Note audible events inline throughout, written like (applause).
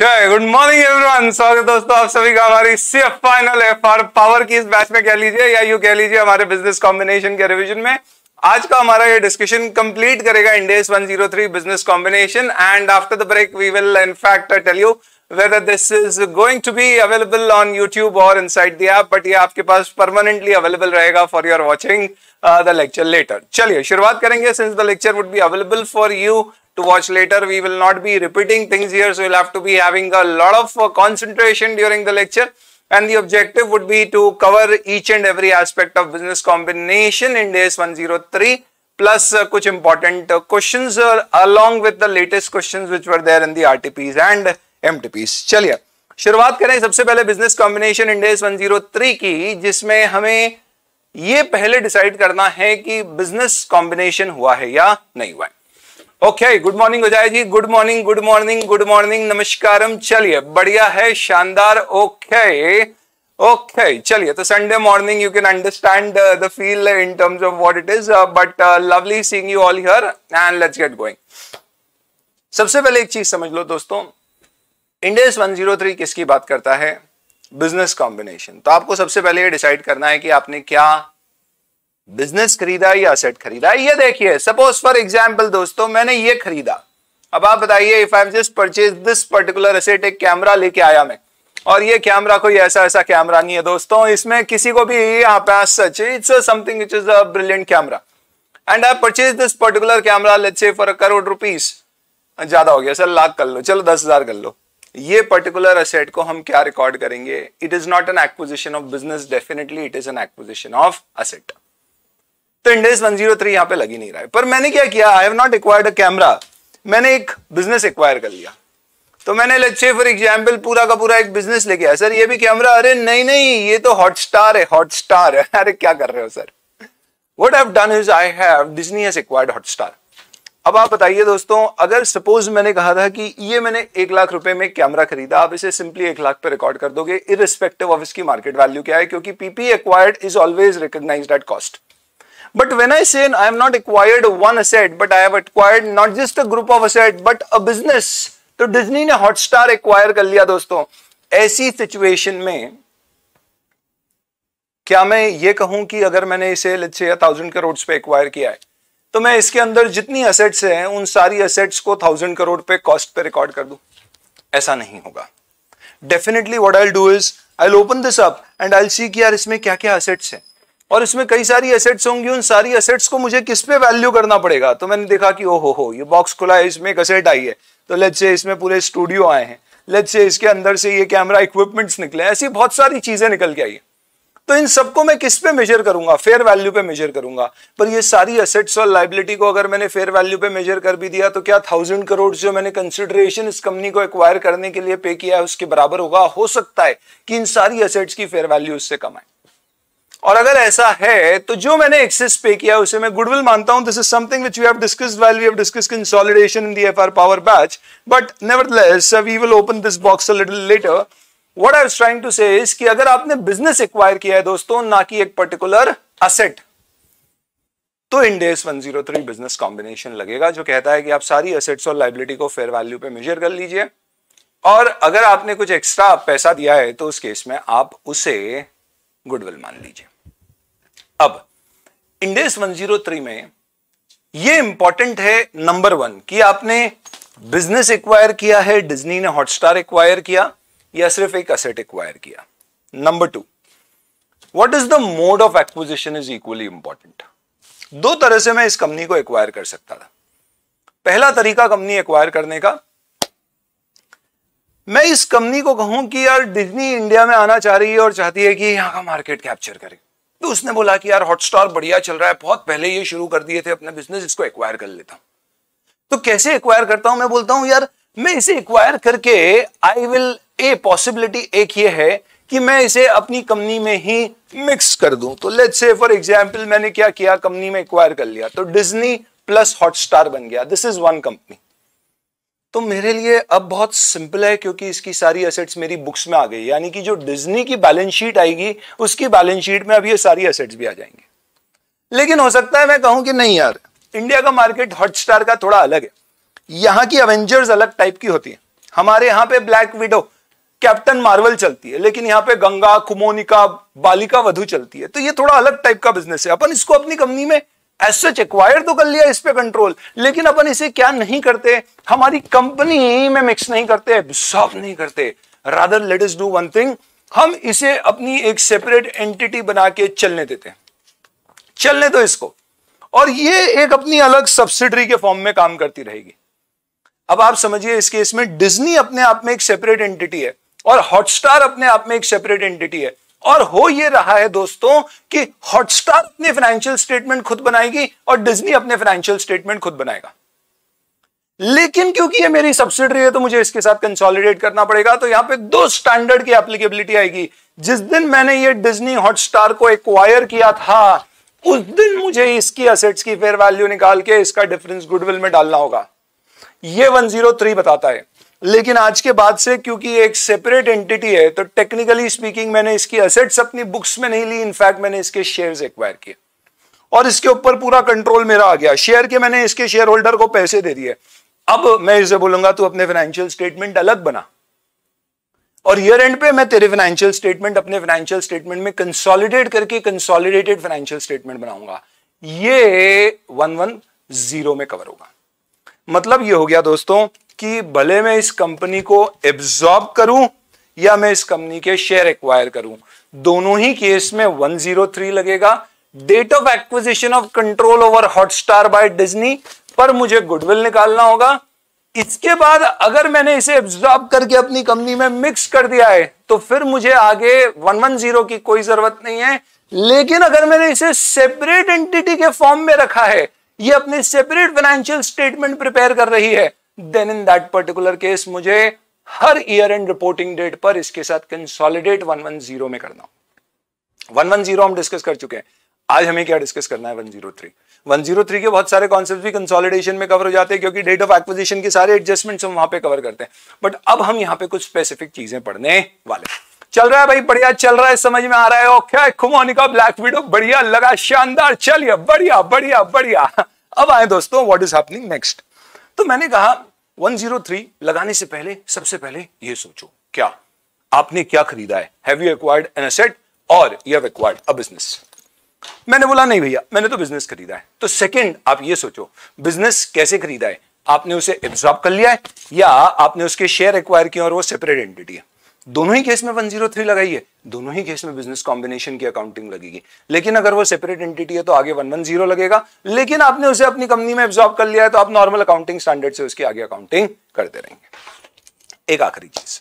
Good morning everyone स्वागत है दोस्तों आप सभी का हमारी सिर्फ फाइनल एफ आर पावर की इस बैच में कह लीजिए या यू कह लीजिए हमारे बिजनेस कॉम्बिनेशन के रिवीजन में आज का हमारा ये डिस्कशन कंप्लीट करेगा Ind AS 103 business combination and after the break we will in fact tell you whether this is going to be available on YouTube और इन साइड app, but ये आपके पास परमानेंटली अवेलेबल रहेगा for your watching the lecture later चलिए शुरुआत करेंगे since the lecture would be available for you to watch later. We will not be repeating things here, so you'll have to be having a lot of uh, concentration during the lecture. And the objective would be to cover each and every aspect of business combination in days 103 plus uh, kuch important uh, questions uh, along with the latest questions which were there in the RTPs and MTPs. चलिए शुरुआत करें सबसे पहले business combination index 103 की जिसमें हमें ये पहले डिसाइड करना है कि बिजनेस कॉम्बिनेशन हुआ है या नहीं हुआ है okay good morning Ajay ji good morning good morning good morning नमस्कारम चलिए बढ़िया है शानदार ओके ओके चलिए तो Sunday morning you can understand the feel in terms of what it is but lovely seeing you all here and let's get going सबसे पहले एक चीज समझ लो दोस्तों इंडेस 103 किसकी बात करता है बिजनेस कॉम्बिनेशन तो आपको सबसे पहले ये डिसाइड करना है कि आपने क्या बिजनेस खरीदा या असेट खरीदा ये देखिए सपोज फॉर एग्जाम्पल दोस्तों मैंने ये खरीदा अब आप बताइए if I just purchase this particular asset एक कैमरा लेके आया मैं और ये कैमरा कोई ऐसा ऐसा कैमरा नहीं है दोस्तों इसमें किसी को भी आप सच it's something which is a brilliant camera and I purchase this particular camera let's say for a crore rupees ज्यादा हो गया सर लाख कर लो चलो दस हजार कर लो ये पर्टिकुलर असेट को हम क्या रिकॉर्ड करेंगे it is not an acquisition of business definitely it is an acquisition of asset तो इंडेस 103 यहां पर लगी नहीं रहा है पर मैंने क्या किया I have not acquired a camera मैंने एक बिजनेस एक्वायर कर लिया तो मैंने लच्छे फॉर एग्जाम्पल पूरा का पूरा एक बिजनेस लेके आया सर ये भी कैमरा अरे नहीं नहीं ये तो हॉटस्टार है हॉटस्टार है (laughs) अरे क्या कर रहे हो sir what have done is I have Disney has acquired Hotstar अब आप बताइए दोस्तों अगर सपोज मैंने कहा था कि ये मैंने एक लाख रुपए में कैमरा खरीदा आप इसे सिंपली एक लाख पे रिकॉर्ड कर दोगे इरिस्पेक्टिव ऑफ इसकी मार्केट वैल्यू क्या है क्योंकि PP acquired is always recognise at cost But when I say I have not acquired one asset, but I have acquired not just a group of asset, but a business. तो Disney ने Hotstar acquire कर लिया दोस्तों ऐसी situation में क्या मैं ये कहूं कि अगर मैंने इसे थाउजेंड करोड़ पे एक्वायर किया है तो मैं इसके अंदर जितनी असेट्स हैं उन सारी असेट्स को थाउजेंड करोड़ पे कॉस्ट पे रिकॉर्ड कर दूं ऐसा नहीं होगा definitely what I do is I open this up and I see कि यार इसमें क्या क्या असेट्स हैं और इसमें कई सारी एसेट्स होंगी उन सारी एसेट्स को मुझे किस पे वैल्यू करना पड़ेगा तो मैंने देखा कि ओहो हो ये बॉक्स खुला है इसमें एक असेट आई है तो लेट से इसमें पूरे स्टूडियो आए हैं लेट से इसके अंदर से ये कैमरा इक्विपमेंट्स निकले ऐसी बहुत सारी चीजें निकल के आई है तो इन सबको मैं किस पे मेजर करूंगा फेयर वैल्यू पे मेजर करूंगा पर ये सारी असेट्स और लाइबिलिटी को अगर मैंने फेयर वैल्यू पे मेजर कर भी दिया तो क्या थाउजेंड करोड़ जो मैंने कंसिडरेशन इस कंपनी को एक्वायर करने के लिए पे किया है उसके बराबर होगा हो सकता है कि इन सारी असेट्स की फेयर वैल्यू उससे कम आए और अगर ऐसा है तो जो मैंने एक्सेस पे किया उसे मैं गुडविल मानता हूं this is something which we have discuss consolidation in FR power batch but nevertheless we will open this box a little later what I was trying to say कि अगर आपने बिजनेस एक्वायर किया है दोस्तों ना कि एक पर्टिकुलर असेट तो इंडेस 103 बिजनेस कॉम्बिनेशन लगेगा जो कहता है कि आप सारी असेट्स और लाइबिलिटी को फेयर वैल्यू पे मेजर कर लीजिए और अगर आपने कुछ एक्स्ट्रा पैसा दिया है तो उस केस में आप उसे गुडविल मान लीजिए अब इंडेस 103 में ये इंपॉर्टेंट है नंबर वन कि आपने बिजनेस एक्वायर किया है डिज्नी ने हॉटस्टार एक्वायर किया या सिर्फ एक असेट एक्वायर किया number two what is the mode of acquisition is equally important दो तरह से मैं इस कंपनी को एक्वायर कर सकता था पहला तरीका कंपनी एक्वायर करने का मैं इस कंपनी को कहूं कि यार डिज्नी इंडिया में आना चाह रही है और चाहती है कि यहां का मार्केट कैप्चर करे तो उसने बोला कि यार हॉटस्टार बढ़िया चल रहा है बहुत पहले ये शुरू कर दिए थे अपना बिजनेस इसको एक्वायर कर लेता हूं तो कैसे एक्वायर करता हूं मैं बोलता हूं यार मैं इसे एक्वायर करके आई विल ए पॉसिबिलिटी एक ये है कि मैं इसे अपनी कंपनी में ही मिक्स कर दूं तो लेट्स से फॉर एग्जांपल मैंने क्या किया कंपनी में एक्वायर कर लिया तो डिज्नी प्लस हॉटस्टार बन गया दिस इज वन कंपनी तो मेरे लिए अब बहुत सिंपल है क्योंकि इसकी सारी एसेट्स मेरी बुक्स में आ गई यानी कि जो डिज्नी की बैलेंस शीट आएगी उसकी बैलेंस शीट में अब ये सारी एसेट्स भी आ जाएंगे लेकिन हो सकता है मैं कहूं कि नहीं यार इंडिया का मार्केट हॉटस्टार का थोड़ा अलग है यहाँ की अवेंजर्स अलग टाइप की होती है हमारे यहां पे ब्लैक विडो कैप्टन मार्वल चलती है लेकिन यहाँ पे गंगा कुमोनिका बालिका वधु चलती है तो ये थोड़ा अलग टाइप का बिजनेस है अपन इसको अपनी कंपनी में एस सच एक्वायर तो कर लिया इस पे कंट्रोल लेकिन अपन इसे क्या नहीं करते हमारी कंपनी में मिक्स नहीं करते एब्सॉर्ब नहीं करते rather let is do one thing हम इसे अपनी एक सेपरेट एंटिटी बना के चलने देते हैं चलने दो इसको और ये एक अपनी अलग सब्सिडरी के फॉर्म में काम करती रहेगी अब आप समझिए इस केस में डिज्नी अपने आप में एक सेपरेट एंटिटी है और हॉटस्टार अपने आप में एक सेपरेट एंटिटी है और हो ये रहा है दोस्तों कि हॉटस्टार अपने फाइनेंशियल स्टेटमेंट खुद बनाएगी और डिज्नी अपने फाइनेंशियल स्टेटमेंट खुद बनाएगा लेकिन क्योंकि ये मेरी सब्सिडरी है तो मुझे इसके साथ कंसोलिडेट करना पड़ेगा तो यहां पे दो स्टैंडर्ड की एप्लीकेबिलिटी आएगी जिस दिन मैंने ये डिज्नी हॉटस्टार को एक्वायर किया था उस दिन मुझे इसकी असेट्स की फेयर वैल्यू निकाल के इसका डिफरेंस गुडविल में डालना होगा ये 103 बताता है लेकिन आज के बाद से क्योंकि एक सेपरेट एंटिटी है तो टेक्निकली स्पीकिंग मैंने इसकी असेट्स अपनी बुक्स में नहीं ली इनफैक्ट मैंने इसके शेयर्स एक्वायर किए और इसके ऊपर पूरा कंट्रोल मेरा आ गया शेयर के मैंने इसके शेयर होल्डर को पैसे दे दिए अब मैं इसे बोलूंगा तू अपने फाइनेंशियल स्टेटमेंट अलग बना और ईयर एंड पे मैं तेरे फाइनेंशियल स्टेटमेंट अपने फाइनेंशियल स्टेटमेंट में कंसोलिडेट करके कंसोलिडेटेड फाइनेंशियल स्टेटमेंट बनाऊंगा ये वन वन जीरो में कवर होगा मतलब ये हो गया दोस्तों कि भले मैं इस कंपनी को एब्जॉर्ब करूं या मैं इस कंपनी के शेयर एक्वायर करूं दोनों ही केस में 103 लगेगा date of acquisition of control over Hotstar by Disney पर मुझे गुडविल निकालना होगा इसके बाद अगर मैंने इसे एब्जॉर्ब करके अपनी कंपनी में मिक्स कर दिया है तो फिर मुझे आगे 110 की कोई जरूरत नहीं है लेकिन अगर मैंने इसे सेपरेट एंटिटी के फॉर्म में रखा है ये अपने सेपरेट फाइनेंशियल स्टेटमेंट प्रिपेयर कर रही है then in that particular case मुझे हर ईयर एंड रिपोर्टिंग डेट पर इसके साथ कंसोलिडेट 110 में करना 110 हम डिस्कस कर चुके हैं आज हमें क्या डिस्कस करना है 103 103 के बहुत सारे कॉन्सेप्ट भी कंसोलिडेशन में कवर हो जाते हैं क्योंकि डेट ऑफ एक्विजिशन के सारे एडजस्टमेंट्स हम वहां पे कवर करते हैं बट अब हम यहाँ पे कुछ स्पेसिफिक चीजें पढ़ने वाले चल रहा है भाई बढ़िया चल रहा है समझ में आ रहा है ओके खुमोनिका ब्लैक वीडियो बढ़िया लगा शानदार चलिए बढ़िया बढ़िया बढ़िया अब आए दोस्तों व्हाट इज हैपनिंग नेक्स्ट तो मैंने कहा 103 लगाने से पहले सबसे पहले ये सोचो क्या आपने क्या खरीदा है have you acquired an asset और you have acquired a business मैंने बोला नहीं भैया मैंने तो बिजनेस खरीदा है तो सेकंड आप ये सोचो बिजनेस कैसे खरीदा है आपने उसे एब्जॉर्ब कर लिया है या आपने उसके शेयर एक्वायर किया और वो सेपरेट एंटिटी है दोनों ही केस में वन जीरो थ्री लगाइए दोनों ही केस में बिजनेस कॉम्बिनेशन की अकाउंटिंग लगेगी लेकिन अगर वो सेपरेट एंटिटी है तो आगे वन वन जीरो लगेगा लेकिन आपने उसे अपनी कंपनी में एब्जॉर्ब कर लिया है तो आप नॉर्मल अकाउंटिंग स्टैंडर्ड से उसकी आगे अकाउंटिंग करते रहेंगे एक आखिरी चीज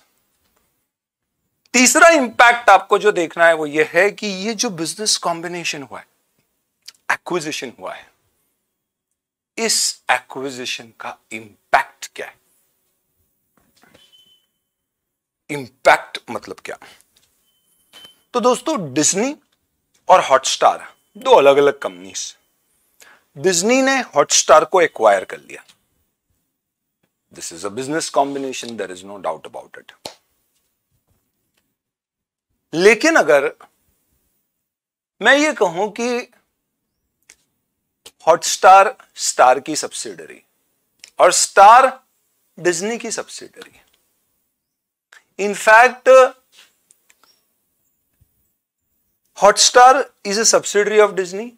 तीसरा इंपैक्ट आपको जो देखना है वो ये है कि ये जो बिजनेस कॉम्बिनेशन हुआ है एक्विजिशन हुआ है इस एक्विजिशन का इंपैक्ट क्या है इंपैक्ट मतलब क्या तो दोस्तों डिज्नी और हॉटस्टार दो अलग अलग कंपनीज डिज्नी ने हॉटस्टार को एक्वायर कर लिया this is a business combination there is no doubt about it लेकिन अगर मैं ये कहूं कि हॉटस्टार स्टार की सब्सिडरी और स्टार डिज्नी की subsidiary in fact Hotstar is a subsidiary of Disney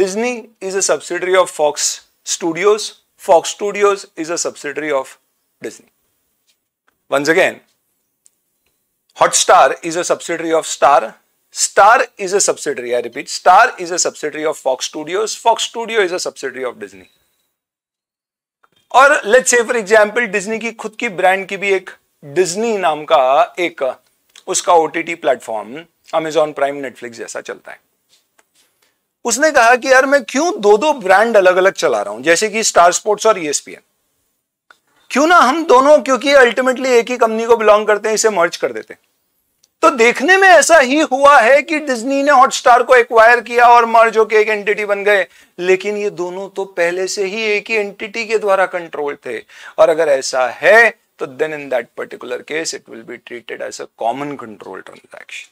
Disney is a subsidiary of Fox Studios Fox Studios is a subsidiary of Disney once again Hotstar is a subsidiary of Star Star is a subsidiary I repeat Star is a subsidiary of Fox Studios Fox Studio is a subsidiary of Disney और let's say for example Disney की खुद की brand की भी एक Disney नाम का एक उसका O T platform Amazon Prime Netflix जैसा चलता है उसने कहा कि यार मैं क्यों दो दो ब्रांड अलग अलग चला रहा हूं जैसे कि स्टार स्पोर्ट्स और ईएसपीएन e क्यों ना हम दोनों क्योंकि अल्टीमेटली एक ही कंपनी को बिलोंग करते हैं इसे मर्ज कर देते हैं तो देखने में ऐसा ही हुआ है कि डिज्नी ने हॉटस्टार को एक्वायर किया और मर्ज होकर एक एंटिटी बन गए लेकिन ये दोनों तो पहले से ही एक ही एंटिटी के द्वारा कंट्रोल थे और अगर ऐसा है so तो then in that particular case it will be treated as a common control transaction.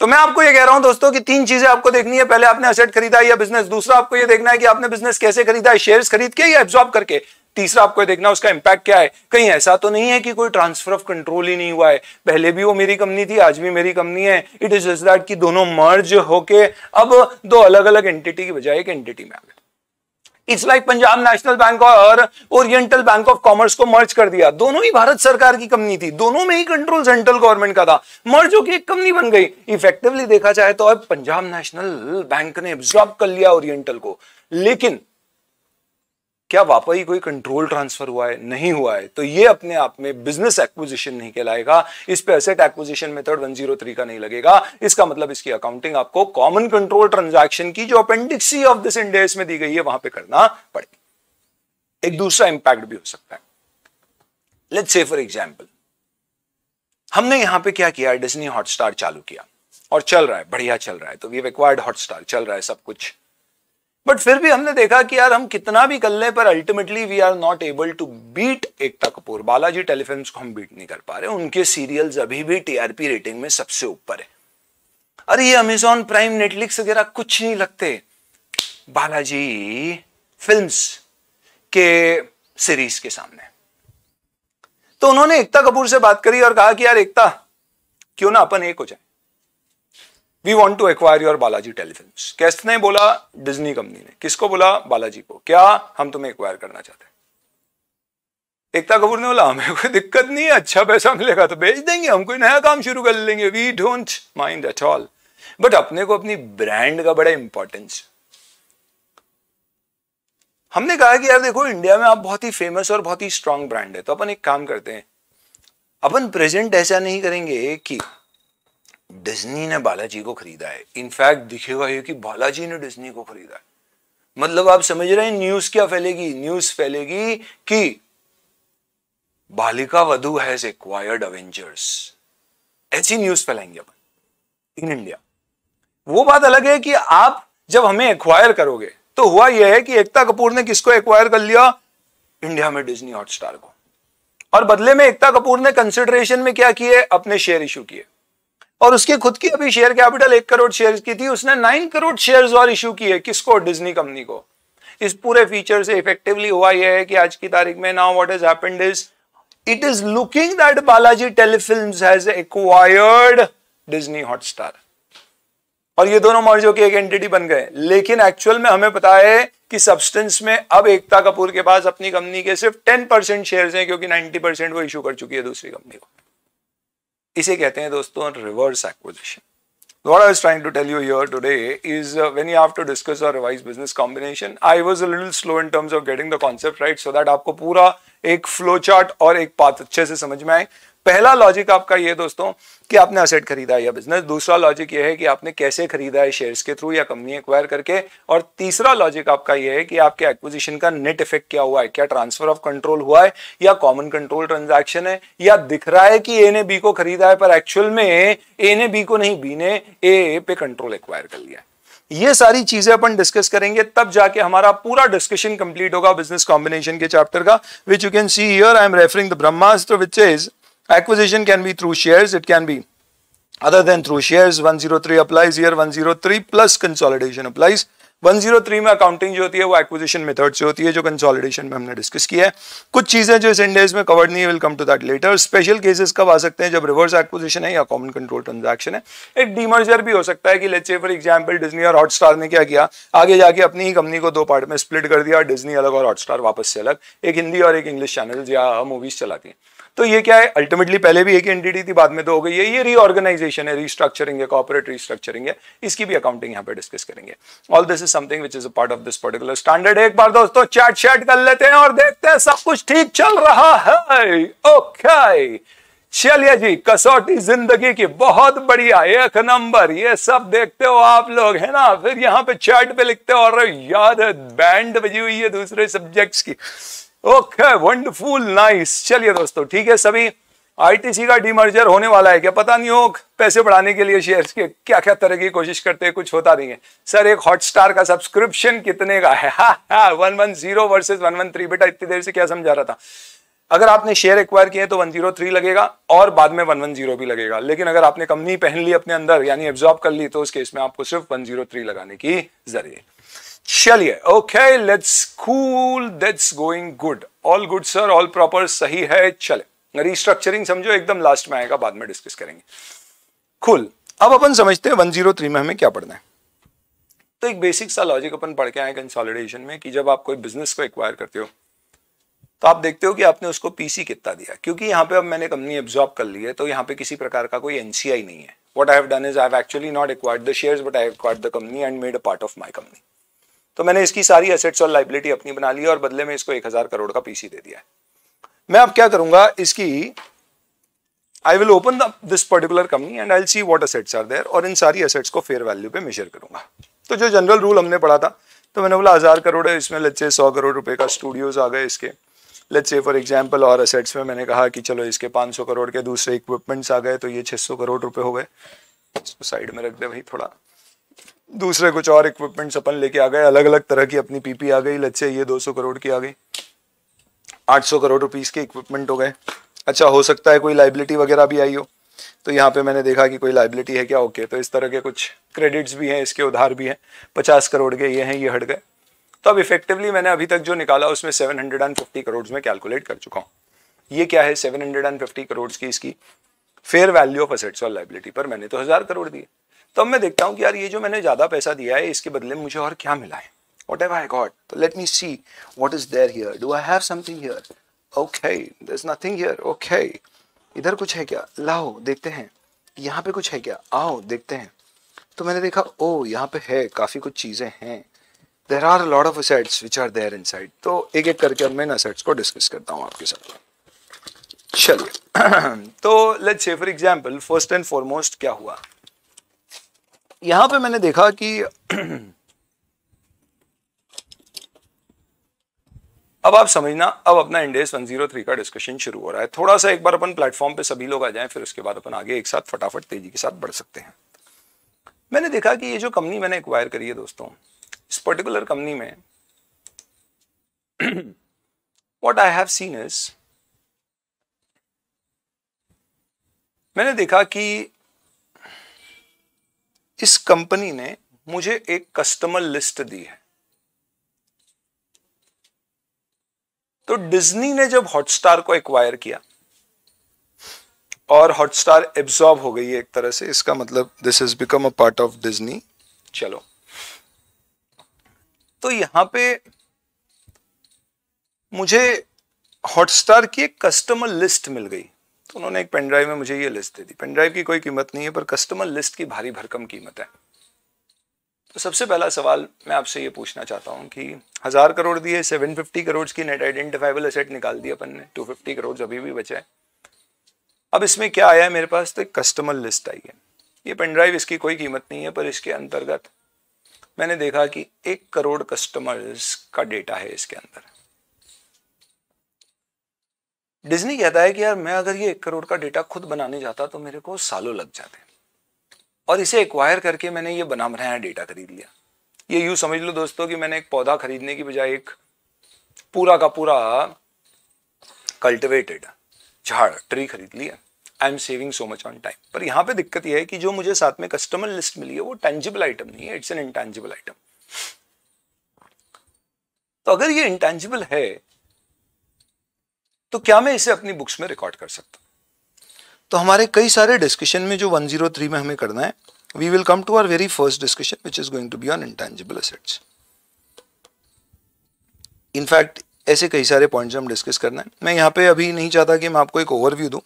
तो मैं आपको ये कह रहा हूं दोस्तों कि तीन चीजें आपको देखनी है पहले आपने असेट खरीदा या बिजनेस दूसरा आपको ये देखना है कि आपने बिजनेस कैसे खरीदा है शेयर्स खरीद के या एब्जॉर्ब करके तीसरा आपको ये देखना है उसका इंपैक्ट क्या है कहीं ऐसा तो नहीं है कि कोई ट्रांसफर ऑफ कंट्रोल ही नहीं हुआ है पहले भी वो मेरी कंपनी थी आज भी मेरी कंपनी है इट इज जस्ट दैट की दोनों मर्ज होके अब दो अलग अलग एंटिटी की बजाय एक एंटिटी में आ गए it's like Punjab National Bank और ओरिएंटल बैंक ऑफ कॉमर्स को मर्ज कर दिया दोनों ही भारत सरकार की कंपनी थी दोनों में ही कंट्रोल सेंट्रल गवर्नमेंट का था मर्ज होकर एक कंपनी बन गई इफेक्टिवली देखा जाए तो अब पंजाब नेशनल बैंक ने एब्जॉर्ब कर लिया ओरिएंटल को लेकिन क्या वापई कोई कंट्रोल ट्रांसफर हुआ है नहीं हुआ है तो ये अपने आप में बिजनेस एक्विजिशन नहीं कहलाएगा इस पे एसेट एक्विजिशन मेथड 103 का नहीं लगेगा इसका मतलब इसकी अकाउंटिंग आपको कॉमन कंट्रोल ट्रांजैक्शन की जो अपेंडिक्सी ऑफ दिस इंडेक्स में दी गई है वहां पे करना पड़ेगा एक दूसरा इंपैक्ट भी हो सकता है लेट से फॉर एग्जाम्पल हमने यहां पर क्या किया डिजनी हॉटस्टार चालू किया और चल रहा है बढ़िया चल रहा है तो वी एक्वायर्ड हॉटस्टार चल रहा है सब कुछ बट फिर भी हमने देखा कि यार हम कितना भी कर लें पर ultimately we are not able to beat Ekta Kapoor Balaji Telefilm को हम बीट नहीं कर पा रहे उनके सीरियल्स अभी भी टीआरपी रेटिंग में सबसे ऊपर है अरे ये अमेजॉन प्राइम नेटफ्लिक्स वगैरह कुछ नहीं लगते बालाजी फिल्म के सीरीज के सामने तो उन्होंने एकता कपूर से बात करी और कहा कि यार एकता क्यों ना अपन एक हो जाए we want to acquire your Balaji Telefilm cast ने बोला डिजनी कंपनी ने किसको बोला बालाजी को क्या हम तुम्हें एक्वायर करना चाहते हैं एकता कपूर ने बोला हमें कोई दिक्कत नहीं है अच्छा पैसा मिलेगा तो भेज देंगे हम कोई नया काम शुरू कर लेंगे we don't mind at all but अपने को अपनी ब्रांड का बड़ा इंपॉर्टेंस हमने कहा कि यार देखो इंडिया में आप बहुत ही फेमस और बहुत ही स्ट्रांग ब्रांड है तो अपन एक काम करते हैं अपन प्रेजेंट ऐसा नहीं करेंगे कि डिज्नी ने बालाजी को खरीदा है इनफैक्ट दिखेगा ये कि बालाजी ने डिज्नी को खरीदा है मतलब आप समझ रहे हैं न्यूज क्या फैलेगी न्यूज फैलेगी कि Balika Vadhu has acquired Avengers ऐसी न्यूज फैलाएंगे अपन इन इंडिया वो बात अलग है कि आप जब हमें एक्वायर करोगे तो हुआ यह है कि एकता कपूर ने किसको एक्वायर कर लिया इंडिया में डिज्नी हॉटस्टार को और बदले में एकता कपूर ने कंसिडरेशन में क्या किए अपने शेयर इशू किए और उसके खुद की अभी शेयर कैपिटल एक करोड़ शेयर की थी उसने नाइन करोड़ शेयर और इश्यू किए किसको डिज्नी कंपनी को इस पूरे फीचर से इफेक्टिवली हुआ यह है कि आज की तारीख में now what is happened is it is looking that Balaji Telefilms has acquired Disney Hotstar और ये दोनों मर्ज होकर एक एंटिटी बन गए लेकिन एक्चुअल में हमें पता है कि सब्सटेंस में अब एकता कपूर के पास अपनी कंपनी के सिर्फ टेन परसेंट शेयर हैं क्योंकि नाइनटी परसेंट वो इश्यू कर चुकी है दूसरी कंपनी को इसे कहते हैं दोस्तों reverse acquisition What I was trying to tell you here today is uh, when you have to discuss a revised business combination, I was a little slow in terms of getting the concept right so that आपको पूरा एक flow chart और एक path अच्छे से समझ में आए पहला लॉजिक आपका ये दोस्तों कि आपने असेट खरीदा है या बिजनेस दूसरा लॉजिक ये है कि आपने कैसे खरीदा है शेयर्स के थ्रू या कंपनी एक्वायर करके और तीसरा लॉजिक आपका ये है कि आपके एक्विजिशन का नेट इफेक्ट क्या हुआ है क्या ट्रांसफर ऑफ कंट्रोल हुआ है या कॉमन कंट्रोल ट्रांजेक्शन है या दिख रहा है कि ए ने बी को खरीदा है पर एक्चुअल में ए ने बी को नहीं बी ने ए पे कंट्रोल एक्वायर कर लिया ये सारी चीजें अपन डिस्कस करेंगे तब जाके हमारा पूरा डिस्कशन कंप्लीट होगा बिजनेस कॉम्बिनेशन के चैप्टर का which you can see here I am referring the Brahmastra which is Acquisition can be through shares, it can be other than through shares. 103 applies here, 103 plus consolidation applies. 103 में accounting जो होती है वो acquisition method से होती है जो consolidation में हमने डिस्कस किया है कुछ चीजें जो इस इंडेज में कवर्ड नहीं है will come to that later special cases कब आ सकते हैं जब रिवर्स एक्विजिशन है या कॉमन कंट्रोल ट्रांजैक्शन है एक डीमर्जर भी हो सकता है कि let's say for example Disney और हॉटस्टार ने क्या किया आगे जाके अपनी ही कंपनी को दो पार्ट में स्प्लिट कर दिया डिजनी अलग और हॉटस्टार वापस से अलग एक हिंदी और एक इंग्लिश चैनल या मूवीज चलाती है तो ये क्या है अल्टीमेटली पहले भी एक एंटिटी थी बाद में तो हो गई है ये रीऑर्गेनाइजेशन है रीस्ट्रक्चरिंग है कॉपरेट रीस्ट्रक्चरिंग है इसकी भी अकाउंटिंग यहाँ पे डिस्कस करेंगे all this is something which is a part of this particular standard एक बार दोस्तों चैट शैट कर लेते हैं और देखते हैं सब कुछ ठीक चल रहा है ओके चलिए जी कसौटी जिंदगी की बहुत बढ़िया एक नंबर ये सब देखते हो आप लोग है ना फिर यहाँ पे चैट पे लिखते हो और यार बैंड बजी हुई है दूसरे सब्जेक्ट्स की ओके वंडरफुल नाइस चलिए दोस्तों ठीक है सभी आईटीसी का डीमर्जर होने वाला है क्या पता नहीं हो पैसे बढ़ाने के लिए शेयर्स के क्या क्या तरह की कोशिश करते हैं कुछ होता नहीं है सर एक हॉटस्टार का सब्सक्रिप्शन कितने का है one one zero versus one one three बेटा इतनी देर से क्या समझा रहा था अगर आपने शेयर एक्वायर किए तो वन जीरो थ्री लगेगा और बाद में वन वन जीरो भी लगेगा लेकिन अगर आपने कंपनी पहन ली अपने अंदर यानी एब्जॉर्ब कर ली तो उस केस में आपको सिर्फ वन जीरो थ्री लगाने की जरूरत चलिए okay let's cool that's going good all good sir all proper सही है चले रिस्ट्रक्चरिंग समझो एकदम लास्ट में आएगा बाद में डिस्कस करेंगे कूल अब अपन समझते हैं 103 में हमें क्या पढ़ना है तो एक बेसिक सा लॉजिक अपन पढ़ के आए कंसोलिडेशन में कि जब आप कोई बिजनेस को एक्वायर करते हो तो आप देखते हो कि आपने उसको पीसी कितना दिया क्योंकि यहाँ पे अब मैंने कंपनी एब्जॉर्ब कर ली है तो यहाँ पे किसी प्रकार का कोई एनसीआई नहीं है what I have done is I have actually not acquired the shares but I have acquired the company and made a part of my company तो मैंने इसकी सारी असेट्स और लाइबिलिटी अपनी बना ली और बदले में इसको एक हजार करोड़ का पीसी दे दिया है मैं अब क्या करूंगा इसकी I will open this particular company and I see what assets are there और इन सारी असेट्स को फेयर वैल्यू पे मेजर करूंगा तो जो जनरल रूल हमने पढ़ा था तो मैंने बोला हज़ार करोड़ है इसमें लच्चे सौ करोड़ रुपए का स्टूडियोज आ गए इसके लच्चे से फॉर एग्जाम्पल और असेट्स में मैंने कहा कि चलो इसके 500 करोड़ के दूसरे इक्विपमेंट्स आ गए तो ये 600 करोड़ रुपए हो गए इसको साइड में रख दे भाई थोड़ा दूसरे कुछ और इक्विपमेंट्स अपन लेके आ गए अलग अलग तरह की अपनी पीपी आ गई लच्चे ये 200 करोड़ की आ गई 800 करोड़ रुपीस के इक्विपमेंट हो गए अच्छा हो सकता है कोई लाइबिलिटी वगैरह भी आई हो तो यहाँ पे मैंने देखा कि कोई लाइबिलिटी है क्या ओके तो इस तरह के कुछ क्रेडिट्स भी हैं इसके उधार भी हैं पचास करोड़ के ये हैं ये हट गए तो अब इफेक्टिवली मैंने अभी तक जो निकाला उसमें seven hundred and fifty crore में कैलकुलेट कर चुका हूँ ये क्या है seven hundred and fifty crore की इसकी फेयर वैल्यू ऑफ असेट्स और लाइबिलिटी पर मैंने तो हज़ार करोड़ दिए तब मैं देखता हूँ कि यार ये जो मैंने ज़्यादा पैसा दिया है इसके बदले में मुझे और क्या मिला है वट एव आई गॉट तो let me see what is there here do I have something here okay there is nothing here okay इधर कुछ है क्या लाओ देखते हैं यहाँ पे कुछ है क्या आओ देखते हैं तो मैंने देखा ओ oh, यहाँ पे है काफ़ी कुछ चीज़ें हैं there are lord of assets which are there inside तो एक एक करके अब मैं इन असेट्स को डिस्कस करता हूँ आपके साथ चलिए (clears throat) तो let's say for example first and foremost क्या हुआ यहां पे मैंने देखा कि अब आप समझना अब अपना इंडेस 103 का डिस्कशन शुरू हो रहा है थोड़ा सा एक बार अपन प्लेटफॉर्म पे सभी लोग आ जाएं फिर उसके बाद अपन आगे एक साथ फटाफट तेजी के साथ बढ़ सकते हैं मैंने देखा कि ये जो कंपनी मैंने एक्वायर करी है दोस्तों इस पर्टिकुलर कंपनी में what I have seen is मैंने देखा कि इस कंपनी ने मुझे एक कस्टमर लिस्ट दी है तो डिज्नी ने जब हॉटस्टार को एक्वायर किया और हॉटस्टार एब्जॉर्ब हो गई है एक तरह से इसका मतलब this is become a part of Disney चलो तो यहां पे मुझे हॉटस्टार की एक कस्टमर लिस्ट मिल गई तो उन्होंने एक पेनड्राइव में मुझे ये लिस्ट दे दी पेनड्राइव की कोई कीमत नहीं है पर कस्टमर लिस्ट की भारी भरकम कीमत है तो सबसे पहला सवाल मैं आपसे ये पूछना चाहता हूँ कि हज़ार करोड़ दिए 750 करोड़ की नेट आइडेंटिफाइबल असेट निकाल दिया अपन ने 250 करोड़ अभी भी बचा है अब इसमें क्या आया है मेरे पास तो कस्टमर लिस्ट आई है ये पेनड्राइव इसकी कोई कीमत नहीं है पर इसके अंतर्गत मैंने देखा कि एक करोड़ कस्टमर्स का डेटा है इसके अंदर डिज्नी कहता है कि यार मैं अगर ये एक करोड़ का डेटा खुद बनाने जाता तो मेरे को सालों लग जाते और इसे एक्वायर करके मैंने ये बना बनाया डेटा खरीद लिया ये यू समझ लो दोस्तों कि मैंने एक पौधा खरीदने की बजाय एक पूरा का पूरा कल्टिवेटेड झाड़ ट्री खरीद लिया I am saving so much on time पर यहाँ पे दिक्कत यह है कि जो मुझे साथ में कस्टमर लिस्ट मिली है वो टेंजिबल आइटम नहीं है इट्स एन इंटेंजिबल आइटम तो अगर ये इंटेंजिबल है तो क्या मैं इसे अपनी बुक्स में रिकॉर्ड कर सकता तो हमारे कई सारे डिस्कशन में जो 103 में हमें करना है we will come to our very first discussion which is going to be on intangible assets in fact ऐसे कई सारे पॉइंट्स हम डिस्कस करना है मैं यहाँ पे अभी नहीं चाहता कि मैं आपको एक ओवरव्यू दूँ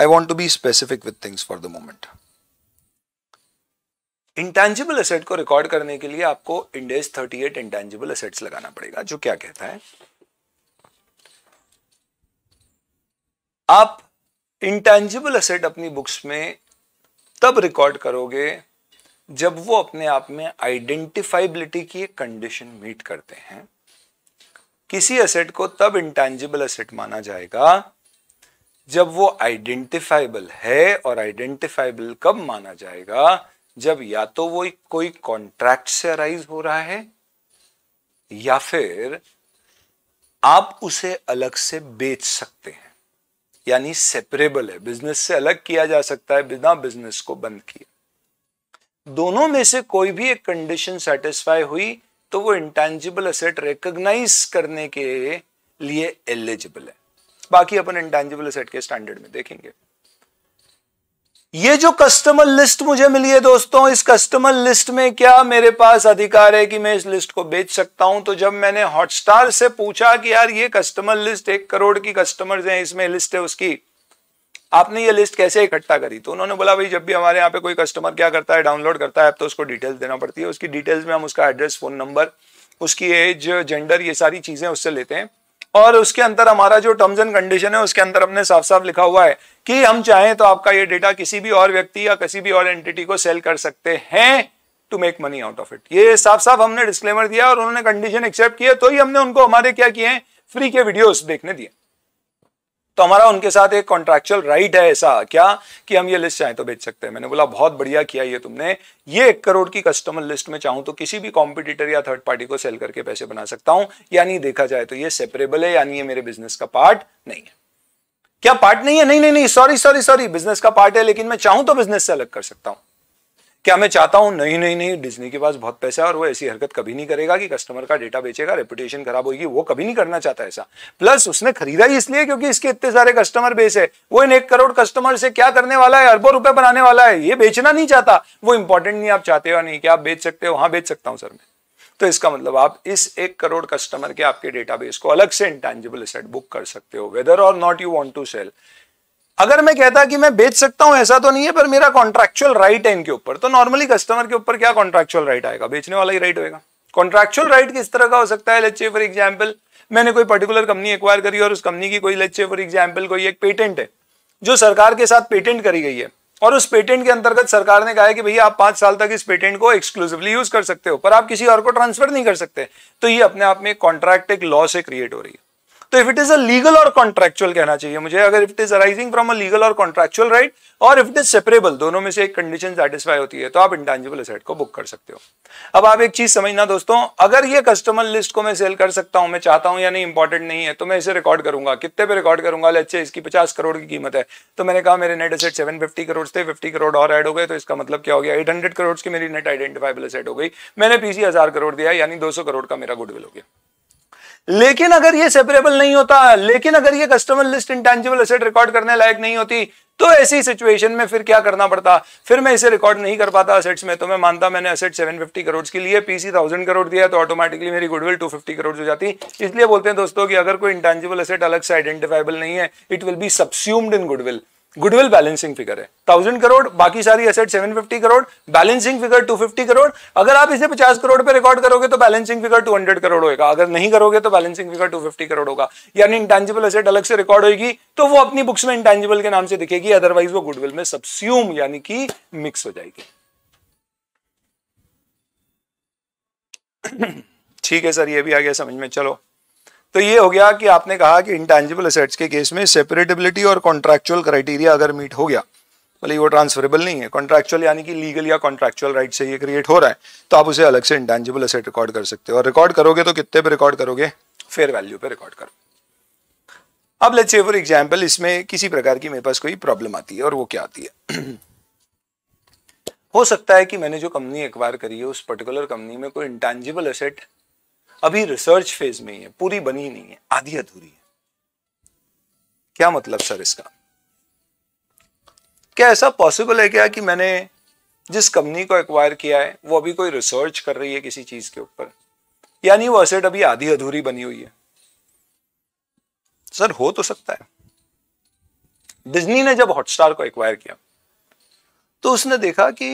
I want to be specific with things for the moment intangible asset को रिकॉर्ड करने के लिए आपको इंडेज 38 इंटेंजिबल असेट्स लगाना पड़ेगा जो क्या कहता है आप इंटेंजिबल असेट अपनी बुक्स में तब रिकॉर्ड करोगे जब वो अपने आप में आइडेंटिफाइबिलिटी की एक कंडीशन मीट करते हैं किसी असेट को तब इंटेंजिबल असेट माना जाएगा जब वो आइडेंटिफाइबल है और आइडेंटिफाइबल कब माना जाएगा जब या तो वो कोई कॉन्ट्रैक्ट से अराइज हो रहा है या फिर आप उसे अलग से बेच सकते हैं यानी सेपरेबल है बिजनेस से अलग किया जा सकता है बिना बिजनेस को बंद किए दोनों में से कोई भी एक कंडीशन सेटिस्फाई हुई तो वो इंटेंजिबल असेट रिकग्नाइज करने के लिए एलिजिबल है बाकी अपन इंटेंजिबल असेट के स्टैंडर्ड में देखेंगे ये जो कस्टमर लिस्ट मुझे मिली है दोस्तों इस कस्टमर लिस्ट में क्या मेरे पास अधिकार है कि मैं इस लिस्ट को बेच सकता हूं तो जब मैंने हॉटस्टार से पूछा कि यार ये कस्टमर लिस्ट एक करोड़ की कस्टमर्स हैं इसमें लिस्ट है उसकी आपने ये लिस्ट कैसे इकट्ठा करी तो उन्होंने बोला भाई जब भी हमारे यहाँ पे कोई कस्टमर क्या करता है डाउनलोड करता है तो उसको डिटेल्स देना पड़ती है उसकी डिटेल्स में हम उसका एड्रेस फोन नंबर उसकी एज जेंडर ये सारी चीजें उससे लेते हैं और उसके अंदर हमारा जो टर्म्स एंड कंडीशन है उसके अंदर हमने साफ साफ लिखा हुआ है कि हम चाहें तो आपका ये डेटा किसी भी और व्यक्ति या किसी भी और एंटिटी को सेल कर सकते हैं to make money out of it ये साफ साफ हमने डिस्क्लेमर दिया और उन्होंने कंडीशन एक्सेप्ट किया तो ही हमने उनको हमारे क्या किए फ्री के वीडियोस देखने दिए तो हमारा उनके साथ एक कॉन्ट्रेक्चुअल राइट है ऐसा क्या कि हम ये लिस्ट चाहें तो बेच सकते हैं मैंने बोला बहुत बढ़िया किया ये तुमने ये एक करोड़ की कस्टमर लिस्ट में चाहूं तो किसी भी कॉम्पिटिटर या थर्ड पार्टी को सेल करके पैसे बना सकता हूं यानी देखा जाए तो ये सेपरेबल है यानी ये मेरे बिजनेस का पार्ट नहीं है क्या पार्ट नहीं है नहीं नहीं नहीं सॉरी सॉरी सॉरी बिजनेस का पार्ट है लेकिन मैं चाहूं तो बिजनेस से अलग कर सकता हूं क्या मैं चाहता हूँ नहीं नहीं नहीं डिज्नी के पास बहुत पैसा है और वो ऐसी हरकत कभी नहीं करेगा कि कस्टमर का डेटा बेचेगा रेपुटेशन खराब होगी वो कभी नहीं करना चाहता ऐसा प्लस उसने खरीदा ही इसलिए क्योंकि इसके इतने सारे कस्टमर बेस है वो इन एक करोड़ कस्टमर से क्या करने वाला है अरबों रुपए बनाने वाला है ये बेचना नहीं चाहता वो इंपॉर्टेंट नहीं आप चाहते हो नहीं क्या आप बेच सकते हो वहां बेच सकता हूँ सर मैं तो इसका मतलब आप इस एक करोड़ कस्टमर के आपके डेटाबेस को अलग से इंटेंजिबल सेट बुक कर सकते हो whether or not you want to sell अगर मैं कहता कि मैं बेच सकता हूं ऐसा तो नहीं है पर मेरा कॉन्ट्रेक्चुअल राइट है इनके ऊपर तो नॉर्मली कस्टमर के ऊपर क्या कॉन्ट्रेक्चुअल राइट आएगा बेचने वाला ही राइट होगा कॉन्ट्रेक्चुअल राइट किस तरह का हो सकता है लच्चे फॉर एग्जाम्पल मैंने कोई पर्टिकुलर कंपनी एक्वायर करी और उस कंपनी की कोई लच्चे फॉर एग्जाम्पल कोई एक पेटेंट है जो सरकार के साथ पेटेंट करी गई है और उस पेटेंट के अंतर्गत सरकार ने कहा है कि भैया आप पांच साल तक इस पेटेंट को एक्सक्लूसिवली यूज कर सकते हो पर आप किसी और को ट्रांसफर नहीं कर सकते तो ये अपने आप में कॉन्ट्रैक्ट एक लॉ से क्रिएट हो रही है तो if it is a legal और कॉन्ट्रेक्चुअल कहना चाहिए मुझे अगर if it is arising from a legal और contractual right or if it is separable दोनों में से एक कंडीशन सेटिस्फाई होती है तो आप इंटेंजिबल असेट को बुक कर सकते हो अब आप एक चीज समझना दोस्तों अगर ये कस्टमर लिस्ट को मैं सेल कर सकता हूं मैं चाहता हूं या नहीं इंपॉर्टेंट नहीं है तो मैं इसे रिकॉर्ड करूंगा कितने पे रिकॉर्ड करूंगा अच्छे इसकी पचास करोड़ की कीमत है तो मैंने कहा मेरे net asset seven fifty crore थे फिफ्टी करोड़ और एड हो गए तो इसका मतलब क्या हो गया एट हंड्रेड करोड़ की मेरी नेट आइडेंटिफाइबल असेट हो गई मैंने पीसी हजार करोड़ दिया यानी दो सौ करोड़ का मेरा गुडविल हो गया लेकिन अगर ये सेपरेबल नहीं होता लेकिन अगर ये customer list intangible asset record करने लायक नहीं होती तो ऐसी सिचुएशन में फिर क्या करना पड़ता फिर मैं इसे रिकॉर्ड नहीं कर पाता असेट्स में तो मैं मानता मैंने असेट 750 करोड़ के लिए पीसी 1000 करोड़ दिया तो ऑटोमेटिकली मेरी गुडविल 250 करोड़ हो जाती इसलिए बोलते हैं दोस्तों कि अगर कोई इंटेंजिबल असेट अलग से आइडेंटिफाइबल नहीं है it will be subsumed in goodwill goodwill balancing figure है थाउजेंड करोड़ बाकी सारी asset fifty crore balancing figure fifty crore अगर आप इसे पचास करोड़ पे रिकॉर्ड करोगे तो balancing figure two hundred crore होगा अगर नहीं करोगे तो balancing figure two fifty crore होगा यानी इंटेंजिबल एसेट अलग से रिकॉर्ड होगी तो वो अपनी बुक्स में इंटेंजिबल के नाम से दिखेगी अदरवाइज वो गुडविल में सब्स्यूम यानी कि मिक्स हो जाएगी (clears throat) ठीक है सर ये भी आ गया समझ में चलो तो ये हो गया कि आपने कहा कि इंटेंजिबल असेट्स के केस में सेपरेटेबिलिटी और कॉन्ट्रेक्चुअल क्राइटेरिया अगर मीट हो गया भले वो ट्रांसफरेबल नहीं है कॉन्ट्रेक्चुअल यानी कि लीगल या कॉन्ट्रेक्चुअल राइट से ये क्रिएट हो रहा है तो आप उसे अलग से इंटेंजिबल असेट रिकॉर्ड कर सकते हो और रिकॉर्ड करोगे तो कितने पे रिकॉर्ड करोगे फेयर वैल्यू पे रिकॉर्ड करो अब लेट्स से फॉर एग्जाम्पल इसमें किसी प्रकार की मेरे पास कोई प्रॉब्लम आती है और वो क्या आती है (clears throat) हो सकता है कि मैंने जो कंपनी एक्वायर करी है उस पर्टिकुलर कंपनी में कोई इंटेंजिबल असेट अभी रिसर्च फेज में ही है पूरी बनी नहीं है आधी अधूरी है क्या मतलब सर इसका क्या ऐसा पॉसिबल है क्या कि मैंने जिस कंपनी को एक्वायर किया है वो अभी कोई रिसर्च कर रही है किसी चीज के ऊपर यानी वो असेट अभी आधी अधूरी बनी हुई है सर हो तो सकता है डिज्नी ने जब हॉटस्टार को एक्वायर किया तो उसने देखा कि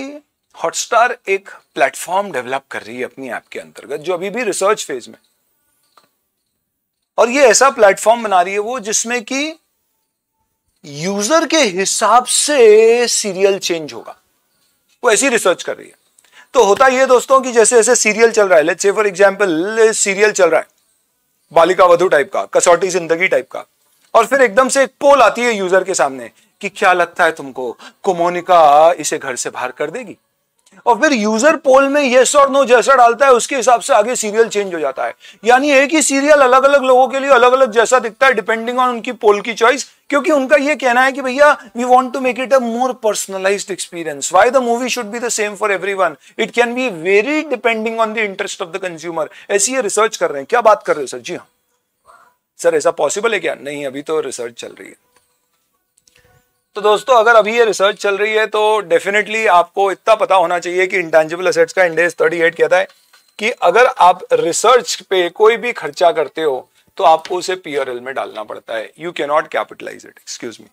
हॉटस्टार एक प्लेटफॉर्म डेवलप कर रही है अपनी ऐप के अंतर्गत जो अभी भी रिसर्च फेज में और ये ऐसा प्लेटफॉर्म बना रही है वो जिसमें कि यूजर के हिसाब से सीरियल चेंज होगा वो ऐसी रिसर्च कर रही है तो होता ये दोस्तों कि जैसे जैसे सीरियल चल रहा है let's say for example serial चल रहा है बालिका वधु टाइप का कसौटी जिंदगी टाइप का और फिर एकदम से एक पोल आती है यूजर के सामने कि क्या लगता है तुमको कोमोनिका इसे घर से बाहर कर देगी और फिर यूजर पोल में येस और नो जैसा डालता है उसके हिसाब से आगे सीरियल चेंज हो जाता है यानी एक ही सीरियल अलग अलग लोगों के लिए अलग अलग जैसा दिखता है डिपेंडिंग ऑन उनकी पोल की चॉइस क्योंकि उनका ये कहना है कि भैया we want to make it a more personalised experience why the movie should be the same for everyone it can be very depending on the interest of the consumer ऐसी ये रिसर्च कर रहे हैं क्या बात कर रहे हो सर जी हाँ सर ऐसा पॉसिबल है क्या नहीं अभी तो रिसर्च चल रही है तो दोस्तों अगर अभी ये रिसर्च चल रही है तो डेफिनेटली आपको इतना पता होना चाहिए कि इंटेंजिबल असेट्स का इंडेक्स 38 कहता है कि अगर आप रिसर्च पे कोई भी खर्चा करते हो तो आपको उसे पीआरएल में डालना पड़ता है you can not capitalise it excuse me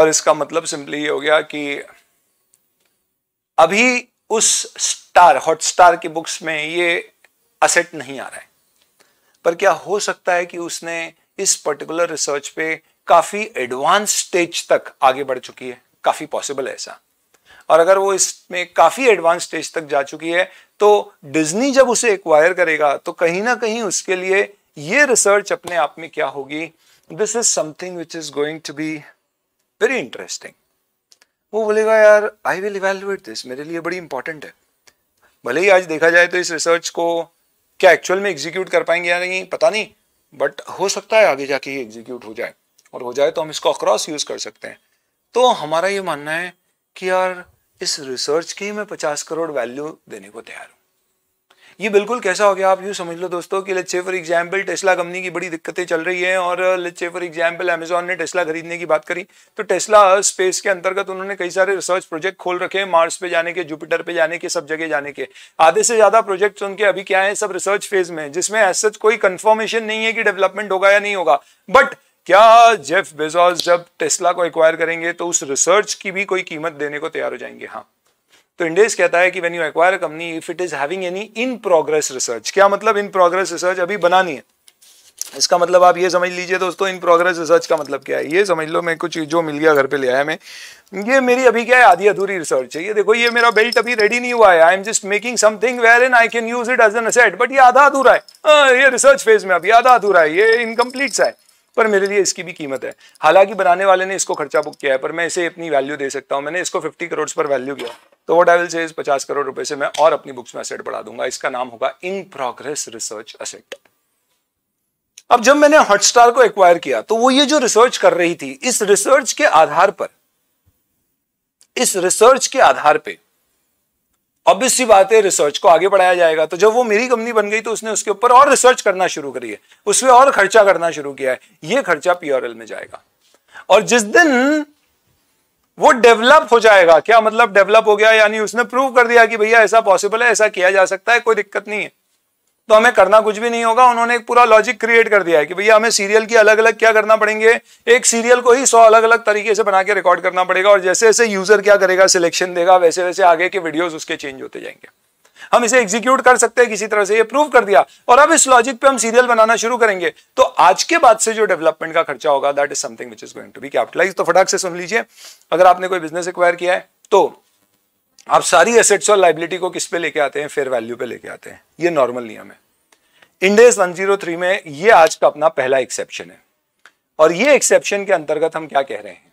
और इसका मतलब सिंपली ये हो गया कि अभी उस स्टार हॉटस्टार की बुक्स में ये असेट नहीं आ रहा है पर क्या हो सकता है कि उसने इस पर्टिकुलर रिसर्च पे काफी एडवांस स्टेज तक आगे बढ़ चुकी है काफी पॉसिबल है ऐसा और अगर वो इसमें काफी एडवांस स्टेज तक जा चुकी है तो डिज्नी जब उसे एक्वायर करेगा तो कहीं ना कहीं उसके लिए ये रिसर्च अपने आप में क्या होगी this is something which is going to be very interesting वो बोलेगा यार आई विल इवेल्युएट दिस मेरे लिए बड़ी इंपॉर्टेंट है भले ही आज देखा जाए तो इस रिसर्च को क्या एक्चुअल में एग्जीक्यूट कर पाएंगे या नहीं पता नहीं बट हो सकता है आगे जाके ही एग्जीक्यूट हो जाए और हो जाए तो हम इसको अक्रॉस यूज़ कर सकते हैं तो हमारा ये मानना है कि यार इस रिसर्च की मैं पचास करोड़ वैल्यू देने को तैयार हूँ ये बिल्कुल कैसा हो गया आप यू समझ लो दोस्तों कि let's for example Tesla company की बड़ी दिक्कतें चल रही है और लेट्स फॉर एग्जाम्पल अमेजोन ने टेस्ला खरीदने की बात करी तो टेस्ला स्पेस के अंतर्गत उन्होंने कई सारे रिसर्च प्रोजेक्ट खोल रखे हैं मार्स पे जाने के जुपिटर पे जाने के सब जगह जाने के आधे से ज़्यादा प्रोजेक्ट उनके अभी क्या है सब रिसर्च फेज में जिसमें एज सच कोई कन्फर्मेशन नहीं है कि डेवलपमेंट होगा या नहीं होगा बट क्या जेफ बेजोस जब टेस्ला को एक्वायर करेंगे तो उस रिसर्च की भी कोई कीमत देने को तैयार हो जाएंगे हाँ तो इंडेस कहता है कि when you acquire company if it is having any in progress research क्या मतलब इन प्रोग्रेस रिसर्च अभी बनानी है इसका मतलब आप ये समझ लीजिए दोस्तों इन प्रोग्रेस रिसर्च का मतलब क्या है ये समझ लो मैं कुछ जो मिल गया घर पे ले आया मैं ये मेरी अभी क्या है आधी अधूरी रिसर्च है ये देखो ये मेरा बेल्ट अभी रेडी नहीं हुआ है I am just making something where in I can use it as an asset but ये आधा अधूरा है आ, हाँ, ये रिसर्च फेज में अभी आधा अधूरा है ये इनकम्प्लीट सा है पर मेरे लिए इसकी भी कीमत है हालांकि बनाने वाले ने इसको खर्चा बुक किया है पर मैं इसे इतनी वैल्यू दे सकता हूँ मैंने इसको फिफ्टी करोड़ पर वैल्यू किया तो वट आई विल से पचास करोड़ रुपए से मैं और अपनी बुक्स में असेट बढ़ा दूंगा इसका नाम होगा इन प्रोग्रेस रिसर्च असेट अब जब मैंने हॉटस्टार को एक्वायर किया तो वो ये जो रिसर्च कर रही थी इस रिसर्च के आधार पर इस रिसर्च के आधार पर ऑब्वियसली बात है रिसर्च को आगे बढ़ाया जाएगा तो जब वो मेरी कंपनी बन गई तो उसने उसके ऊपर और रिसर्च करना शुरू करी है उसमें और खर्चा करना शुरू किया है ये खर्चा पीआरएल में जाएगा और जिस दिन वो डेवलप हो जाएगा क्या मतलब डेवलप हो गया यानी उसने प्रूव कर दिया कि भैया ऐसा पॉसिबल है ऐसा किया जा सकता है कोई दिक्कत नहीं है तो हमें करना कुछ भी नहीं होगा उन्होंने एक पूरा लॉजिक क्रिएट कर दिया है कि भैया हमें सीरियल की अलग अलग क्या करना पड़ेंगे एक सीरियल को ही सौ अलग अलग तरीके से बना के रिकॉर्ड करना पड़ेगा और जैसे जैसे यूजर क्या करेगा सिलेक्शन देगा वैसे वैसे आगे के वीडियोस उसके चेंज होते जाएंगे हम इसे एग्जीक्यूट कर सकते हैं किसी तरह से ये प्रूव कर दिया और अब इस लॉजिक पे हम सीरियल बनाना शुरू करेंगे तो आज के बाद से जो डेवलपमेंट का खर्चा होगा that is something which is going to be capitalise तो फटाक से सुन लीजिए अगर आपने कोई बिजनेस एक्वायर किया है तो आप सारी एसेट्स और लाइबिलिटी को किस पे लेके आते हैं फेयर वैल्यू पे लेके आते हैं ये नॉर्मल नियम है इंडेस 103 में ये आज का अपना पहला एक्सेप्शन है और ये एक्सेप्शन के अंतर्गत हम क्या कह रहे हैं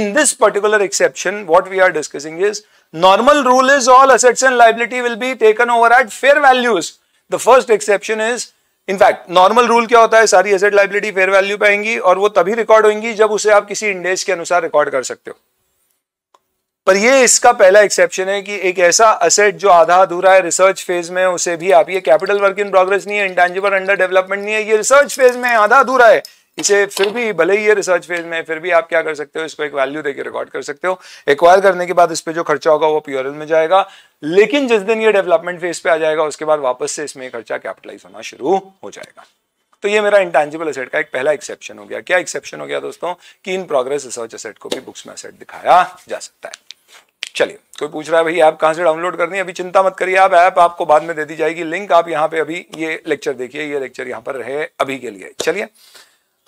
in this particular exception what we are discussing is normal rule is all assets and liability will be taken over at fair values the first exception is in fact normal rule क्या होता है सारी एसेट लाइबिलिटी फेयर वैल्यू पे आएंगी और वो तभी record होंगी जब उसे आप किसी इंडेक्स के अनुसार रिकॉर्ड कर सकते हो पर ये इसका पहला एक्सेप्शन है कि एक ऐसा असेट जो आधा अधूरा है रिसर्च फेज में उसे भी आप ये कैपिटल वर्क इन प्रोग्रेस नहीं है इंटेंजिबल अंडर डेवलपमेंट नहीं है ये रिसर्च फेज में आधा अधूरा है इसे फिर भी भले ही ये रिसर्च फेज में फिर भी आप क्या कर सकते हो इसको एक वैल्यू देकर रिकॉर्ड कर सकते हो एक्वायर करने के बाद इस पर जो खर्चा होगा वो प्योर में जाएगा लेकिन जिस दिन ये डेवलपमेंट फेज पे आ जाएगा उसके बाद वापस से इसमें खर्चा कैपिटलाइज होना शुरू हो जाएगा तो ये मेरा इंटेंजिबल असेट का एक पहला एक्सेप्शन हो गया क्या एक्सेप्शन हो गया दोस्तों कि इन प्रोग्रेस रिसर्च असेट को भी बुक्स में असेट दिखाया जा सकता है चलिए कोई पूछ रहा है भाई ऐप कहाँ से डाउनलोड करनी है अभी चिंता मत करिए आप ऐप आपको बाद में दे दी जाएगी लिंक आप यहाँ पे अभी ये लेक्चर देखिए ये लेक्चर यहाँ पर रहे अभी के लिए चलिए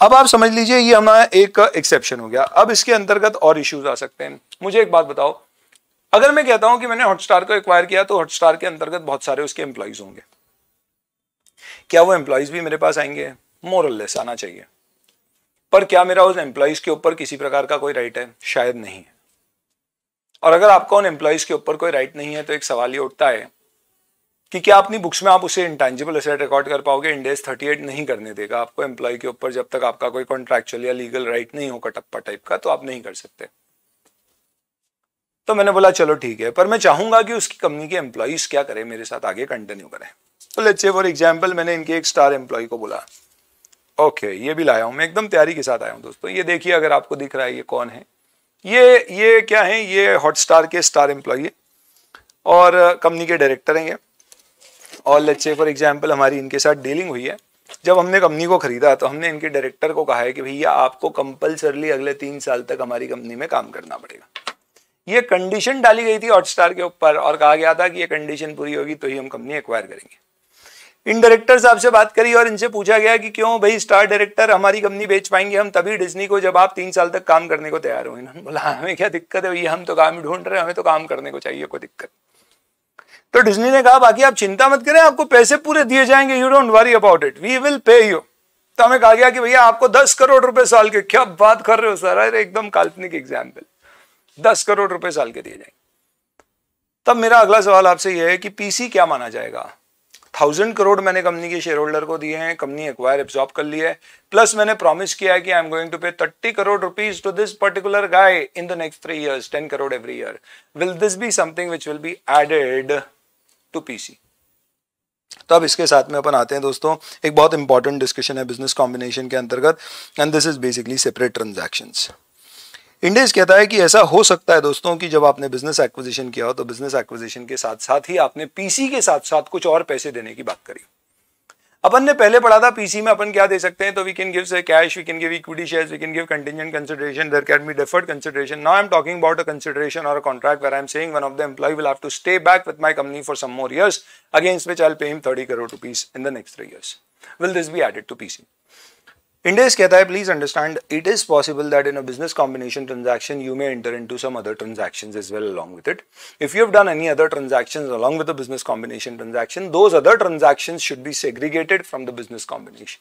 अब आप समझ लीजिए ये हमारा एक एक्सेप्शन हो गया अब इसके अंतर्गत और इश्यूज आ सकते हैं मुझे एक बात बताओ अगर मैं कहता हूं कि मैंने हॉटस्टार को एक्वायर किया तो हॉटस्टार के अंतर्गत बहुत सारे उसके एम्प्लॉयज होंगे क्या वो एम्प्लॉयज भी मेरे पास आएंगे लेस आना चाहिए पर क्या मेरा उस एम्प्लॉयज के ऊपर किसी प्रकार का कोई राइट है शायद नहीं है और अगर आपका उन एम्प्लॉयज के ऊपर कोई राइट नहीं है तो एक सवाल ये उठता है कि क्या अपनी बुक्स में आप उसे इंटेंजिबल असेट रिकॉर्ड कर पाओगे इंडेस एट नहीं करने देगा आपको एम्प्लॉय के ऊपर जब तक आपका कोई कॉन्ट्रेक्चुअल या लीगल राइट नहीं हो कटप्पा टाइप का तो आप नहीं कर सकते तो मैंने बोला चलो ठीक है पर मैं चाहूंगा कि उसकी कंपनी के एम्प्लॉयज क्या करें मेरे साथ आगे कंटिन्यू करें तो लेट्स से फॉर एग्जाम्पल मैंने इनके एक स्टार एम्प्लॉय को बोला ओके ये भी लाया हूं मैं एकदम तैयारी के साथ आया हूँ दोस्तों ये देखिए अगर आपको दिख रहा है ये कौन है ये ये क्या है ये हॉटस्टार के स्टार एम्प्लॉय है और कंपनी uh, के डायरेक्टर हैं ये और लेट्स से फॉर एग्जांपल हमारी इनके साथ डीलिंग हुई है जब हमने कंपनी को खरीदा तो हमने इनके डायरेक्टर को कहा है कि भैया आपको कंपलसरली अगले तीन साल तक हमारी कंपनी में काम करना पड़ेगा ये कंडीशन डाली गई थी हॉटस्टार के ऊपर और कहा गया था कि ये कंडीशन पूरी होगी तो ही हम कंपनी एक्वायर करेंगे इन डायरेक्टर साहब से बात करी और इनसे पूछा गया कि क्यों भाई स्टार डायरेक्टर हमारी कंपनी बेच पाएंगे हम तभी डिज्नी को जब आप तीन साल तक काम करने को तैयार हो इन्होंने बोला हमें क्या दिक्कत है भैया हम तो काम ढूंढ रहे हैं हमें तो काम करने को चाहिए कोई दिक्कत तो डिज्नी ने कहा बाकी आप चिंता मत करें आपको पैसे पूरे दिए जाएंगे you don't worry about it we will pay you तो हमें कहा गया कि भैया आपको दस करोड़ रुपए साल के क्या बात कर रहे हो सर अरे एकदम काल्पनिक एग्जाम्पल दस करोड़ रुपए साल के दिए जाएंगे तब मेरा अगला सवाल आपसे यह है कि पीसी क्या माना जाएगा थाउजेंड करोड़ मैंने कंपनी के शेयर होल्डर को दिए हैं कंपनी एक्वायर एब्जॉर्ब कर लिया है प्लस मैंने प्रॉमिस किया है कि I am going to pay thirty crore rupees to this particular guy in the next three years ten crore every year will this be something which will be added to P तो अब इसके साथ में अपन आते हैं दोस्तों एक बहुत इंपॉर्टेंट डिस्कशन है बिजनेस कॉम्बिनेशन के अंतर्गत and this is basically separate transactions Ind AS कहता है कि ऐसा हो सकता है दोस्तों कि जब आपने बिजनेस एक्विजिशन किया हो तो बिजनेस एक्विजिशन के साथ साथ ही आपने पीसी के साथ साथ कुछ और पैसे देने की बात करी अपन ने पहले पढ़ा था पीसी में अपन क्या दे सकते हैं तो we can give cash we can give equity shares we can give contingent consideration there can be deferred consideration now I am talking about a consideration or a contract where I am saying one of the employee will have to stay back with my company for some more years against which I will pay him 30 crore rupees in the next 3 years will this B added to PC Ind kehta hai, please understand, it is possible that in a business combination transaction, you may enter into some other transactions as well along with it. If you have done any other transactions along with the business combination transaction, those other transactions should be segregated from the business combination,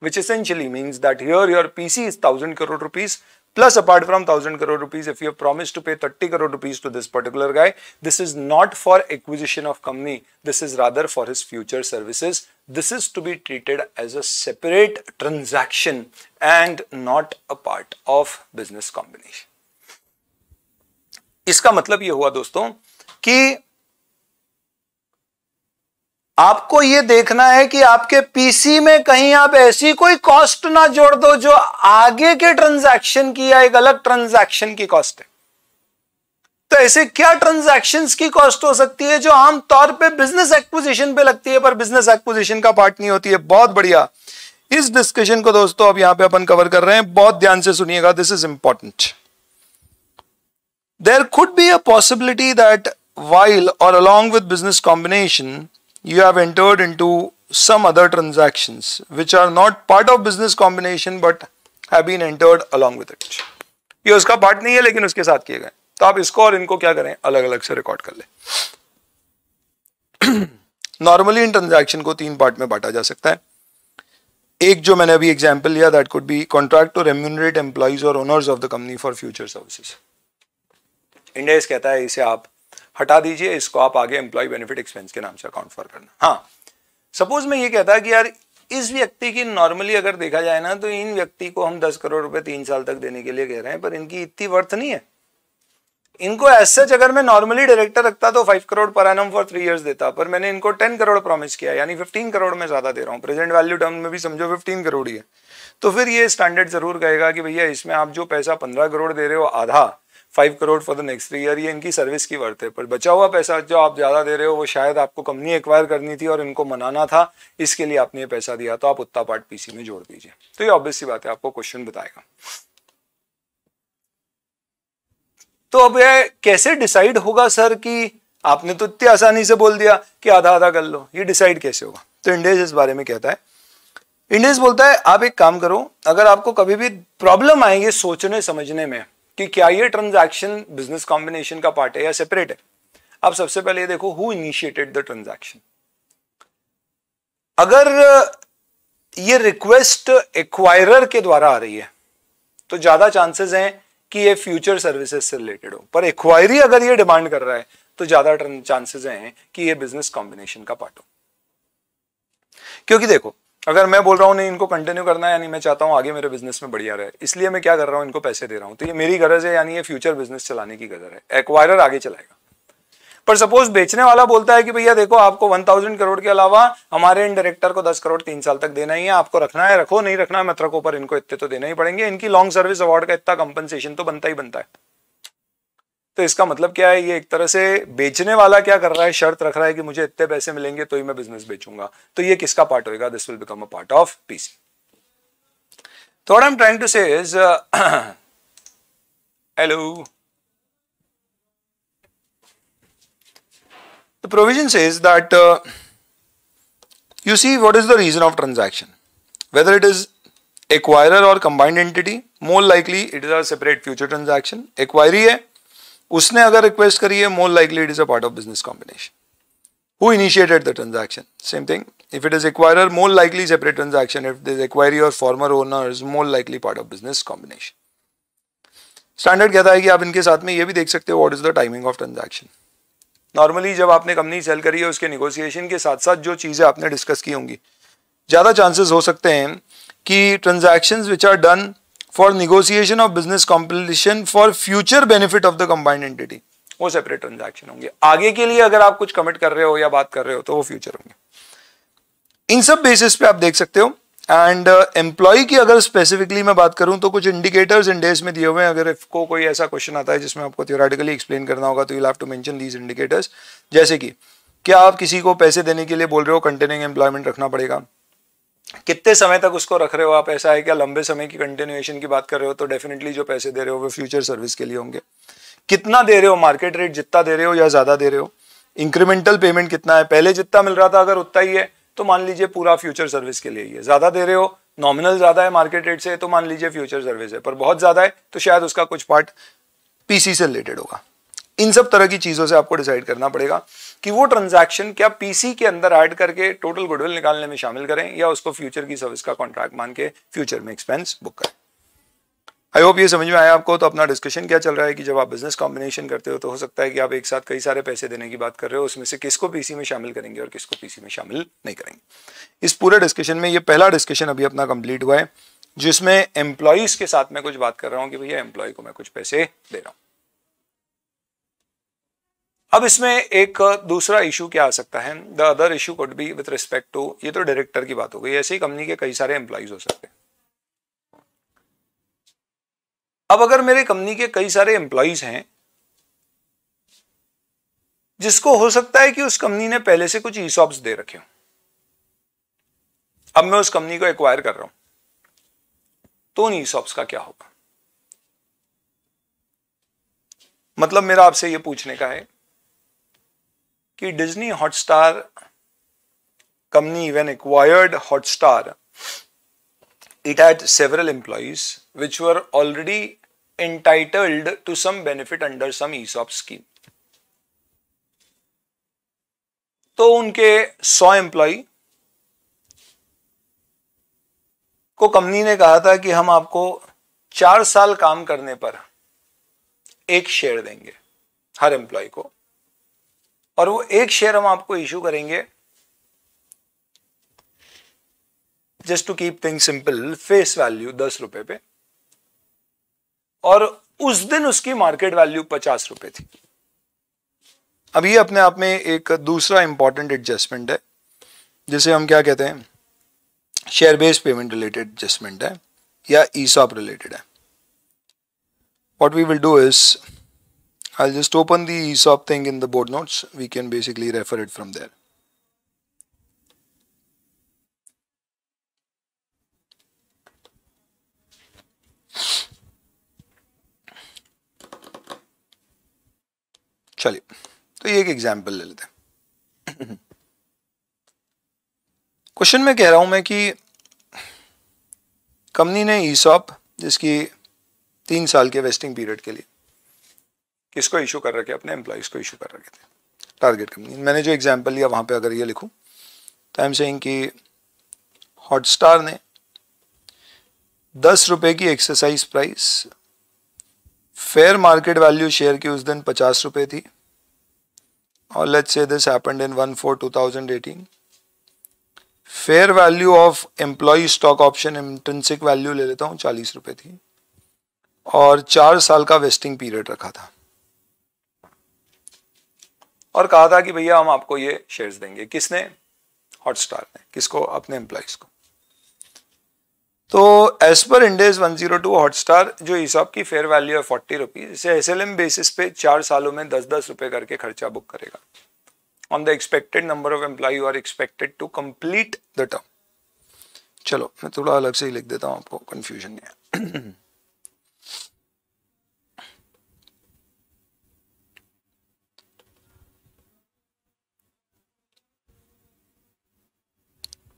which essentially means that here your PC is 1000 crore rupees, plus apart from 1000 crore rupees if you have promised to pay 30 crore rupees to this particular guy this is not for acquisition of company this is rather for his future services this is to be treated as a separate transaction and not a part of business combination. इसका मतलब यह हुआ दोस्तों कि आपको यह देखना है कि आपके पीसी में कहीं आप ऐसी कोई कॉस्ट ना जोड़ दो जो आगे के ट्रांजैक्शन की या एक अलग ट्रांजैक्शन की कॉस्ट है तो ऐसे क्या ट्रांजैक्शंस की कॉस्ट हो सकती है जो आमतौर पे बिजनेस एक्विजिशन पे लगती है पर बिजनेस एक्विजिशन का पार्ट नहीं होती है बहुत बढ़िया इस डिस्कशन को दोस्तों अब यहां पे अपन कवर कर रहे हैं बहुत ध्यान से सुनिएगा this is important there should be a possibility that while or along with business combination you have entered into other transaction which are not part of business combination but have been ये उसका part नहीं है लेकिन उसके साथ किए गए तो आप इसको और इनको क्या करें अलग अलग से रिकॉर्ड कर ले नॉर्मली इन ट्रांजैक्शन को तीन पार्ट में बांटा जा सकता है एक जो मैंने अभी एग्जाम्पल लिया that could be contract to remunerate employees or owners of the company for future services India कहता है इसे आप हटा दीजिए इसको आप आगे एम्प्लॉय बेनिफिट एक्सपेंस के नाम से अकाउंट फॉर करना हाँ सपोज मैं ये कहता है कि यार इस व्यक्ति की नॉर्मली अगर देखा जाए ना तो इन व्यक्ति को हम दस करोड़ रुपए तीन साल तक देने के लिए कह रहे हैं पर इनकी इतनी वर्थ नहीं है इनको एसेज अगर मैं नॉर्मली डायरेक्टर रखता तो five crore per annum for three years देता पर मैंने इनको टेन करोड़ प्रॉमिस किया यानी फिफ्टीन करोड़ में ज़्यादा दे रहा हूँ प्रेजेंट वैल्यू टर्म में भी समझो फिफ्टीन करोड़ ही है तो फिर ये स्टैंडर्ड जरूर कहेगा कि भैया इसमें आप जो पैसा पंद्रह करोड़ दे रहे हो आधा five crore for the next three year ये इनकी सर्विस की वर्थ है पर बचा हुआ पैसा जो आप ज़्यादा दे रहे हो वो शायद आपको कंपनी एक्वायर करनी थी और इनको मनाना था इसके लिए आपने ये पैसा दिया तो आप उत्ता पार्ट पीसी में जोड़ दीजिए तो ये ऑब्वियसली बात है आपको क्वेश्चन बताएगा तो अब ये कैसे डिसाइड होगा सर कि आपने तो इतनी आसानी से बोल दिया कि आधा आधा कर लो ये डिसाइड कैसे होगा तो इंडेज इस बारे में कहता है इंडेज बोलता है आप एक काम करो अगर आपको कभी भी प्रॉब्लम आएंगे सोचने समझने में कि क्या ये ट्रांजैक्शन बिजनेस कॉम्बिनेशन का पार्ट है या सेपरेट है आप सबसे पहले ये देखो हु इनिशिएटेड द ट्रांजैक्शन अगर ये रिक्वेस्ट एक्वायरर के द्वारा आ रही है तो ज्यादा चांसेस हैं कि ये फ्यूचर सर्विसेज से रिलेटेड हो पर एक्वायरी अगर ये डिमांड कर रहा है तो ज्यादा चांसेस हैं कि ये बिजनेस कॉम्बिनेशन का पार्ट हो क्योंकि देखो अगर मैं बोल रहा हूं नहीं इनको कंटिन्यू करना है यानी मैं चाहता हूं आगे मेरे बिजनेस में बढ़िया रहे इसलिए मैं क्या कर रहा हूं इनको पैसे दे रहा हूं तो ये मेरी गरज है यानी ये फ्यूचर बिजनेस चलाने की गरज है एक्वायर आगे चलाएगा पर सपोज बेचने वाला बोलता है कि भैया देखो आपको वन थाउजेंड करोड़ के अलावा हमारे इन डायरेक्टर को दस करोड़ तीन साल तक देना ही है आपको रखना है रखो नहीं रखना है मत रखो पर इनको इतने तो देना ही पड़ेंगे इनकी लॉन्ग सर्विस अवार्ड का इतना कंपनसेशन तो बनता ही बनता है तो इसका मतलब क्या है ये एक तरह से बेचने वाला क्या कर रहा है शर्त रख रहा है कि मुझे इतने पैसे मिलेंगे तो ही मैं बिजनेस बेचूंगा तो ये किसका पार्ट होगा this will become a part of PC तो I am trying to say hello The provision says that uh, you see what is the reason of transaction. Whether it is acquirer or combined entity, more likely it is a separate future transaction. Acquiree है उसने request करी more likely it is a part of business combination. Who initiated the transaction? Same thing. If it is acquirer, more likely separate transaction. If this acquiree or former owner, is more likely part of business combination. Standard कहता है कि आप इनके साथ में ये भी देख सकते हो what is the timing of transaction normally जब आपने कंपनी सेल करी है उसके निगोसिएशन के साथ साथ जो चीज़ें आपने डिस्कस की होंगी ज़्यादा चांसेस हो सकते हैं कि transaction which are done for negotiation of business competition for future benefit of the combined entity वो सेपरेट ट्रांजेक्शन होंगे आगे के लिए अगर आप कुछ कमिट कर रहे हो या बात कर रहे हो तो वो फ्यूचर होंगे इन सब बेसिस पे आप देख सकते हो एंड एम्प्लॉय uh, की अगर स्पेसिफिकली मैं बात करूं तो कुछ इंडिकेटर्स इन डेज में दिए हुए हैं अगर को कोई ऐसा क्वेश्चन आता है जिसमें आपको थियोरेटिकली एक्सप्लेन करना होगा तो you have to mention these indicators जैसे कि क्या आप किसी को पैसे देने के लिए बोल रहे हो कंटिन्यूंग एम्प्लॉयमेंट रखना पड़ेगा कितने समय तक उसको रख रहे हो आप ऐसा है क्या लंबे समय की कंटिन्यूएशन की बात कर रहे हो तो डेफिनेटली जो पैसे दे रहे हो वो फ्यूचर सर्विस के लिए होंगे कितना दे रहे हो मार्केट रेट जितना दे रहे हो या ज़्यादा दे रहे हो इंक्रीमेंटल पेमेंट कितना है पहले जितना मिल रहा था अगर उतना ही है तो मान लीजिए पूरा फ्यूचर सर्विस के लिए ही है ज़्यादा दे रहे हो नॉमिनल ज़्यादा है मार्केट रेट से तो मान लीजिए फ्यूचर सर्विस है पर बहुत ज़्यादा है तो शायद उसका कुछ पार्ट पीसी से रिलेटेड होगा इन सब तरह की चीज़ों से आपको डिसाइड करना पड़ेगा कि वो ट्रांजैक्शन क्या पीसी के अंदर ऐड करके टोटल गुडविल निकालने में शामिल करें या उसको फ्यूचर की सर्विस का कॉन्ट्रैक्ट मान के फ्यूचर में एक्सपेंस बुक करें आई होप ये समझ में आया आपको तो अपना डिस्कशन क्या चल रहा है कि जब आप बिजनेस कॉम्बिनेशन करते हो तो हो सकता है कि आप एक साथ कई सारे पैसे देने की बात कर रहे हो उसमें से किसको पीसी में शामिल करेंगे और किसको पीसी में शामिल नहीं करेंगे इस पूरे डिस्कशन में ये पहला डिस्कशन अभी अपना कंप्लीट हुआ है जिसमें एम्प्लॉयज के साथ मैं कुछ बात कर रहा हूँ कि भैया एम्प्लॉय को मैं कुछ पैसे दे रहा हूँ अब इसमें एक दूसरा इशू क्या आ सकता है the other issue could be with respect to ये तो डायरेक्टर की बात हो गई ऐसे ही कंपनी के कई सारे एम्प्लॉयज हो सकते हैं अब अगर मेरे कंपनी के कई सारे एम्प्लॉयज हैं जिसको हो सकता है कि उस कंपनी ने पहले से कुछ ईसॉप्स दे रखे हो अब मैं उस कंपनी को एक्वायर कर रहा हूं तो उन ईसॉप्स का क्या होगा मतलब मेरा आपसे यह पूछने का है कि Disney Hotstar company when acquired Hotstar it had several employees which were already entitled to some benefit under some ESOP scheme. तो उनके 100 एम्प्लॉय को कंपनी ने कहा था कि हम आपको चार साल काम करने पर एक शेयर देंगे हर एम्प्लॉय को और वो एक शेयर हम आपको इशू करेंगे just to keep thing simple face value दस रुपए पे और उस दिन उसकी मार्केट वैल्यू पचास रुपए थी अब ये अपने आप में एक दूसरा इंपॉर्टेंट एडजस्टमेंट है जिसे हम क्या कहते हैं share based payment related adjustment है या ईसॉप e रिलेटेड है what we will do is I just open the ESOP thing in the board notes we can basically refer it from there चलिए तो ये एक एग्जाम्पल ले लेते हैं क्वेश्चन में कह रहा हूं मैं कि कंपनी ने ईसॉप जिसकी तीन साल के वेस्टिंग पीरियड के लिए किसको इशू कर रखे अपने एम्प्लॉयज़ को इशू कर रखे थे टारगेट कंपनी मैंने जो एग्जाम्पल लिया वहां पे अगर ये लिखूं तो आई एम सेइंग कि हॉटस्टार ने दस रुपए की exercise price fair market value share की उस दिन पचास रुपए थी और let's say this happened in one four two thousand eighteen fair value of employee stock option intrinsic value ले लेता हूँ चालीस रुपए थी और चार साल का वेस्टिंग पीरियड रखा था और कहा था कि भैया हम आपको ये शेयर्स देंगे किसने हॉटस्टार ने किसको अपने एम्प्लॉयज़ को तो एज पर इंडेज 102 हॉटस्टार जो हिसाब की फेयर वैल्यू है फोर्टी रुपीज़ इसे एस बेसिस पे चार सालों में दस दस रुपए करके खर्चा बुक करेगा on the expected number of employee are expected to complete the term चलो मैं थोड़ा अलग से ही लिख देता हूँ आपको कंफ्यूजन नहीं है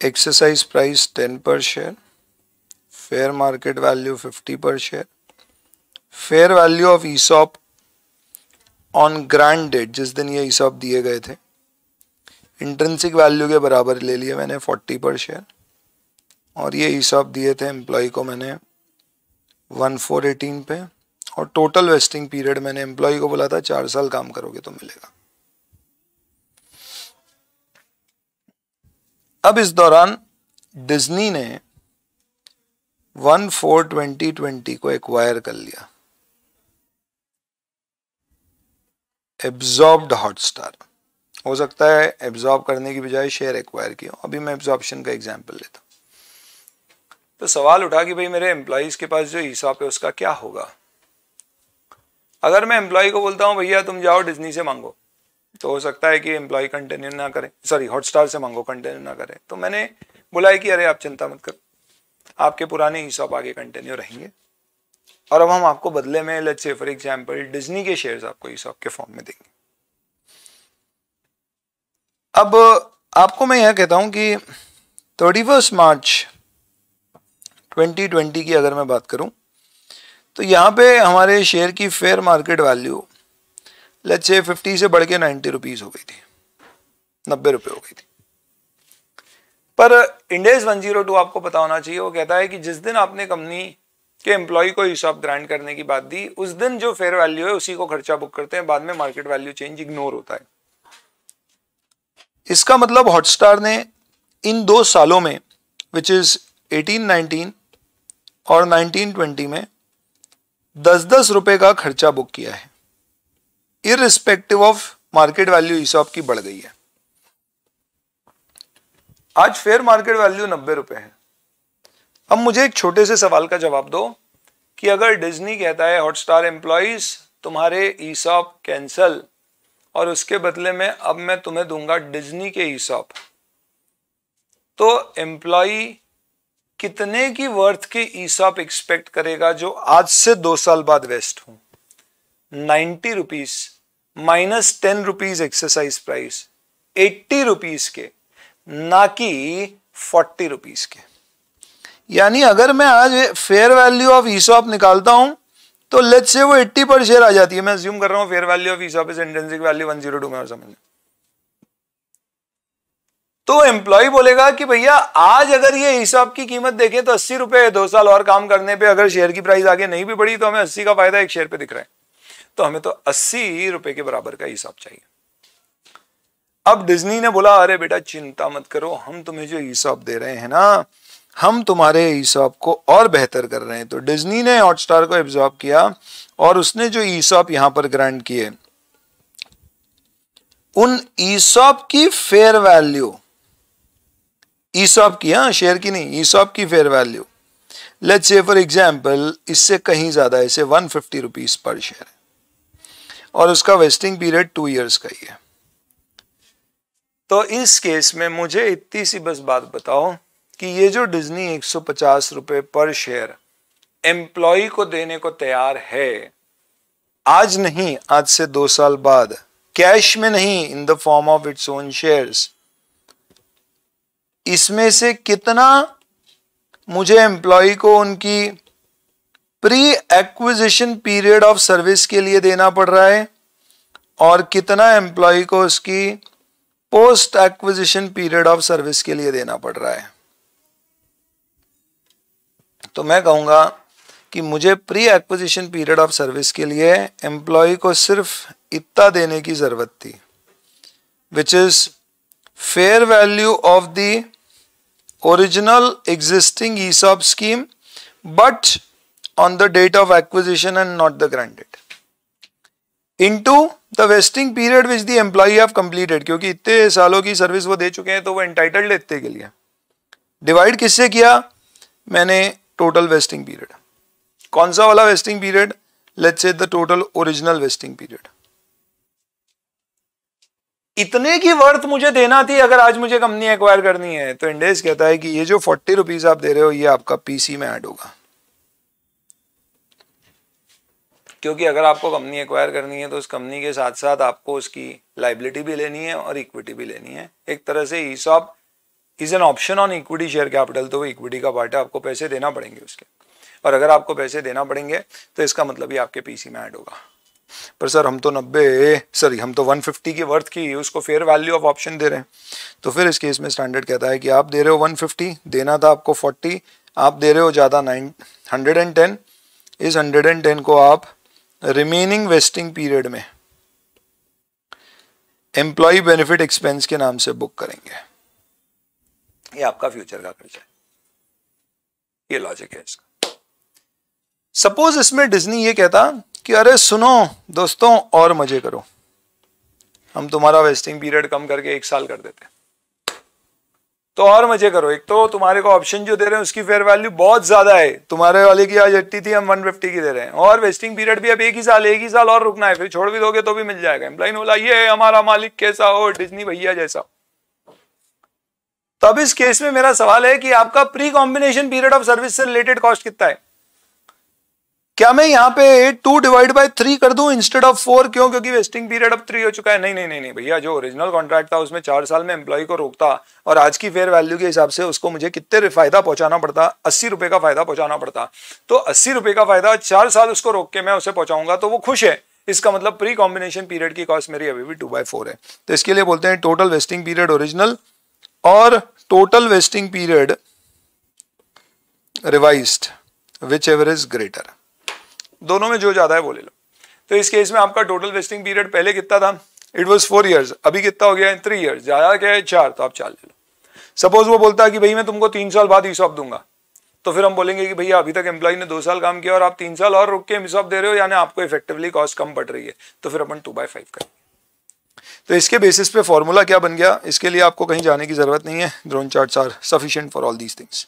exercise price ten per share fair market value 50 per share fair value of ESOP on grant date जिस दिन ये ईसॉप दिए गए थे इंट्रेंसिक वैल्यू के बराबर ले लिया मैंने 40 पर शेयर और ये ईसॉप दिए थे एम्प्लॉय को मैंने वन फोर एटीन पे और टोटल वेस्टिंग पीरियड मैंने एम्प्लॉय को बोला था चार साल काम करोगे तो मिलेगा अब इस दौरान डिज्नी ने वन फोर ट्वेंटी ट्वेंटी को एक्वायर कर लिया एब्जॉर्ब हॉटस्टार हो सकता है एब्जॉर्ब करने की बजाय शेयर एक्वायर किया अभी मैं एब्जॉर्बन का एग्जाम्पल लेता तो सवाल उठा कि भाई मेरे एम्प्लॉयज़ के पास जो हिसाब है उसका क्या होगा अगर मैं एम्प्लॉय को बोलता हूँ भैया तुम जाओ डिजनी से मांगो तो हो सकता है कि एम्प्लॉय कंटिन्यू ना करें सॉरी हॉटस्टार से मांगो कंटिन्यू ना करें तो मैंने बोला है कि अरे आप चिंता मत करो आपके पुराने हिसाब आगे कंटिन्यू रहेंगे और अब हम आपको बदले में let's say for example Disney के शेयर्स आपको हिसाब के फॉर्म में देंगे अब आपको मैं यह कहता हूं कि थर्टी मार्च 2020 की अगर मैं बात करूं तो यहाँ पे हमारे शेयर की फेयर मार्केट वैल्यू लेट्स से 50 से बढ़ के नाइन्टी रुपीज़ हो गई थी नब्बे रुपये हो गई थी पर इंडेज 102 आपको पता होना चाहिए वो कहता है कि जिस दिन आपने कंपनी के एम्प्लॉय को ईशॉप ग्रांड करने की बात दी उस दिन जो फेयर वैल्यू है उसी को खर्चा बुक करते हैं बाद में मार्केट वैल्यू चेंज इग्नोर होता है इसका मतलब हॉटस्टार ने इन दो सालों में विच इज 1819 और 1920 में दस दस रुपए का खर्चा बुक किया है irrespective of market value ESOP की बढ़ गई है आज फेयर मार्केट वैल्यू नब्बे रुपए है अब मुझे एक छोटे से सवाल का जवाब दो कि अगर डिज्नी कहता है हॉटस्टार एम्प्लॉयज तुम्हारे ईसॉप कैंसल और उसके बदले में अब मैं तुम्हें दूंगा डिज्नी के ईसॉप तो एम्प्लॉ कितने की वर्थ के ईसॉप एक्सपेक्ट करेगा जो आज से दो साल बाद वेस्ट हूं ninety rupees minus ten rupees exercise price eighty rupees के ना कि फोर्टी रुपीज के यानी अगर मैं आज फेयर वैल्यू ऑफ ईसॉप निकालता हूं तो लेट से वो 80 पर शेयर आ जाती है मैं ज्यूम कर रहा हूं fair value of ESOP is intrinsic value टू में समझ तो एम्प्लॉय बोलेगा कि भैया आज अगर ये हिसाब की कीमत देखें तो अस्सी रुपए दो साल और काम करने पे अगर शेयर की प्राइस आगे नहीं भी बढ़ी तो हमें अस्सी का फायदा एक शेयर पे दिख रहा है तो हमें तो अस्सी रुपए के बराबर का हिसाब चाहिए अब डिज्नी ने बोला अरे बेटा चिंता मत करो हम तुम्हें जो ईसॉप दे रहे हैं ना हम तुम्हारे ईसॉप को और बेहतर कर रहे हैं तो डिज्नी ने हॉटस्टार को एब्जॉर्ब किया और उसने जो ईसॉप यहां पर ग्रांट किए उन ईसॉप की फेयर वैल्यू ईसॉप की हाँ शेयर की नहीं ईसॉप की fair value let's say for example इससे कहीं ज्यादा इसे one fifty rupees per share और उसका वेस्टिंग पीरियड टू ईयर्स का ही है तो इस केस में मुझे इतनी सी बस बात बताओ कि ये जो डिज्नी एक रुपए पर शेयर एम्प्लॉय को देने को तैयार है आज नहीं आज से दो साल बाद कैश में नहीं in the form of its own shares इसमें से कितना मुझे एम्प्लॉय को उनकी pre acquisition period of service के लिए देना पड़ रहा है और कितना एम्प्लॉय को उसकी post acquisition period of service के लिए देना पड़ रहा है तो मैं कहूंगा कि मुझे pre acquisition period of service के लिए एम्प्लॉय को सिर्फ इतना देने की जरूरत थी which is fair value of the original existing ESOP scheme but on the date of acquisition and not the granted into the vesting period which the employee have completed क्योंकि इतने सालों की सर्विस वो दे चुके हैं तो वो एंटाइटल्ड है इतने के लिए डिवाइड किससे किया मैंने टोटल वेस्टिंग पीरियड कौन सा वाला vesting period let's say the total original vesting period इतने की वर्थ मुझे देना थी अगर आज मुझे कंपनी एक्वायर करनी है तो इंडेस कहता है कि ये जो फोर्टी रुपीज आप दे रहे हो ये आपका पीसी में ऐड होगा क्योंकि अगर आपको कंपनी एक्वायर करनी है तो उस कंपनी के साथ साथ आपको उसकी लाइबिलिटी भी लेनी है और इक्विटी भी लेनी है एक तरह से ESOP is an option on equity share capital तो वो इक्विटी का पार्ट है आपको पैसे देना पड़ेंगे उसके और अगर आपको पैसे देना पड़ेंगे तो इसका मतलब ही आपके पीसी में ऐड होगा पर सर हम तो नब्बे सॉरी हम तो वन फिफ्टी की वर्थ की उसको फेयर वैल्यू ऑफ ऑप्शन दे रहे हैं तो फिर इस केस में स्टैंडर्ड कहता है कि आप दे रहे हो वन फिफ्टी देना था आपको फोर्टी आप दे रहे हो ज़्यादा नाइन हंड्रेड एंड टेन इस हंड्रेड एंड टेन को आप रिमेनिंग वेस्टिंग पीरियड में एम्प्लॉय बेनिफिट एक्सपेंस के नाम से बुक करेंगे ये आपका फ्यूचर का खर्चा है ये लॉजिक है इसका सपोज इसमें डिज्नी ये कहता कि अरे सुनो दोस्तों और मजे करो हम तुम्हारा वेस्टिंग पीरियड कम करके एक साल कर देते हैं तो और मजे करो एक तो तुम्हारे को ऑप्शन जो दे रहे हैं उसकी फेयर वैल्यू बहुत ज्यादा है तुम्हारे वाले की आज एट्टी थी हम वन फिफ्टी की दे रहे हैं और वेस्टिंग पीरियड भी अब एक ही साल एक ही साल और रुकना है फिर छोड़ भी दोगे तो भी मिल जाएगा एम्प्लाइन बोला ये हमारा मालिक कैसा हो डिजनी भैया जैसा तब इस केस में मेरा सवाल है कि आपका pre combination period of service से रिलेटेड कॉस्ट कितना है क्या मैं यहाँ पे टू डिवाइड बाई थ्री कर दूं इंस्टेड ऑफ फोर क्यों क्योंकि वेस्टिंग पीरियड अब थ्री हो चुका है नहीं नहीं नहीं, नहीं भैया जो ओरिजिनल कॉन्ट्रैक्ट था उसमें चार साल में एम्प्लॉय को रोकता और आज की फेयर वैल्यू के हिसाब से उसको मुझे कितने फायदा पहुंचाना पड़ता अस्सी रुपए का फायदा पहुंचाना पड़ता तो अस्सी रुपए का फायदा चार साल उसको रोक के मैं उसे पहुंचाऊंगा तो वो खुश है इसका मतलब प्री कॉम्बिनेशन पीरियड की कॉस्ट मेरी अभी भी टू बाई फोर है तो इसके लिए बोलते हैं टोटल वेस्टिंग पीरियड ओरिजिनल और total vesting period revise whichever is greater दोनों में जो ज़्यादा है वो ले लो तो इस केस में आपका टोटल वेस्टिंग पीरियड पहले कितना था इट वॉज फोर ईयर्स अभी कितना हो गया है थ्री ईयर्स ज़्यादा क्या है चार तो आप चार ले लो सपोज वो बोलता है कि भाई मैं तुमको तीन साल बाद ईसॉप दूंगा तो फिर हम बोलेंगे कि भैया अभी तक एम्प्लॉय ने दो साल काम किया और आप तीन साल और रुक के हिसाब दे रहे हो यानी आपको इफेक्टिवली कॉस्ट कम पड़ रही है तो फिर अपन टू बाई फाइव करेंगे तो इसके बेसिस पे फॉर्मूला क्या बन गया इसके लिए आपको कहीं जाने की जरूरत नहीं है drawn chart are sufficient for all these things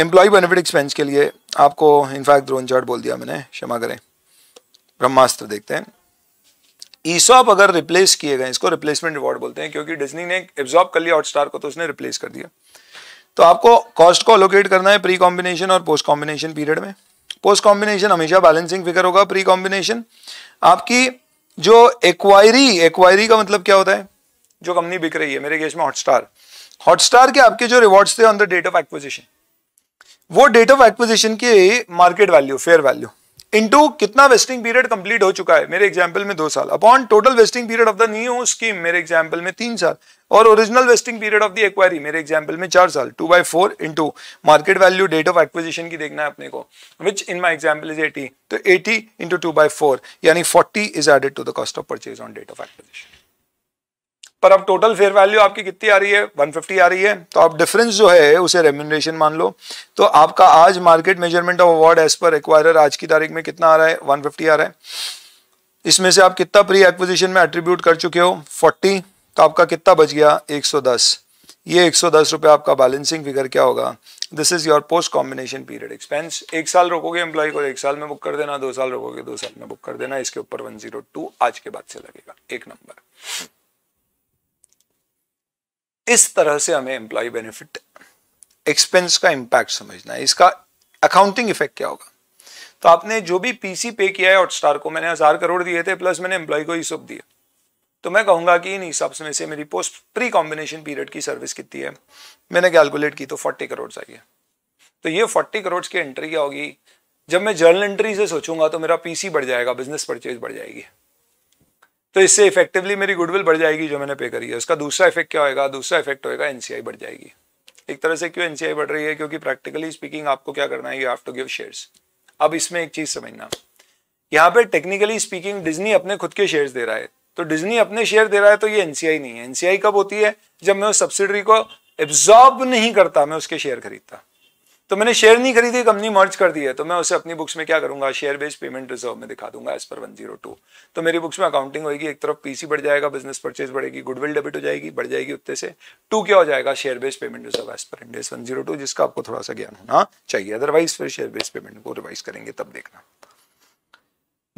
employ benefit expense के लिए आपको इनफैक्ट ड्रोन चार्ट बोल दिया मैंने क्षमा करें ब्रह्मास्त्र देखते हैं ईसॉप अगर रिप्लेस किए गए इसको रिप्लेसमेंट रिवॉर्ड बोलते हैं क्योंकि डिजनी ने एब्जॉर्ब कर लिया हॉटस्टार को तो उसने रिप्लेस कर दिया तो आपको कॉस्ट को अलोकेट करना है प्री कॉम्बिनेशन और पोस्ट कॉम्बिनेशन पीरियड में पोस्ट कॉम्बिनेशन हमेशा बैलेंसिंग फिगर होगा प्री कॉम्बिनेशन आपकी जो एक्वायरी एक्वायरी का मतलब क्या होता है जो कंपनी बिक रही है मेरे केस में हॉटस्टार हॉटस्टार के आपके जो रिवॉर्ड्स थे on the date of acquisition वो डेट ऑफ एक्विजिशन की market value fair value into कितना वेस्टिंग पीरियड कंप्लीट हो चुका है मेरे एग्जांपल में दो साल upon total vesting period of the new scheme मेरे एग्जांपल में तीन साल और original vesting period of the acquiree मेरे एग्जांपल में चार साल two by four into market value date of acquisition की देखना है अपने को विच in my example is eight तो eight into two by four यानी forty is added to the cost of purchase on date of acquisition पर अब total fair value आपकी कितनी आ रही है 150 आ रही है तो आप डिफरेंस जो है उसे रेम्यूनरेशन मान लो तो आपका आज market measurement of award as per acquirer आज की तारीख में कितना आ रहा है 150 आ रहा है इसमें से आप कितना प्री एक्विजिशन में एट्रीब्यूट कर चुके हो 40 तो आपका कितना बच गया 110 ये एक सौ आपका बैलेंसिंग फिगर क्या होगा this is your post combination period expense एक साल रोकोगे एम्प्लॉय को एक साल में बुक कर देना दो साल रोकोगे दो साल में बुक कर देना इसके ऊपर वन आज के बाद से लगेगा एक नंबर इस तरह से हमें एम्प्लॉय बेनिफिट एक्सपेंस का इंपैक्ट समझना है इसका अकाउंटिंग इफेक्ट क्या होगा तो आपने जो भी पीसी पे किया है हॉटस्टार को मैंने हजार करोड़ दिए थे प्लस मैंने एम्प्लॉय को सब दिया तो मैं कहूंगा कि इन हिसाब में से मेरी पोस्ट प्री कॉम्बिनेशन पीरियड की सर्विस कितनी है मैंने कैलकुलेट की तो फोर्टी करोड़ चाहिए तो ये फोर्टी करोड़ की एंट्री क्या होगी जब मैं जर्नल एंट्री से सोचूंगा तो मेरा पीसी बढ़ जाएगा बिजनेस परचेज बढ़ जाएगी तो इससे इफेक्टिवली मेरी गुडविल बढ़ जाएगी जो मैंने पे करी है उसका दूसरा इफेक्ट क्या होएगा दूसरा इफेक्ट होएगा एनसीआई बढ़ जाएगी एक तरह से क्यों एनसीआई बढ़ रही है क्योंकि प्रैक्टिकली स्पीकिंग आपको क्या करना है you have to give shares अब इसमें एक चीज समझना यहाँ पे टेक्निकली स्पीकिंग डिजनी अपने खुद के शेयर्स दे रहा है तो डिजनी अपने शेयर दे रहा है तो ये एनसीआई नहीं है एनसीआई कब होती है जब मैं उस सब्सिडरी को एब्जॉर्ब नहीं करता मैं उसके शेयर खरीदता तो मैंने शेयर नहीं खरीदी कंपनी मर्ज कर दी है तो मैं उसे अपनी बुक्स में क्या करूंगा शेयर बेस्ड पेमेंट रिजर्व में दिखा दूंगा as per one zero to तो मेरी बुक्स में अकाउंटिंग होगी एक तरफ पीसी बढ़ जाएगा बिजनेस परचेज बढ़ेगी गुडविल डेबिट हो जाएगी बढ़ जाएगी उत्ते से टू क्या हो जाएगा share based payment reserve as per Ind AS one zero to जिसका आपको थोड़ा सा ज्ञान होना चाहिए अदरवाइज फिर शेयर बेस्ड पेमेंट को रिवाइज करेंगे तब देखना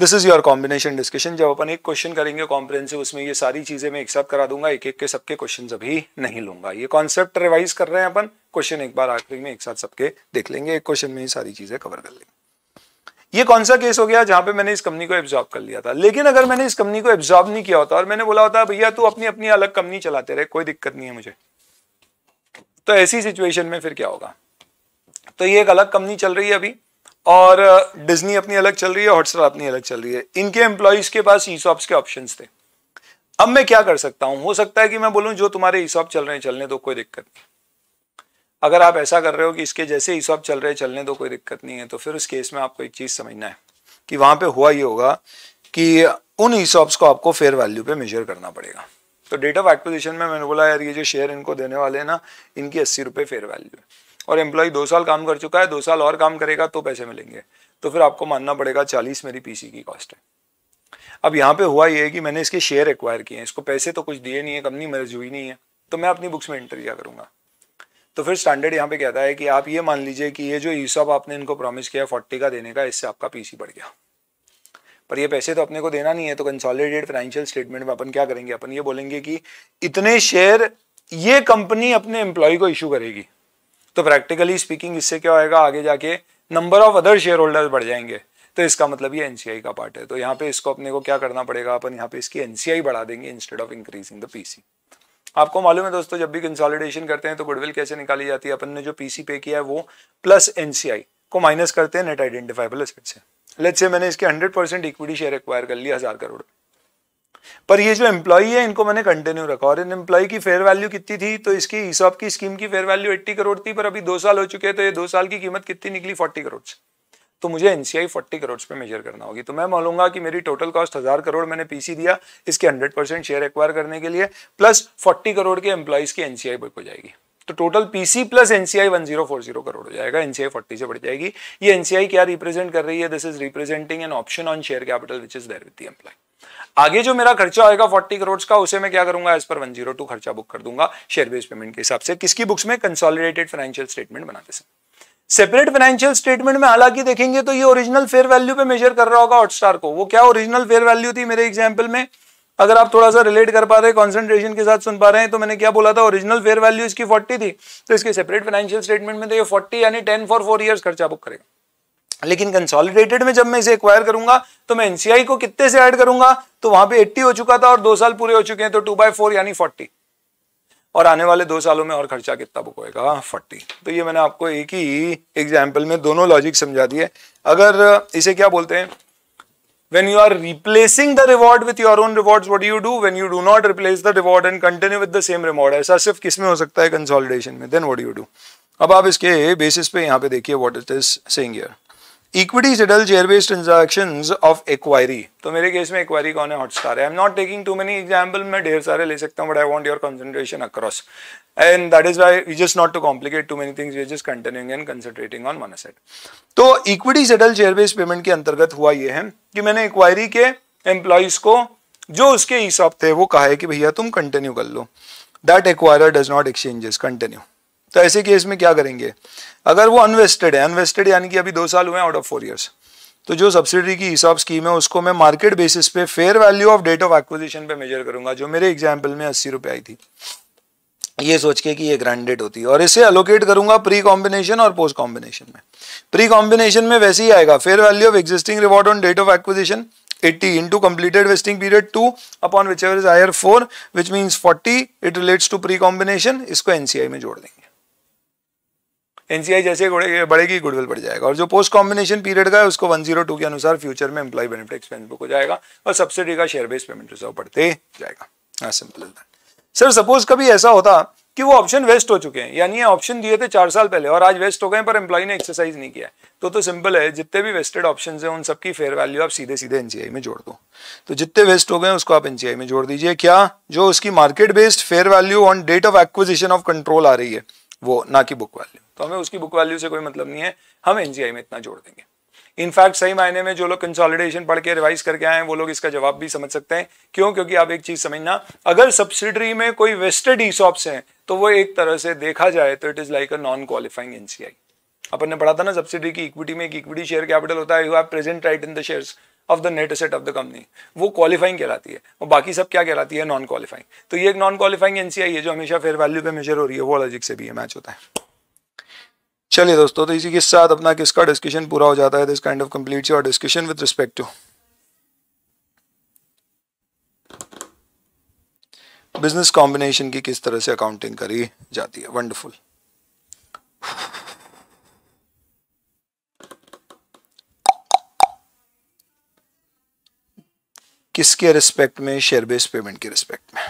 this is your combination discussion जब अपन एक क्वेश्चन करेंगे कॉम्प्रेंसिव उसमें ये सारी चीजें मैं एक्सेप्ट करा दूंगा एक एक के सबके क्वेश्चन अभी नहीं लूंगा ये कॉन्सेप्ट रिवाइज कर रहे हैं अपन क्वेश्चन एक बार आखिरी में एक साथ सबके देख लेंगे एक क्वेश्चन में ही सारी चीजें कवर कर लेंगे ये कौन सा केस हो गया जहां पे मैंने इस कंपनी को एब्जॉर्ब कर लिया था लेकिन अगर मैंने इस कंपनी को एब्जॉर्ब नहीं किया होता और मैंने बोला होता भैया तू अपनी अपनी अलग कंपनी चलाते रहे कोई दिक्कत नहीं है मुझे तो ऐसी सिचुएशन में फिर क्या होगा तो ये एक अलग कंपनी चल रही है अभी और डिज्नी अपनी अलग चल रही है हॉटस्टार अपनी अलग चल रही है इनके एम्प्लॉयज के पास ईसॉप्स के ऑप्शन थे अब मैं क्या कर सकता हूं हो सकता है कि मैं बोलूं जो तुम्हारे ईसॉप चल रहे हैं चलने दो कोई दिक्कत नहीं अगर आप ऐसा कर रहे हो कि इसके जैसे ईसॉप चल रहे हैं चलने दो कोई दिक्कत नहीं है तो फिर उस केस में आपको एक चीज समझना है कि वहां पे हुआ ये होगा कि उन ईसॉप्स को आपको फेयर वैल्यू पे मेजर करना पड़ेगा तो डेट ऑफ एक्विजिशन में मैंने बोला यार ये जो शेयर इनको देने वाले हैं ना इनकी अस्सी रुपये फेयर वैल्यू है और एम्प्लॉय दो साल काम कर चुका है दो साल और काम करेगा तो पैसे मिलेंगे तो फिर आपको मानना पड़ेगा चालीस मेरी पीसी की कॉस्ट है अब यहाँ पे हुआ ये है कि मैंने इसके शेयर एक्वायर किए हैं इसको पैसे तो कुछ दिए नहीं है कंपनी मर्ज हुई नहीं है तो मैं अपनी बुक्स में एंट्री क्या करूँगा तो फिर स्टैंडर्ड यहाँ पे कहता है कि आप ये मान लीजिए कि ये जो ईसॉप आपने इनको प्रॉमिस किया फोर्टी का देने का इससे आपका पीसी बढ़ गया पर ये पैसे तो अपने को देना नहीं है तो कंसोलिडेटेड फाइनेंशियल स्टेटमेंट में अपन क्या करेंगे अपन ये बोलेंगे कि इतने शेयर ये कंपनी अपने एम्प्लॉय को इशू करेगी तो प्रैक्टिकली स्पीकिंग इससे क्या होएगा आगे जाके number of other shareholders बढ़ जाएंगे तो इसका मतलब ये एनसीआई का पार्ट है तो यहाँ पे इसको अपने को क्या करना पड़ेगा अपन यहाँ पे इसकी एनसीआई बढ़ा देंगे instead of increasing the PC आपको मालूम है दोस्तों जब भी कंसोलिडेशन करते हैं तो गुडविल कैसे निकाली जाती है अपन ने जो पीसी पे किया है वो प्लस एनसीआई को माइनस करते हैं नेट आइडेंटिफाइबल से लेट से मैंने इसके hundred percent equity share acquire कर लिया हजार करोड़ पर ये जो एम्प्लॉई है इनको मैंने कंटिन्यू रखा और इन एम्प्लॉय की फेयर वैल्यू कितनी थी तो इसकी ईसॉप की स्कीम की फेयर वैल्यू 80 करोड़ थी पर अभी दो साल हो चुके हैं तो ये दो साल की कीमत कितनी निकली 40 करोड़ तो मुझे एनसीआई 40 करोड़ पे मेजर करना होगी तो मैं मानूंगा कि मेरी टोटल कॉस्ट हजार करोड़ मैंने पीसी दिया इसके हंड्रेड परसेंट शेयर एक्वायर करने के लिए प्लस फोर्टी करोड़ के एम्प्लॉयज की एनसीआई बुक हो जाएगी तो total PC plus NCI one zero four zero crore हो जाएगा एनसीआई फोर्टी से बढ़ जाएगी ये एनसीआई क्या रिप्रेजेंट कर रही है this is representing an option on share capital which is there with the आगे जो मेरा खर्चा होगा फोर्टी करोड़ का उसे मैं क्या करूंगा as per one zero two खर्चा बुक कर दूंगा शेयर बेस पेमेंट के हिसाब से किसकी बुक्स में कंसोलिडेटेड फाइनेंशियल स्टेटमेंट बनाते समय सेपरेट फाइनेंशियल स्टेटमेंट में हालांकि देखेंगे तो ये ओरिजिनल फेयर वैल्यू पे मेजर कर रहा होगा हॉटस्टार को वो क्या ओरिजिनल फेयर वैल्यू थी मेरे एग्जाम्पल में अगर आप थोड़ा सा रिलेट कर पा रहे हैं कॉन्सेंट्रेशन के साथ सुन पा रहे हैं तो मैंने क्या बोला था ओरिजिनल फेयर वैल्यू इसकी फोर्टी थी तो इसके सेपरेट फाइनेंशियल स्टेटमेंट में तो ये फोर्टी यानी टेन फॉर फोर इयर्स खर्चा बुक करेगा लेकिन कंसोलिडेटेड में जब मैं इसे एक्वायर करूंगा तो मैं एनसीआई को कितने से ऐड करूंगा तो वहां पे 80 हो चुका था और दो साल पूरे हो चुके हैं तो टू बाय फोर यानी 40 और आने वाले दो सालों में और खर्चा कितना बुक होगा 40 तो ये मैंने आपको एक ही एग्जाम्पल में दोनों लॉजिक समझा दिए अगर इसे क्या बोलते हैं when you are replacing the reward with your own reward what you do when you do not replace the reward and continue with the same reward ऐसा सिर्फ किस में हो सकता है कंसोलिडेशन में देन वट यू डू अब आप इसके बेसिस पे यहाँ पे देखिए what it is saying equity settle share based transaction of acquiree तो मेरे केस में एक्वायरी कौन है हॉटस्टार है I am not taking too many example मैं ढेर सारे ले सकता हूँ but I want your concentration across and that is why we just not to complicate too many things we just continuing and concentrating on one asset तो equity settle share based payment के अंतर्गत हुआ ये है कि मैंने acquiree के employees को जो उसके हिसाब थे वो कहा है कि भैया तुम कंटिन्यू कर लो that acquire does not exchanges continue तो ऐसे केस में क्या करेंगे अगर वो अनवेस्टेड है अनवेस्टेड यानी कि अभी दो साल हुए हैं आउट ऑफ फोर ईयर्स तो जो सब्सिडी की हिसाब स्कीम है उसको मैं मार्केट बेसिस पे fair value of date of acquisition पे मेजर करूंगा जो मेरे एग्जाम्पल में अस्सी रुपये आई थी ये सोच के कि ये ग्रांडेड होती है और इसे अलोकेट करूंगा प्री कॉम्बिनेशन और पोस्ट कॉम्बिनेशन में प्री कॉम्बिनेशन में वैसे ही आएगा fair value of existing reward on date of acquisition 80 into completed vesting period 2 upon whichever is higher 4 which means 40 it relates to pre combination इसको NCI में जोड़ देंगे एनसीआई जैसे बढ़ेगी गुडविल बढ़ जाएगा और जो पोस्ट कॉम्बिनेशन पीरियड का है उसको 102 के अनुसार फ्यूचर में एम्प्लॉय बेनिफिट एक्सपेंस बुक हो जाएगा और सब्सिडी का शेयर बेस पेमेंट रिजर्व बढ़ते जाएगा सिंपल सर सपोज कभी ऐसा होता कि वो ऑप्शन वेस्ट हो चुके हैं यानी ऑप्शन दिए थे चार साल पहले और आज वेस्ट हो गए पर एम्प्लॉय ने एक्सरसाइज नहीं किया तो तो सिंपल है जितने भी वेस्टेड ऑप्शन हैं उन सबकी फेयर वैल्यू आप सीधे सीधे एनसीआई में जोड़ दो तो जितने वेस्ट हो गए उसको आप एनसीआई में जोड़ दीजिए क्या जो उसकी market based fair value on date of acquisition of control आ रही है वो ना कि बुक वैल्यू तो हमें उसकी बुक वैल्यू से कोई मतलब नहीं है हम एनजीआई में इतना जोड़ देंगे इनफैक्ट सही मायने में जो लोग कंसोलिडेशन पढ़ के रिवाइज करके आए हैं वो लोग इसका जवाब भी समझ सकते हैं क्यों क्योंकि आप एक चीज समझना अगर सब्सिडरी में कोई वेस्टेड ईसॉप्स हैं तो वो एक तरह से देखा जाए तो it is like a non qualifying NCI अपन ने पढ़ा था ना सब्सिडी की इक्विटी में एक इक्विटी शेयर कैपिटल होता है you have present right in the shares of the net asset of the company वो क्वालिफाइंग कहलाती है और बाकी सब क्या कहलाती है नॉन क्वालिफाइंग तो ये एक नॉन क्वालिफाइंग एनसीआई है जो हमेशा फेयर वैल्यू पे मेजर हो रही है वो लॉजिक से भी है मैच होता है चलिए दोस्तों तो इसी के साथ अपना किसका डिस्कशन पूरा हो जाता है this kind of complete your discussion with respect to business combination की किस तरह से अकाउंटिंग करी जाती है वंडरफुल किसके रिस्पेक्ट में शेयर बेस्ड पेमेंट के रिस्पेक्ट में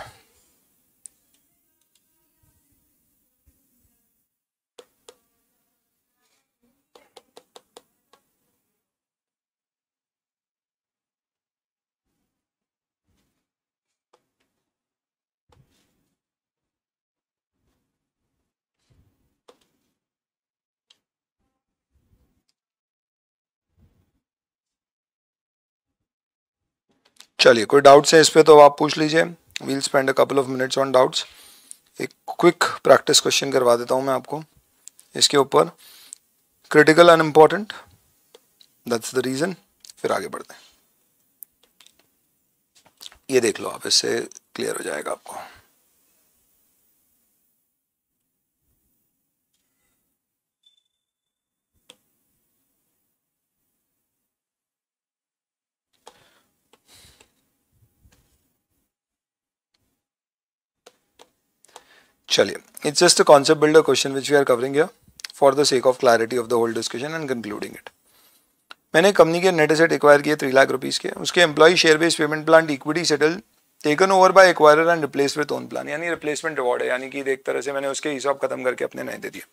चलिए कोई डाउट्स है इस पर तो आप पूछ लीजिए we'll spend a couple of minutes on doubts एक क्विक प्रैक्टिस क्वेश्चन करवा देता हूँ मैं आपको इसके ऊपर critical and important that's the reason फिर आगे बढ़ते हैं ये देख लो आप इससे क्लियर हो जाएगा आपको चलिए it's just a concept builder question which we are covering your for the sake of clarity of the whole discussion and concluding it मैंने कंपनी के नेट एसेट एक्वायर किए थ्री लाख रुपीज़ के उसके employ share base payment plan equity settle taken over by acquire and replace with own plan यानी replacement reward है यानी कि एक तरह से मैंने उसके हिसाब खत्म करके अपने नए दे दिया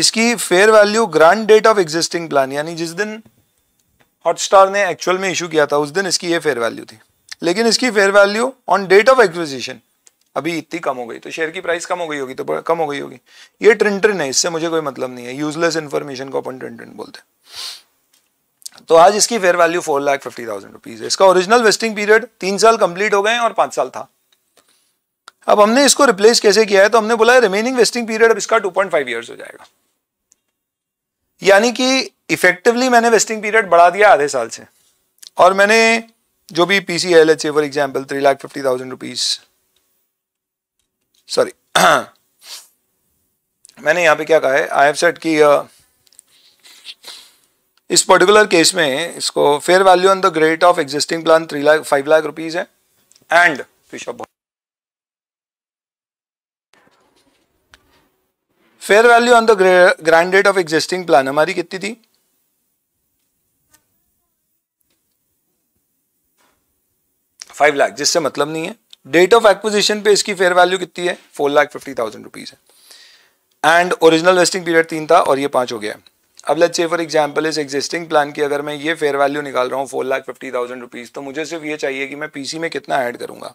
इसकी fair value grant date of existing plan यानी जिस दिन हॉटस्टार ने एक्चुअल में इशू किया था उस दिन इसकी ये फेयर वैल्यू थी लेकिन इसकी fair value on date of acquisition अभी इतनी कम हो गई तो शेयर की प्राइस कम हो गई होगी तो कम हो गई होगी ये ट्रिन ट्रिन है इससे मुझे कोई मतलब नहीं है यूजलेस इन्फॉर्मेशन को अपन ट्रिन ट्रिन बोलते तो आज इसकी fair value four lakh fifty thousand rupees है इसका ओरिजिनल वेस्टिंग पीरियड तीन साल कंप्लीट हो गए और पांच साल था अब हमने इसको रिप्लेस कैसे किया है तो हमने बोला रिमेनिंग वेस्टिंग पीरियड अब इसका टू पॉइंट फाइव ईयर हो जाएगा यानी कि इफेक्टिवली मैंने वेस्टिंग पीरियड बढ़ा दिया आधे साल से और मैंने जो भी P L H A for example three lakh fifty thousand rupees sorry (clears throat) मैंने यहाँ पे क्या कहा है आई हैव सेट कि uh, इस पर्टिकुलर केस में इसको fair value on the grant of existing plan three lakh five lakh rupees है and fish of fair value on the grant date of existing plan हमारी कितनी थी फाइव लाख जिससे मतलब नहीं है डेट ऑफ एक्विजिशन पे इसकी फेयर वैल्यू कितनी है four lakh fifty thousand rupees है एंड ओरिजिनल वेस्टिंग पीरियड तीन था और ये पांच हो गया है अब लेट्स से फॉर एग्जांपल इस एग्जिस्टिंग प्लान की अगर मैं ये फेयर वैल्यू निकाल रहा हूँ four lakh fifty thousand rupees तो मुझे सिर्फ ये चाहिए कि मैं पीसी में कितना ऐड करूंगा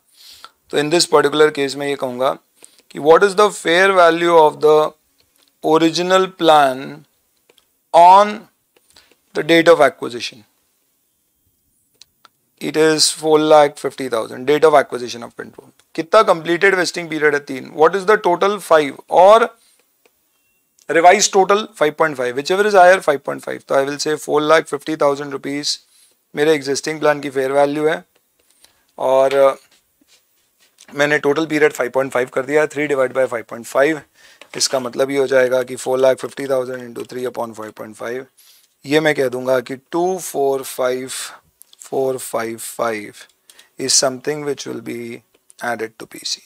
तो इन दिस पर्टिकुलर केस में ये कहूंगा कि what is the fair value of the original plan on the date of acquisition it is four lakh fifty thousand date of acquisition of control कितना कंप्लीटेड वेस्टिंग पीरियड है तीन what is the total five और revise total five point five whichever is higher five point five तो I will say four lakh fifty thousand rupees मेरे existing plan की fair value है और uh, मैंने total period five point five कर दिया है three divide by five point five इसका मतलब ये हो जाएगा कि four lakh fifty thousand into three upon five point five ये मैं कह दूंगा कि two four five 455 is something which will be added to PC.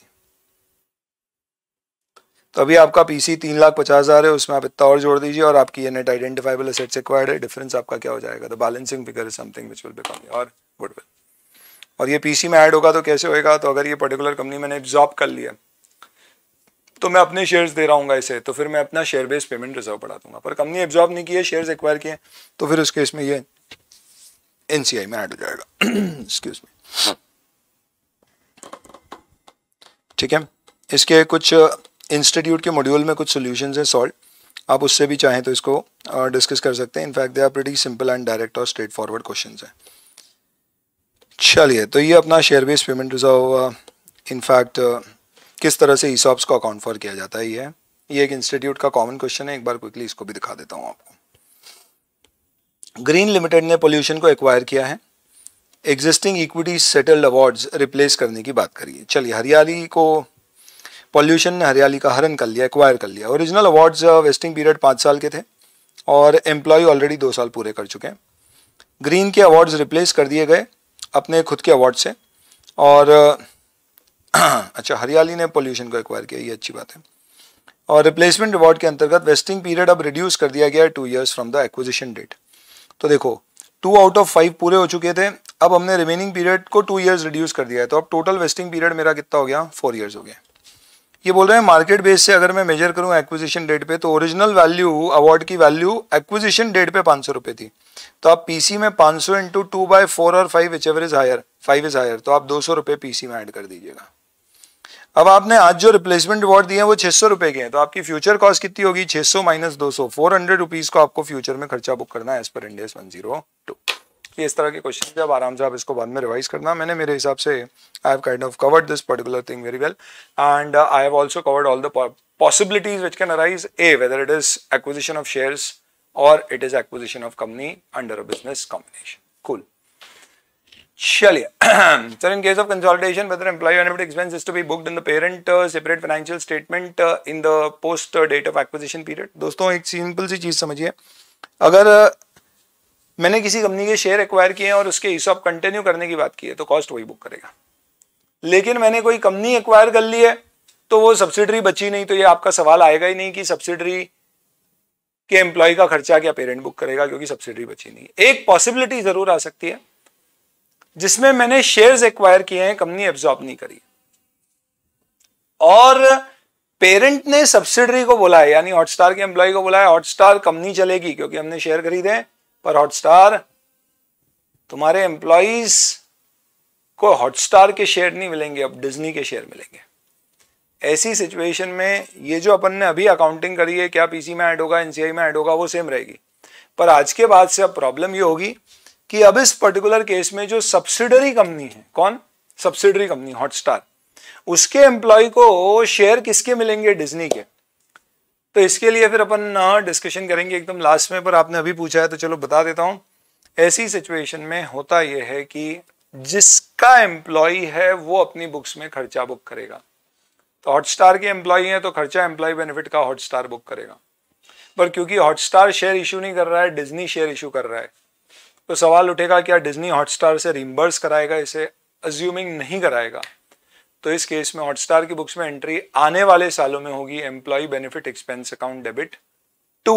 तो अभी आपका पीसी तीन लाख पचास हज़ार है उसमें आप इतना और जोड़ दीजिए और आपकी ये नेट आइडेंटिफाइबल असेट्स एक्वायर्ड है डिफरेंस आपका क्या हो जाएगा the balancing figure is something which will become और गुडविल और ये पीसी में ऐड होगा तो कैसे होएगा तो अगर ये पर्टिकुलर कंपनी मैंने एब्जॉर्ब कर लिया तो मैं अपने शेयर्स दे रहा हूँ इसे तो फिर मैं अपना शेयर बेस्ड पेमेंट रिजर्व बढ़ा दूंगा पर कंपनी एब्जॉर्ब नहीं किया शेयर शेयर्स एक्वायर किए तो फिर उस केस में ये एन में ऐड हो जाएगा एक्सक्यूज मी ठीक है इसके कुछ इंस्टीट्यूट uh, के मॉड्यूल में कुछ सोल्यूशन है सॉल्व आप उससे भी चाहें तो इसको डिस्कस uh, कर सकते हैं in fact they are pretty simple and direct और स्ट्रेट फॉरवर्ड क्वेश्चन हैं चलिए तो ये अपना share base payment reserve in fact किस तरह से ईसॉप्स को अकाउंट फॉर किया जाता है ये ये एक इंस्टीट्यूट का कॉमन क्वेश्चन है एक बार क्विकली इसको भी दिखा देता हूँ आपको ग्रीन लिमिटेड ने पोल्यूशन को एक्वायर किया है existing equity settled awards replace करने की बात करिए चलिए हरियाली को पॉल्यूशन ने हरियाली का हरण कर लिया एक्वायर कर लिया ओरिजिनल अवार्ड्स वेस्टिंग पीरियड पाँच साल के थे और एम्प्लॉय ऑलरेडी दो साल पूरे कर चुके हैं ग्रीन के अवार्ड्स रिप्लेस कर दिए गए अपने खुद के अवार्ड से और uh, (clears throat) अच्छा हरियाली ने पोल्यूशन को एक्वायर किया ये अच्छी बात है और रिप्लेसमेंट अवार्ड के अंतर्गत वेस्टिंग पीरियड अब रिड्यूस कर दिया गया है two years from the acquisition date तो देखो टू आउट ऑफ फाइव पूरे हो चुके थे अब हमने रिमेनिंग पीरियड को टू ईयर्स रिड्यूस कर दिया है तो अब टोटल वेस्टिंग पीरियड मेरा कितना हो गया फोर ईयर्स हो गया ये बोल रहे हैं मार्केट बेस से अगर मैं मेजर करूं एक्विजिशन डेट पे तो ओरिजिनल वैल्यू अवार्ड की वैल्यू एक्विजिशन डेट पे पाँच सौ रुपये थी तो आप पीसी में पाँच सौ इंटू टू बाई फोर और five whichever is higher five is higher तो आप दो सौ रुपये पीसी में ऐड कर दीजिएगा अब आपने आज जो रिप्लेसमेंट रिवॉर्ड दिए हैं वो छह सौ रुपए के हैं तो आपकी फ्यूचर कॉस्ट कितनी होगी छह सौ माइनस दो सौ फोर हंड्रेड रुपीज को आपको फ्यूचर में खर्चा बुक करना है as per Ind AS one zero to ये इस तरह के क्वेश्चन जब आराम से आप इसको बाद में रिवाइज करना मैंने मेरे हिसाब से I have kind of covered this particular thing very well and I have also covered all the possibilities which can arise a it is acquisition of of shares or it is acquisition of company under a business combination cool चलिए (clears throat) sir in case of consolidation whether employ expense is to be booked in the parent separate financial statement in the post date of acquisition period दोस्तों एक simple सी चीज समझिए अगर uh, मैंने किसी company के share acquire किए हैं और उसके हिसाब कंटिन्यू करने की बात की है तो कॉस्ट वही बुक करेगा लेकिन मैंने कोई कंपनी एक्वायर कर ली है तो वो सब्सिडरी बची नहीं तो ये आपका सवाल आएगा ही नहीं कि सब्सिडरी के एम्प्लॉय का खर्चा क्या पेरेंट बुक करेगा क्योंकि सब्सिडरी बची नहीं एक पॉसिबिलिटी जरूर आ सकती है जिसमें मैंने शेयर्स एक्वायर किए हैं कंपनी एब्जॉर्ब नहीं करी और पेरेंट ने सब्सिडरी को बुलाया यानी हॉटस्टार के एम्प्लॉय को बुलाया हॉटस्टार कंपनी चलेगी क्योंकि हमने शेयर खरीदे पर हॉटस्टार तुम्हारे एम्प्लॉज को हॉटस्टार के शेयर नहीं मिलेंगे अब डिजनी के शेयर मिलेंगे ऐसी सिचुएशन में ये जो अपन ने अभी अकाउंटिंग करी है क्या पीसी में ऐड होगा एनसीआई में ऐड होगा वो सेम रहेगी पर आज के बाद से अब प्रॉब्लम ये होगी कि अब इस पर्टिकुलर केस में जो सब्सिडरी कंपनी है कौन सब्सिडरी कंपनी हॉटस्टार उसके एम्प्लॉय को शेयर किसके मिलेंगे डिज्नी के तो इसके लिए फिर अपन डिस्कशन करेंगे एकदम लास्ट में पर आपने अभी पूछा है तो चलो बता देता हूं ऐसी सिचुएशन में होता यह है कि जिसका एम्प्लॉय है वो अपनी बुक्स में खर्चा बुक करेगा तो हॉटस्टार के एम्प्लॉय है तो खर्चा एम्प्लॉय बेनिफिट का हॉटस्टार बुक करेगा पर क्योंकि हॉटस्टार शेयर इशू नहीं कर रहा है डिज्नी शेयर इशू कर रहा है तो सवाल उठेगा क्या डिज्नी हॉटस्टार से रिम्बर्स कराएगा इसे अज्यूमिंग नहीं कराएगा तो इस केस में हॉटस्टार की बुक्स में एंट्री आने वाले सालों में होगी employ benefit expense account debit to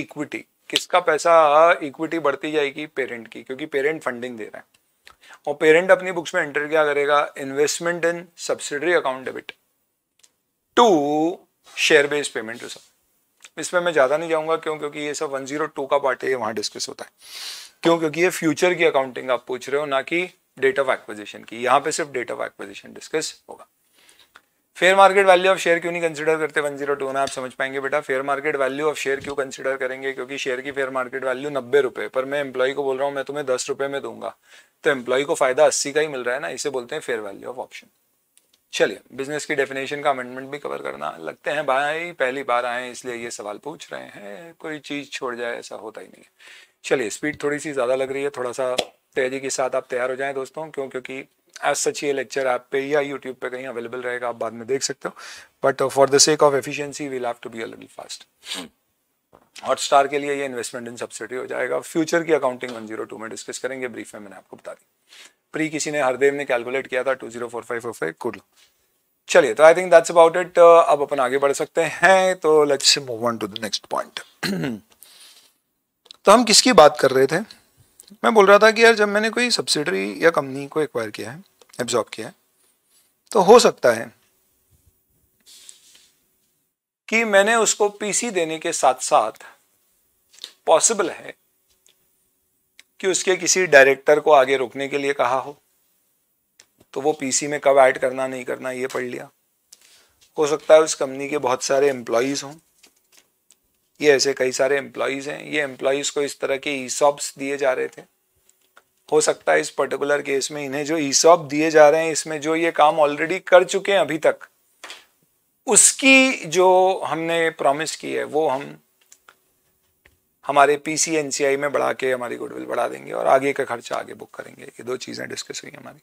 equity किसका पैसा इक्विटी बढ़ती जाएगी पेरेंट की क्योंकि पेरेंट फंडिंग दे रहा है और पेरेंट अपनी बुक्स में एंटर क्या करेगा investment in subsidiary account debit to share based payment सब इसमें मैं ज़्यादा नहीं जाऊंगा क्यों क्योंकि ये सब 102 का पार्ट है वहां डिस्कस होता है क्यों क्योंकि ये फ्यूचर की अकाउंटिंग आप पूछ रहे हो ना कि डेट ऑफ एक्विजिशन की यहाँ पे सिर्फ डेट ऑफ एक्विजिशन डिस्कस होगा fair market value of share क्यों नहीं कंसिडर करते वन जीरो टू ना आप समझ पाएंगे बेटा fair market value of share क्यों कंसिडर करेंगे क्योंकि शेयर की फेयर मार्केट वैल्यू नब्बे रुपए पर मैं एम्प्लॉय को बोल रहा हूँ मैं तुम्हें दस रुपए में दूंगा तो एम्प्लॉय को फायदा अस्सी का ही मिल रहा है ना इसे बोलते हैं फेयर वैल्यू ऑफ ऑप्शन चलिए बिजनेस की डेफिनेशन का अमेंडमेंट भी कवर करना लगते हैं भाई पहली बार आए इसलिए ये सवाल पूछ रहे हैं कोई चीज छोड़ जाए ऐसा होता ही नहीं है चलिए स्पीड थोड़ी सी ज़्यादा लग रही है थोड़ा सा तेजी के साथ आप तैयार हो जाएं दोस्तों क्यों क्योंकि एज सच ये लेक्चर ऐप पे या यूट्यूब पे कहीं अवेलेबल रहेगा आप बाद में देख सकते हो but for the sake of efficiency we have to be a little fast Hotstar के लिए ये इन्वेस्टमेंट इन सब्सिडी हो जाएगा फ्यूचर की अकाउंटिंग वन जीरो टू में डिस्कस करेंगे ब्रीफ में मैंने आपको बता दी प्री किसी ने हरदेव ने कैलकुलेट किया था two zero four five four five कुल चलिए तो I think that's about it अब अपन आगे बढ़ सकते हैं तो let's move on to the next point तो हम किसकी बात कर रहे थे मैं बोल रहा था कि यार जब मैंने कोई सब्सिडरी या कंपनी को एक्वायर किया है एब्जॉर्ब किया है तो हो सकता है कि मैंने उसको पीसी देने के साथ साथ पॉसिबल है कि उसके किसी डायरेक्टर को आगे रोकने के लिए कहा हो तो वो पीसी में कब ऐड करना नहीं करना ये पढ़ लिया हो सकता है उस कंपनी के बहुत सारे एम्प्लॉयज़ हों ये ऐसे कई सारे एम्प्लॉयज़ हैं ये एम्प्लॉयज़ को इस तरह के ईसॉप्स दिए जा रहे थे हो सकता है इस पर्टिकुलर केस में इन्हें जो ईसॉप दिए जा रहे हैं इसमें जो ये काम ऑलरेडी कर चुके हैं अभी तक उसकी जो हमने प्रॉमिस की है वो हम हमारे पी सी एन सी आई में बढ़ा के हमारी गुडविल बढ़ा देंगे और आगे का खर्चा आगे बुक करेंगे ये दो चीज़ें डिस्कस हुई हमारी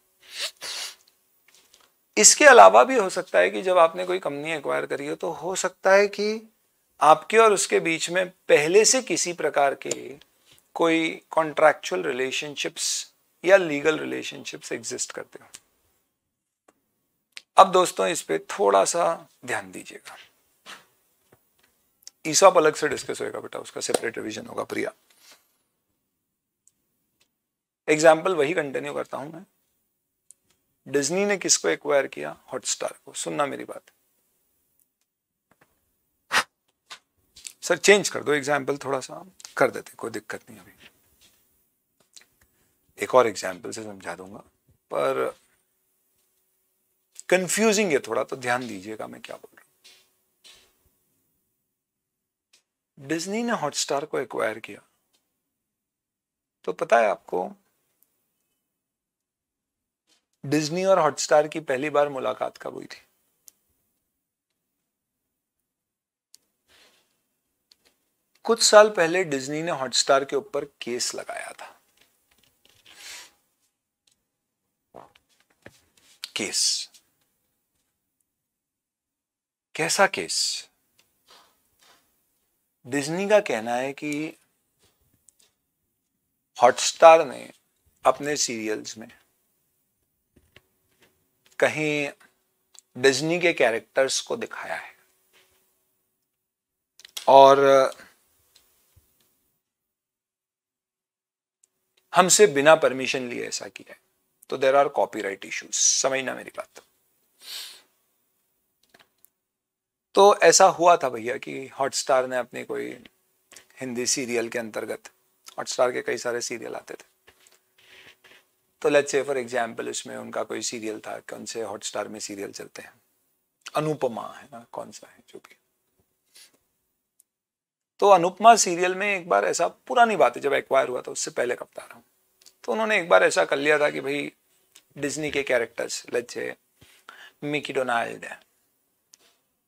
इसके अलावा भी हो सकता है कि जब आपने कोई कंपनी एक्वायर करी हो तो हो सकता है कि आपके और उसके बीच में पहले से किसी प्रकार के कोई कॉन्ट्रैक्चुअल रिलेशनशिप्स या लीगल रिलेशनशिप्स एग्जिस्ट करते हो अब दोस्तों इस पर थोड़ा सा ध्यान दीजिएगा ईसॉप अलग से डिस्कस होएगा बेटा उसका सेपरेट रिविजन होगा प्रिया एग्जाम्पल वही कंटिन्यू करता हूं मैं डिज्नी ने किसको एक्वायर किया हॉटस्टार को सुनना मेरी बात सर चेंज कर दो एग्जाम्पल थोड़ा सा कर देते कोई दिक्कत नहीं अभी एक और एग्जाम्पल से समझा दूंगा पर कंफ्यूजिंग है थोड़ा तो ध्यान दीजिएगा मैं क्या बोल रहा हूं डिज्नी ने हॉटस्टार को एक्वायर किया तो पता है आपको डिज्नी और हॉटस्टार की पहली बार मुलाकात कब हुई थी कुछ साल पहले डिज्नी ने हॉटस्टार के ऊपर केस लगाया था केस कैसा केस डिज्नी का कहना है कि हॉटस्टार ने अपने सीरियल्स में कहीं डिज्नी के कैरेक्टर्स को दिखाया है और हमसे बिना परमिशन लिए ऐसा किया है तो there are copyright issues समझना मेरी बात तो ऐसा हुआ था भैया कि हॉटस्टार ने अपने कोई हिंदी सीरियल के अंतर्गत हॉटस्टार के कई सारे सीरियल आते थे तो लेट्स से फॉर एग्जाम्पल उसमें उनका कोई सीरियल था कौन से हॉटस्टार में सीरियल चलते हैं अनुपमा है ना कौन सा है जो भी तो अनुपमा सीरियल में एक बार ऐसा पुरानी बात है जब एक्वायर हुआ था उससे पहले कब बता रहा हूँ तो उन्होंने एक बार ऐसा कर लिया था कि भाई डिज्नी के characters let's say Mickey Donald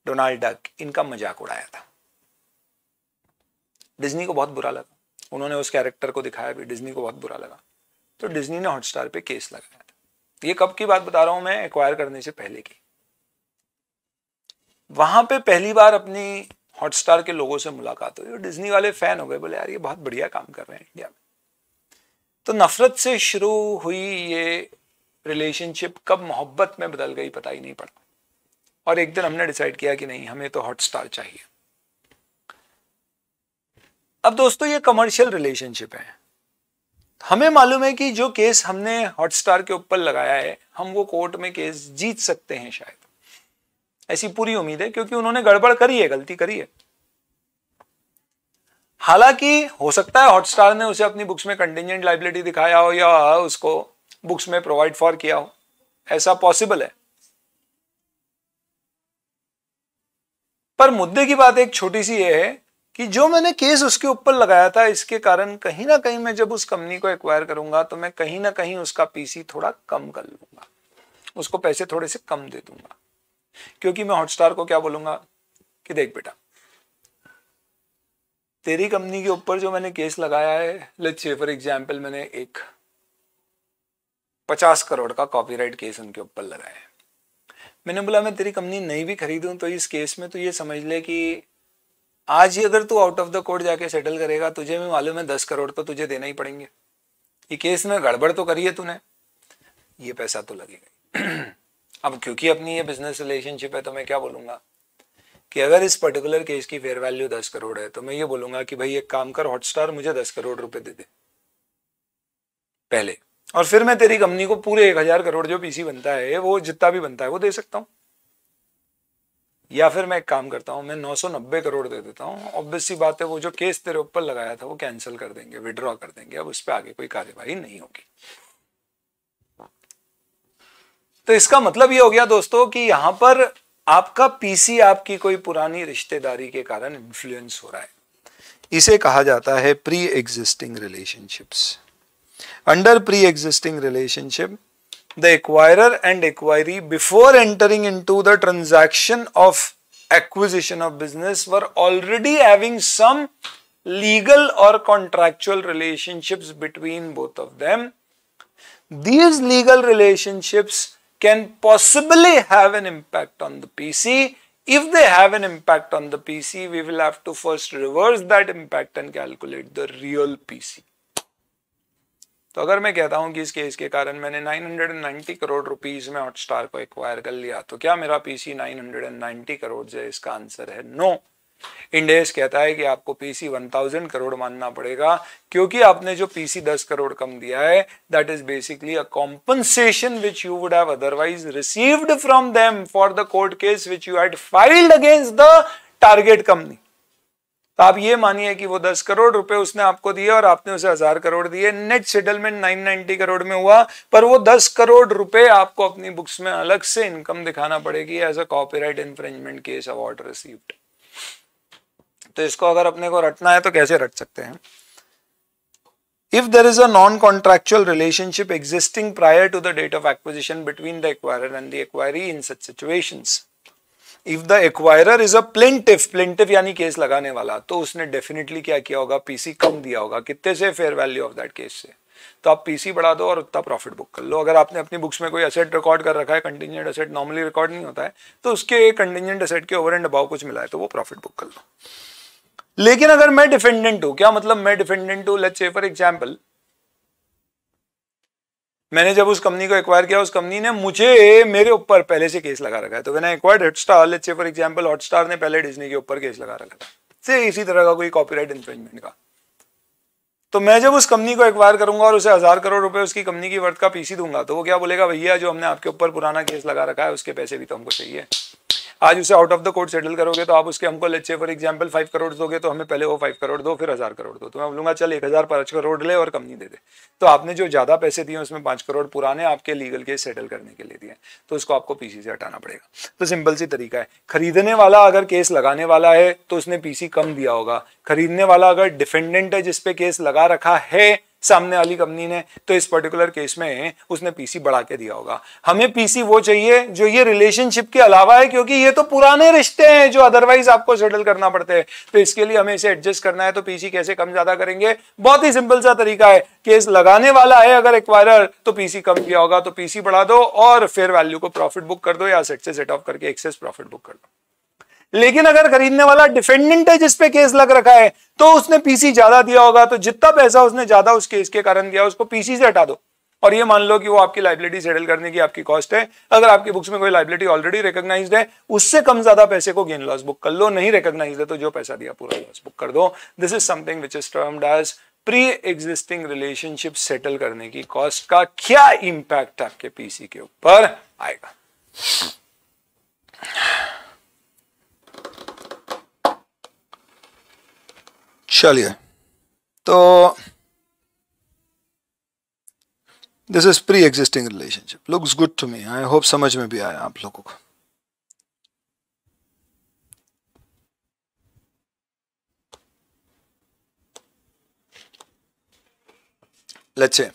Donald Duck इनका मजाक उड़ाया था डिज्नी को बहुत बुरा लगा उन्होंने उस कैरेक्टर को दिखाया भी डिज्नी को बहुत बुरा लगा तो डिज्नी ने हॉटस्टार पे केस लगाया था ये कब की बात बता रहा हूं मैं एक्वायर करने से पहले की वहां पे पहली बार अपनी हॉटस्टार के लोगों से मुलाकात हुई और डिज्नी वाले फैन हो गए बोले यार ये बहुत बढ़िया काम कर रहे हैं इंडिया में तो नफरत से शुरू हुई ये रिलेशनशिप कब मोहब्बत में बदल गई पता ही नहीं पड़ा और एक दिन हमने डिसाइड किया कि नहीं हमें तो हॉटस्टार चाहिए अब दोस्तों ये कमर्शियल रिलेशनशिप है हमें मालूम है कि जो केस हमने हॉटस्टार के ऊपर लगाया है हम वो कोर्ट में केस जीत सकते हैं शायद ऐसी पूरी उम्मीद है क्योंकि उन्होंने गड़बड़ करी है गलती करी है हालांकि हो सकता है हॉटस्टार ने उसे अपनी बुक्स में कंटिजेंट लाइबिलिटी दिखाया हो या उसको बुक्स में प्रोवाइड फॉर किया हो ऐसा पॉसिबल है पर मुद्दे की बात एक छोटी सी यह है कि जो मैंने केस उसके ऊपर लगाया था इसके कारण कहीं ना कहीं मैं जब उस कंपनी को एक्वायर करूंगा तो मैं कहीं ना कहीं उसका पीसी थोड़ा कम कर लूंगा उसको पैसे थोड़े से कम दे दूंगा क्योंकि मैं हॉटस्टार को क्या बोलूंगा कि देख बेटा तेरी कंपनी के ऊपर जो मैंने केस लगाया है लेट्स से फॉर एग्जांपल मैंने एक पचास करोड़ का कॉपीराइट केस उनके ऊपर लगाया है मैंने बोला मैं तेरी कंपनी नहीं भी खरीदूं तो इस केस में तो ये समझ ले कि आज ही अगर तू आउट ऑफ द कोर्ट जाके सेटल करेगा तुझे मैं मालूम है दस करोड़ तो तुझे देना ही पड़ेंगे ये केस में गड़बड़ तो करी है तूने ये पैसा तो लगेगा (clears throat) अब क्योंकि अपनी ये बिजनेस रिलेशनशिप है तो मैं क्या बोलूंगा कि अगर इस पर्टिकुलर केस की फेयर वैल्यू दस करोड़ है तो मैं ये बोलूंगा कि भाई एक काम कर हॉटस्टार मुझे दस करोड़ रुपए दे दे पहले और फिर मैं तेरी कंपनी को पूरे एक हजार करोड़ जो पीसी बनता है वो जितना भी बनता है वो दे सकता हूँ या फिर मैं एक काम करता हूँ मैं नब्बे करोड़ दे देता हूँ ऑब्वियसली बात है वो जो केस तेरे ऊपर लगाया था वो कैंसिल कर देंगे विड्रॉ कर देंगे अब उस पर आगे कोई कार्यवाही नहीं होगी तो इसका मतलब ये हो गया दोस्तों कि यहां पर आपका पीसी आपकी कोई पुरानी रिश्तेदारी के कारण इन्फ्लुएंस हो रहा है इसे कहा जाता है pre existing relationships under pre existing relationship the acquirer and acquiree before entering into the transaction of acquisition of business were already having some legal और contractual relationship between both of them these legal relationships can possibly have an impact on the PC. If they have an impact on the PC, we will have to first reverse that impact and calculate the real PC. तो अगर मैं कहता हूं कि इस case के कारण मैंने 990 करोड़ रुपीस में हॉटस्टार को एक्वायर कर लिया तो क्या मेरा पीसी 990 करोड़ है इसका आंसर है नो no. इंडेस कहता है कि आपको पीसी 1000 करोड़ मानना पड़ेगा क्योंकि आपने जो पीसी 10 करोड़ कम दिया है that is basically a compensation which you would have otherwise received from them for the court case which you had filed against the target company तो आप ये मानिए कि वो 10 करोड़ रुपए उसने आपको दिए और आपने उसे हजार करोड़ दिए नेट सेटलमेंट 990 करोड़ में हुआ पर वो 10 करोड़ रुपए आपको अपनी बुक्स में अलग से इनकम दिखाना पड़ेगी as a copyright infringement case award received तो इसको अगर अपने को रटना है तो कैसे रट सकते हैं if there is a non-contractual relationship existing prior to the date of acquisition between the acquirer and the acquiree in such situations if the acquirer is a plaintiff यानी केस लगाने वाला तो उसने डेफिनेटली क्या किया होगा पीसी कम दिया होगा कितने से fair value of that case से तो आप पीसी बढ़ा दो और उतना प्रॉफिट बुक कर लो अगर आपने अपनी बुक्स में कोई असेट रिकॉर्ड कर रखा है कंटिजेंट असेट नॉर्मली रिकॉर्ड नहीं होता है तो उसके कंटिजेंट असेट के ओवर एंड अबाउ कुछ मिला है तो वो प्रॉफिट बुक कर लो लेकिन अगर मैं डिफेंडेंट हूं क्या मतलब मैं डिफेंडेंट हूं लेट्स से फॉर एग्जाम्पल मैंने जब उस कंपनी को एक्वायर किया उस कंपनी ने मुझे मेरे ऊपर पहले से केस लगा रखा है तो मैंने acquired Hotstar let's say for example Hotstar ने पहले डिज्नी के ऊपर केस लगा रखा था से इसी तरह का कोई कॉपीराइट इन्फ्रिंजमेंट का तो मैं जब उस कंपनी को एक्वायर करूंगा और उसे हजार करोड़ रुपए उसकी कंपनी की वर्थ का पीसी दूंगा तो वो क्या बोलेगा भैया जो हमने आपके ऊपर पुराना केस लगा रखा है उसके पैसे भी तो हमको चाहिए आज उसे out of the court settle करोगे तो आप उसके हमको let's say for example five crore दोगे तो हमें पहले वो फाइव करोड़ दो फिर हज़ार करोड़ दो तो मैं बोलूँगा चल एक हज़ार पाँच करोड़ ले और कम नहीं दे दे तो आपने जो ज़्यादा पैसे दिए उसमें पाँच करोड़ पुराने आपके लीगल केस सेटल करने के लिए दिए तो उसको आपको पीसी से हटाना पड़ेगा तो सिंपल सी तरीका है खरीदने वाला अगर केस लगाने वाला है तो उसने पीसी कम दिया होगा खरीदने वाला अगर डिफेंडेंट है जिसपे केस लगा रखा है सामने वाली कंपनी ने तो इस पर्टिकुलर केस में उसने पीसी बढ़ा के दिया होगा हमें पीसी वो चाहिए जो ये रिलेशनशिप के अलावा है क्योंकि ये तो पुराने रिश्ते हैं जो अदरवाइज आपको सेटल करना पड़ते हैं तो इसके लिए हमें इसे एडजस्ट करना है तो पीसी कैसे कम ज्यादा करेंगे बहुत ही सिंपल सा तरीका है केस लगाने वाला है अगर एक्वायर तो पीसी कम किया होगा तो पीसी बढ़ा दो और फेयर वैल्यू को प्रॉफिट बुक कर दो या सेट से सेट ऑफ करके एक्सेस प्रॉफिट बुक कर दो लेकिन अगर खरीदने वाला डिफेंडेंट है जिसपे केस लग रखा है तो उसने पीसी ज्यादा दिया होगा तो जितना पैसा उसने ज्यादा उस केस के कारण दिया उसको पीसी से हटा दो और ये मान लो कि वो आपकी लाइबिलिटी सेटल करने की आपकी कॉस्ट है अगर आपकी बुक्स में कोई लाइबिलिटी ऑलरेडी रिकोगनाइज है उससे कम ज्यादा पैसे को गेन लॉस बुक कर लो नहीं रिकॉग्नाइज है तो जो पैसा दिया पूरा लॉस बुक कर दो this is something which is termed as pre existing relationship settle करने की कॉस्ट का क्या इंपैक्ट आपके पीसी के ऊपर आएगा चलिए तो this is pre existing relationship looks good to me I hope समझ में भी आया आप लोगों को लच्छे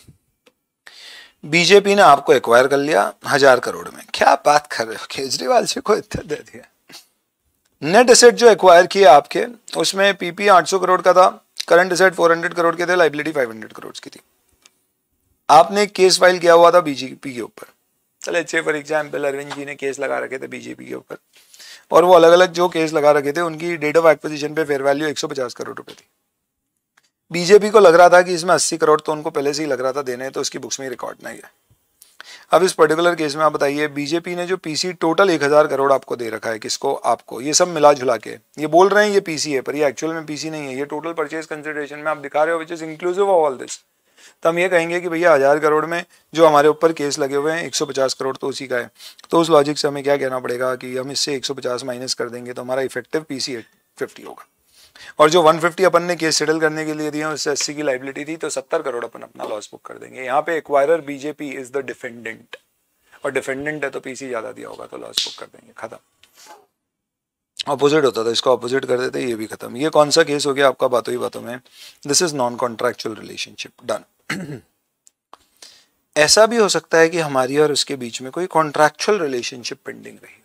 बीजेपी ने आपको एक्वायर कर लिया हजार करोड़ में क्या बात कर रहे हो केजरीवाल जी को इतना दे दिया नेट एसेट जो एक्वायर किए आपके उसमें पीपी 800 करोड़ का था करंट एसेट 400 करोड़ के थे लाइबिलिटी 500 करोड़ की थी आपने केस फाइल किया हुआ था बीजेपी के ऊपर चले अच्छे फॉर एग्जाम्पल अरविंद जी ने केस लगा रखे थे बीजेपी के ऊपर और वो अलग अलग जो केस लगा रखे थे उनकी डेट ऑफ एक्विजिशन पे फेयर वैल्यू एक करोड़ रुपए थी बीजेपी को लग रहा था कि इसमें 80 करोड़ तो उनको पहले से ही लग रहा था देने तो उसकी बुक्स में रिकॉर्ड नहीं है अब इस पर्टिकुलर केस में आप बताइए बीजेपी ने जो पीसी टोटल एक हजार करोड़ आपको दे रखा है किसको आपको ये सब मिला झुला के ये बोल रहे हैं ये पीसी है पर ये एक्चुअल में पीसी नहीं है ये टोटल परचेज कंसिडरेशन में आप दिखा रहे हो which is inclusive of all this तो हम ये कहेंगे कि भैया हज़ार करोड़ में जो हमारे ऊपर केस लगे हुए हैं पचास करोड़ तो उसी का है तो उस लॉजिक से हमें क्या कहना पड़ेगा कि हम इससे पचास माइनस कर देंगे तो हमारा इफेक्टिव पीसी फिफ्टी होगा और जो 150 अपन ने केस सेटल करने के लिए दिया उससे अस्सी की लाइबिलिटी थी तो 70 करोड़ अपन अपना लॉस बुक कर देंगे यहाँ पे acquirer BJP is the defendant और डिफेंडेंट है तो पीसी ज्यादा दिया होगा तो लॉस बुक कर देंगे खत्म अपोजिट होता था इसको अपोजिट कर देते ये भी खत्म ये कौन सा केस हो गया आपका बातों ही बातों में this is non contractual relationship done ऐसा भी हो सकता है कि हमारी और उसके बीच में कोई कॉन्ट्रेक्चुअल रिलेशनशिप पेंडिंग रही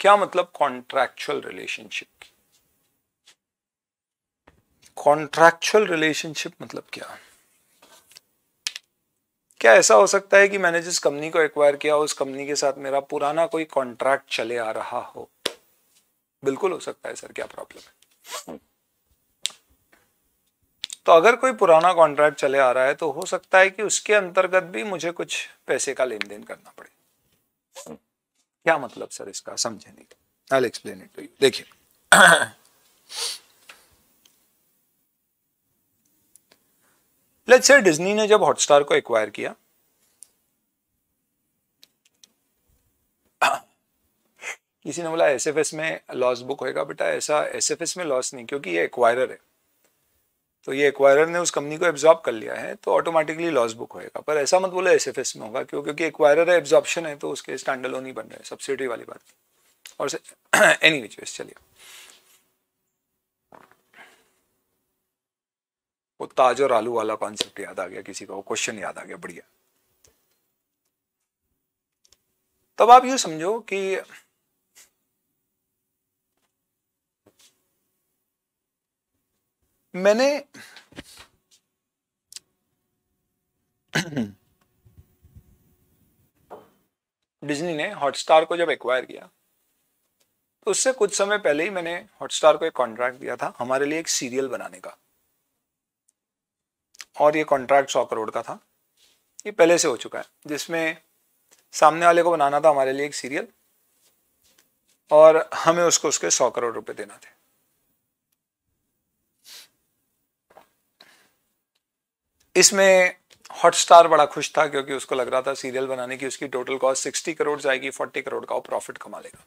क्या मतलब कॉन्ट्रेक्चुअल रिलेशनशिप की कॉन्ट्रैक्चुअल रिलेशनशिप मतलब क्या क्या ऐसा हो सकता है कि मैंने जिस कंपनी को एक्वायर किया उस कंपनी के साथ मेरा पुराना कोई कॉन्ट्रैक्ट चले आ रहा हो बिल्कुल हो सकता है सर क्या प्रॉब्लम है तो अगर कोई पुराना कॉन्ट्रैक्ट चले आ रहा है तो हो सकता है कि उसके अंतर्गत भी मुझे कुछ पैसे का लेन देन करना पड़े क्या मतलब सर इसका समझे नहीं I explain it to you देखिए लेट्स से डिज्नी ने जब हॉटस्टार को एक्वायर किया किसी ने बोला एसएफएस में लॉस बुक होएगा बेटा ऐसा एसएफएस में लॉस नहीं क्योंकि ये एक्वायरर है तो ये एक्वायरर ने उस कंपनी को एब्जॉर्ब कर लिया है तो ऑटोमेटिकली लॉस बुक होएगा पर ऐसा मत बोलो एसएफएस में होगा क्यों क्योंकि एक्वायरर है एब्जॉर्प्शन है तो उसके स्टैंडलोन ही बन रहे हैं सब्सिडी वाली बात और एनी विच (clears throat) चलिए वो ताज और आलू वाला कॉन्सेप्ट याद आ गया किसी का वो क्वेश्चन याद आ गया बढ़िया तब आप यू समझो कि मैंने डिज्नी ने हॉटस्टार को जब एक्वायर किया तो उससे कुछ समय पहले ही मैंने हॉटस्टार को एक कॉन्ट्रैक्ट दिया था हमारे लिए एक सीरियल बनाने का और ये कॉन्ट्रैक्ट सौ करोड़ का था ये पहले से हो चुका है जिसमें सामने वाले को बनाना था हमारे लिए एक सीरियल और हमें उसको उसके सौ करोड़ रुपए देना थे इसमें हॉटस्टार बड़ा खुश था क्योंकि उसको लग रहा था सीरियल बनाने की उसकी टोटल कॉस्ट सिक्सटी करोड़ जाएगी फोर्टी करोड़ का वो प्रॉफिट कमा लेगा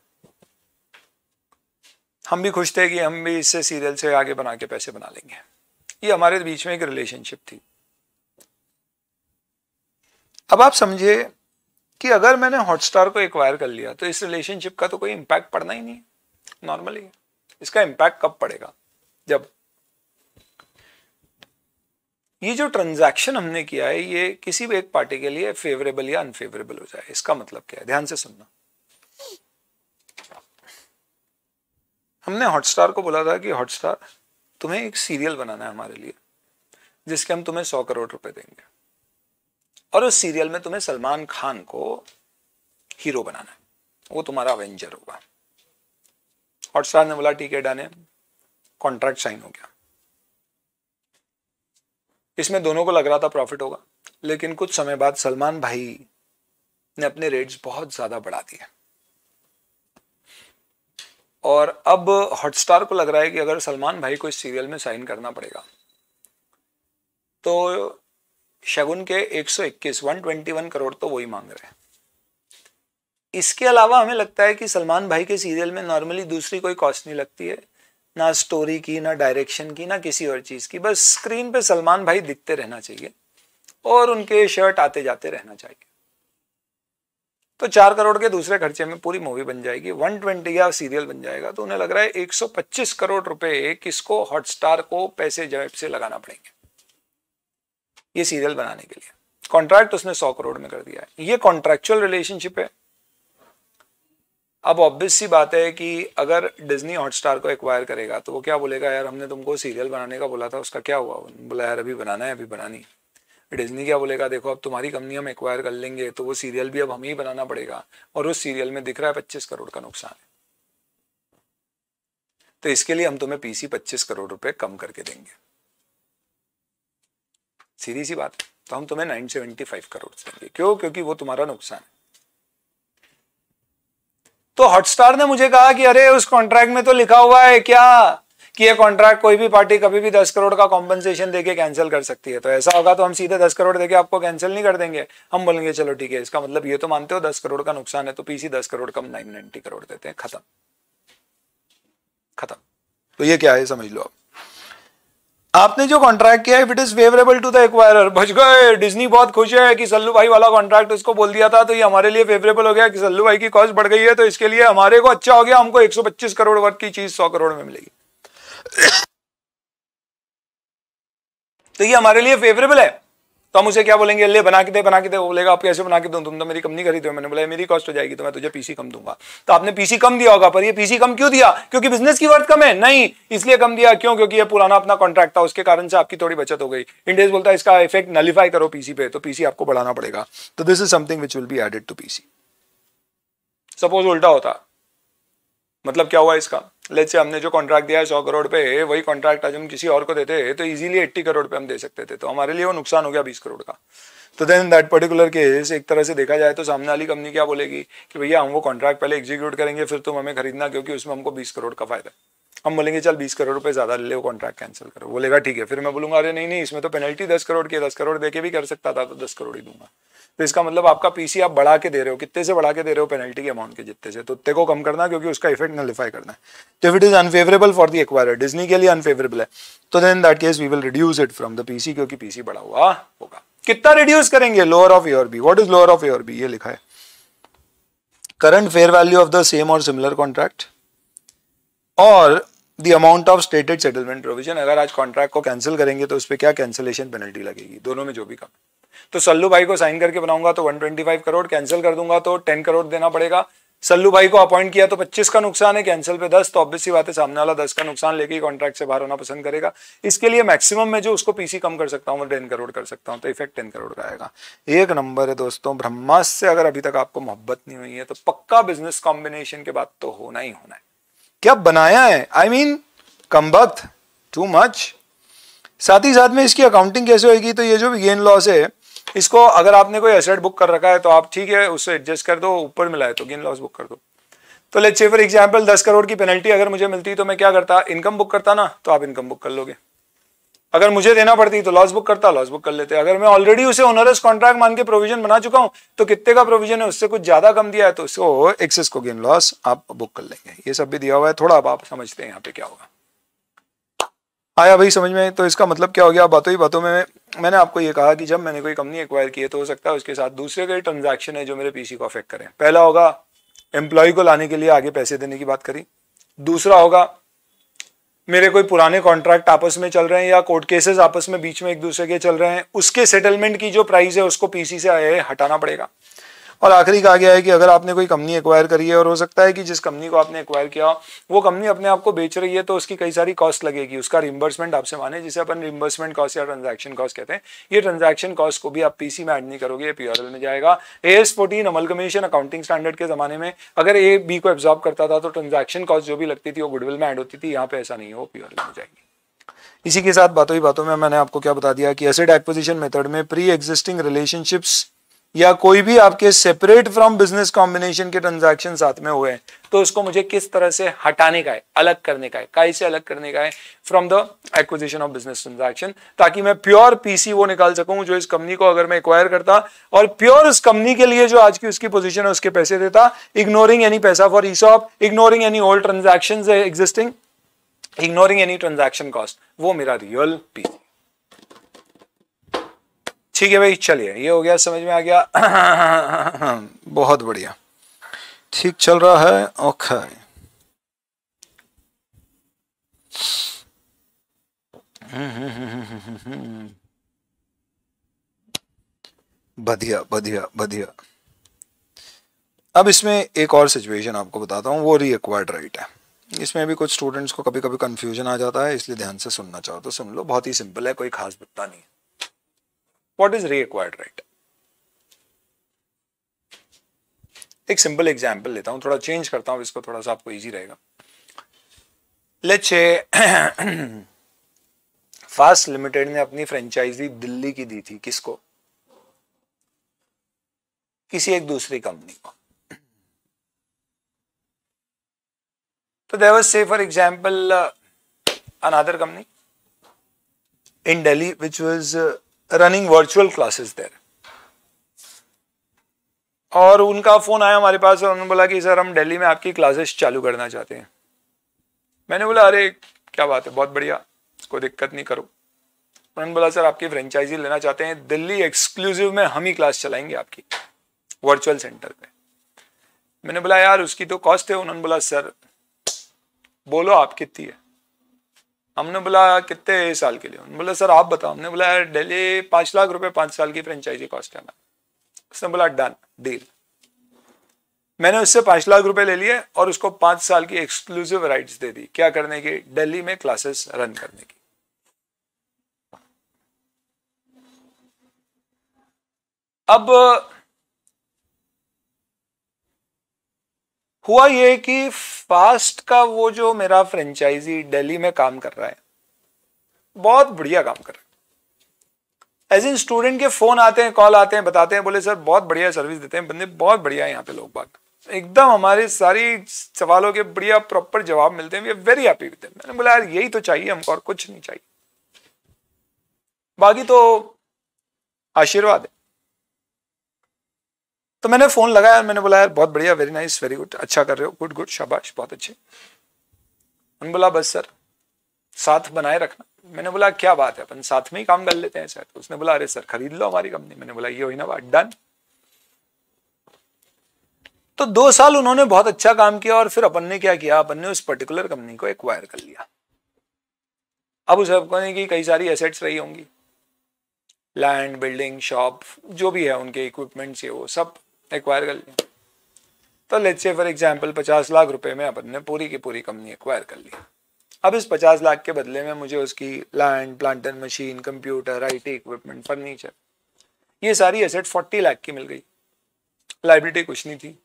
हम भी खुश थे कि हम भी इससे सीरियल से आगे बना के पैसे बना लेंगे ये हमारे बीच में एक रिलेशनशिप थी अब आप समझिए कि अगर मैंने हॉटस्टार को एक्वायर कर लिया तो इस रिलेशनशिप का तो कोई इंपैक्ट पड़ना ही नहीं है नॉर्मली इसका इंपैक्ट कब पड़ेगा जब ये जो ट्रांजैक्शन हमने किया है ये किसी भी एक पार्टी के लिए फेवरेबल या अनफेवरेबल हो जाए इसका मतलब क्या है ध्यान से सुनना हमने हॉटस्टार को बोला था कि हॉटस्टार तुम्हें एक सीरियल बनाना है हमारे लिए जिसके हम तुम्हें सौ करोड़ रुपए देंगे और उस सीरियल में तुम्हें सलमान खान को हीरो बनाना है वो तुम्हारा अवेंजर होगा हॉटस्टार ने बोला ठीक है डाने कॉन्ट्रैक्ट साइन हो गया इसमें दोनों को लग रहा था प्रॉफिट होगा लेकिन कुछ समय बाद सलमान भाई ने अपने रेट्स बहुत ज़्यादा बढ़ा दिए और अब हॉटस्टार को लग रहा है कि अगर सलमान भाई को इस सीरियल में साइन करना पड़ेगा तो शगुन के 121 121 करोड़ तो वही मांग रहे हैं इसके अलावा हमें लगता है कि सलमान भाई के सीरियल में नॉर्मली दूसरी कोई कॉस्ट नहीं लगती है ना स्टोरी की ना डायरेक्शन की ना किसी और चीज़ की बस स्क्रीन पे सलमान भाई दिखते रहना चाहिए और उनके शर्ट आते जाते रहना चाहिए तो चार करोड़ के दूसरे खर्चे में पूरी मूवी बन जाएगी 120 या सीरियल बन जाएगा तो उन्हें लग रहा है 125 करोड़ रुपए किसको हॉटस्टार को पैसे जेब से लगाना पड़ेंगे ये सीरियल बनाने के लिए कॉन्ट्रैक्ट उसने 100 करोड़ में कर दिया है ये कॉन्ट्रेक्चुअल रिलेशनशिप है अब ऑब्वियस सी बात है कि अगर डिज्नी हॉटस्टार को एक्वायर करेगा तो वो क्या बोलेगा यार हमने तुमको सीरियल बनाने का बोला था उसका क्या हुआ बोला यार अभी बनाना है अभी बनानी है डिज्नी क्या बोलेगा देखो अब तुम्हारी कंपनी हम एक्वायर कर लेंगे तो वो सीरियल भी अब हमें ही बनाना पड़ेगा और उस सीरियल में दिख रहा है पच्चीस करोड़ का नुकसान है तो इसके लिए हम तुम्हें पीसी पच्चीस करोड़ रुपए कम करके देंगे सीधी सी बात तो हम तुम्हें नाइन सेवेंटी फाइव करोड़ देंगे क्यों क्योंकि वो तुम्हारा नुकसान है तो हॉटस्टार ने मुझे कहा कि अरे उस कॉन्ट्रैक्ट में तो लिखा हुआ है क्या कि ये कॉन्ट्रैक्ट कोई भी पार्टी कभी भी दस करोड़ का कॉम्पनसेशन देके कैंसिल कर सकती है तो ऐसा होगा तो हम सीधे दस करोड़ देके आपको कैंसिल नहीं कर देंगे हम बोलेंगे चलो ठीक है इसका मतलब ये तो मानते हो दस करोड़ का नुकसान है तो पीसी दस करोड़ का नाइन नाइनटी करोड़ देते हैं खत्म खत्म तो ये क्या है समझ लो आप आपने जो कॉन्ट्रैक्ट किया if it is favourable to the acquirer बच गए डिज्नी बहुत खुश है कि सल्लू भाई वाला कॉन्ट्रैक्ट उसको बोल दिया था तो ये हमारे लिए फेवरेबल हो गया कि सल्लू भाई की कॉस्ट बढ़ गई है तो इसके लिए हमारे को अच्छा हो गया हमको 125 करोड़ वर्ग की चीज 100 करोड़ में मिलेगी तो ये हमारे लिए फेवरेबल है तो हम उसे क्या बोलेंगे ले बना के दे बना के दे वो बोलेगा आप कैसे बना के दो तुम तो मेरी कंपनी खरीदे हो मैंने बोला मेरी कॉस्ट हो जाएगी तो मैं तुझे पीसी कम दूंगा तो आपने पीसी कम दिया होगा पर ये पीसी कम क्यों दिया क्योंकि बिजनेस की वर्थ कम है नहीं इसलिए कम दिया क्यों क्योंकि ये पुराना अपना कॉन्ट्रैक्ट था उसके कारण से आपकी थोड़ी बचत हो गई इंडेज बोलता है इसका इफेक्ट नलीफाई करो पीसी पे तो पीसी आपको बढ़ाना पड़ेगा तो this is something which will be added to PC suppose उल्टा होता मतलब क्या हुआ इसका लेट से हमने जो कॉन्ट्रैक्ट दिया है सौ करोड़ पे वही कॉन्ट्रैक्ट आज हम किसी और को देते तो इजीली एट्टी करोड़ पे हम दे सकते थे तो हमारे लिए वो नुकसान हो गया बीस करोड़ का तो देन दैट पर्टिकुलर केस एक तरह से देखा जाए तो सामने वाली कंपनी क्या बोलेगी कि भैया हम वो कॉन्ट्रैक्ट पहले एग्जीक्यूट करेंगे फिर तुम हमें खरीदना क्योंकि उसमें हमको बीस करोड़ का फायदा है हम बोलेंगे चल बीस करोड़ रुपए ज्यादा ले लो कॉन्ट्रैक्ट कैंसिल करो बोलेगा ठीक है फिर मैं बोलूंगा अरे नहीं नहीं इसमें तो पेनल्टी दस करोड़ की है दस करोड़ देके भी कर सकता था तो दस करोड़ ही दूंगा तो इसका मतलब आपका पीसी आप बढ़ा के दे रहे हो कितने से बढ़ा के दे रहे हो पेनल्टी के अमाउंट के जितने से तो उतने को कम करना क्योंकि उसका इफेक्ट नलिफाई करना है तो if it is unfavourable for the acquire Disney के लिए अनफेवरेबल है तो then that case we will reduce it from the PC क्योंकि पीसी बढ़ा हुआ होगा कितना रिड्यूस करेंगे lower of your B what is lower of your B ये लिखा है current fair value of the same और सिमिलर कॉन्ट्रैक्ट और the amount of stated settlement provision अगर आज कॉन्ट्रैक्ट को कैंसिल करेंगे तो उस पर क्या कैंसिलेशन पेनल्टी लगेगी दोनों में जो भी कम तो सल्लू भाई को साइन करके बनाऊंगा तो 125 करोड़ कैंसिल कर दूंगा तो 10 करोड़ देना पड़ेगा सल्लू भाई को अपॉइंट किया तो 25 का नुकसान है कैंसिल पे 10 तो ऑब्वियसली बात है सामने वाला 10 का नुकसान लेके कॉन्ट्रैक्ट से बाहर होना पसंद करेगा इसके लिए मैक्सिमम में जो उसको पीसी कम कर सकता हूँ वो टेन करोड़ कर सकता हूँ तो इफेक्ट टेन करोड़ का आएगा एक नंबर है दोस्तों ब्रह्मास से अगर अभी तक आपको मोहब्बत नहीं हुई है तो पक्का बिजनेस कॉम्बिनेशन के बाद तो होना ही होना है क्या बनाया है आई मीन कम वक्त टू मच साथ ही साथ में इसकी अकाउंटिंग कैसे होगी तो ये जो भी गेन लॉस है इसको अगर आपने कोई एसेट बुक कर रखा है तो आप ठीक है उससे एडजस्ट कर दो ऊपर मिला है तो गेन लॉस बुक कर दो तो लेट्स से फॉर एग्जांपल दस करोड़ की पेनल्टी अगर मुझे मिलती तो मैं क्या करता इनकम बुक करता ना तो आप इनकम बुक कर लोगे अगर मुझे देना पड़ती तो लॉस बुक करता लॉस बुक कर लेते अगर मैं ऑलरेडी उसे ओनरस कॉन्ट्रैक्ट मान के प्रोविजन बना चुका हूं तो कितने का प्रोविजन है उससे कुछ ज्यादा कम दिया है तो उसको एक्सेस को गेन लॉस आप बुक कर लेंगे ये सब भी दिया हुआ है थोड़ा आप समझते हैं यहाँ पे क्या होगा आया भाई समझ में तो इसका मतलब क्या हो गया बातों ही बातों में मैंने आपको ये कहा कि जब मैंने कोई कंपनी एक्वायर की है तो हो सकता है उसके साथ दूसरे कई ट्रांजेक्शन है जो मेरे पीसी को अफेक्ट करें पहला होगा एम्प्लॉय को लाने के लिए आगे पैसे देने की बात करी दूसरा होगा मेरे कोई पुराने कॉन्ट्रैक्ट आपस में चल रहे हैं या कोर्ट केसेस आपस में बीच में एक दूसरे के चल रहे हैं उसके सेटलमेंट की जो प्राइस है उसको पीसी से हटाना पड़ेगा और आखिरी कहा गया है कि अगर आपने कोई कंपनी एक्वायर करी है और हो सकता है कि जिस कंपनी को आपने एक्वायर किया वो कंपनी अपने आप को बेच रही है तो उसकी कई सारी कॉस्ट लगेगी उसका रिम्बर्समेंट आपसे माने जिसे अपन रिम्बर्समेंट कॉस्ट या ट्रांजेक्शन कॉस्ट कहते हैं ये ट्रांजेक्शन कॉस्ट को भी आप पीसी में एड नहीं करोगे पीआरएल में जाएगा A S fourteen commission accounting standard के जमाने में अगर ए बी को एब्जॉर्ब करता था तो ट्रांजेक्शन कॉस्ट जो भी लगती थी वो गुडविल में एड होती थी यहाँ पे ऐसा नहीं है वो पीआरएल में जाएगी इसी के साथ बातों ही बातों में मैंने आपको क्या बता दिया कि एसेट एक्विजिशन मेथड में प्री एग्जिस्टिंग रिलेशनशिप्स या कोई भी आपके सेपरेट फ्रॉम बिजनेस कॉम्बिनेशन के ट्रांजैक्शन साथ में हुए हैं तो उसको मुझे किस तरह से हटाने का है अलग करने का है काई से अलग करने का है from the acquisition of business transaction ताकि मैं प्योर पीसी वो निकाल सकूं जो इस कंपनी को अगर मैं एक्वायर करता और प्योर उस कंपनी के लिए जो आज की उसकी पोजिशन है उसके पैसे देता इग्नोरिंग एनी पैसा for ESOP ignoring any old transaction existing ignoring any transaction cost वो मेरा रियल पीसी ठीक है भाई चलिए ये हो गया समझ में आ गया (coughs) बहुत बढ़िया ठीक चल रहा है ओके बढ़िया बढ़िया बढ़िया अब इसमें एक और सिचुएशन आपको बताता हूँ वो रिक्वायर्ड राइट है इसमें भी कुछ स्टूडेंट्स को कभी कभी कंफ्यूजन आ जाता है इसलिए ध्यान से सुनना चाहो तो सुन लो बहुत ही सिंपल है कोई खास बत्ता नहीं है what is reacquired right एक सिंपल एग्जाम्पल लेता हूं थोड़ा चेंज करता हूँ इसको थोड़ा सा आपको इजी रहेगा लेट्स से फास्ट लिमिटेड ने अपनी फ्रेंचाइजी दिल्ली की दी थी किसको किसी एक दूसरी कंपनी को तो there was say for example another company in Delhi which was running virtual classes there और उनका फ़ोन आया हमारे पास और उन्होंने बोला कि सर हम दिल्ली में आपकी क्लासेस चालू करना चाहते हैं मैंने बोला अरे क्या बात है बहुत बढ़िया कोई दिक्कत नहीं करो उन्होंने बोला सर आपकी फ्रेंचाइजी लेना चाहते हैं दिल्ली एक्सक्लूसिव में हम ही क्लास चलाएंगे आपकी वर्चुअल सेंटर पे मैंने बोला यार उसकी तो कॉस्ट है उन्होंने बोला सर बोलो आप कितनी है हमने बोला कितने साल के लिए उन्होंने बोला सर आप बताओ हमने बोला डेली पांच लाख रुपए पांच साल की फ्रेंचाइजी कॉस्ट है उसने बोला डन डील मैंने उससे पांच लाख रुपए ले लिए और उसको पांच साल की एक्सक्लूसिव राइट्स दे दी क्या करने की दिल्ली में क्लासेस रन करने की अब हुआ ये कि फास्ट का वो जो मेरा फ्रेंचाइजी दिल्ली में काम कर रहा है बहुत बढ़िया काम कर रहा है एज इन स्टूडेंट के फोन आते हैं कॉल आते हैं बताते हैं बोले सर बहुत बढ़िया सर्विस देते हैं बंदे बहुत बढ़िया है यहाँ पे लोग बात एकदम हमारे सारी सवालों के बढ़िया प्रॉपर जवाब मिलते हैं we are very happy with मैंने बोला यार यही तो चाहिए हमको और कुछ नहीं चाहिए बाकी तो आशीर्वाद है तो मैंने फ़ोन लगाया मैंने बोला यार बहुत बढ़िया वेरी नाइस वेरी गुड अच्छा कर रहे हो गुड गुड शाबाश बहुत अच्छे उन्होंने बोला बस सर साथ बनाए रखना मैंने बोला क्या बात है अपन साथ में ही काम कर लेते हैं सर तो उसने बोला अरे सर खरीद लो हमारी कंपनी मैंने बोला ये हो ना बात डन तो दो साल उन्होंने बहुत अच्छा काम किया और फिर अपन ने क्या किया अपन ने उस पर्टिकुलर कंपनी को एक्वायर कर लिया अब उस कंपनी की कई सारी एसेट्स रही होंगी लैंड बिल्डिंग शॉप जो भी है उनके इक्विपमेंट्स ये वो सब एक्वायर कर लिया तो लेट्स से फॉर एग्जांपल पचास लाख रुपए में अपन ने पूरी की पूरी कंपनी एक्वायर कर ली अब इस पचास लाख के बदले में मुझे उसकी land plant and machine computer IT equipment furniture ये सारी एसेट फोर्टी लाख की मिल गई लाइब्रेटी कुछ नहीं थी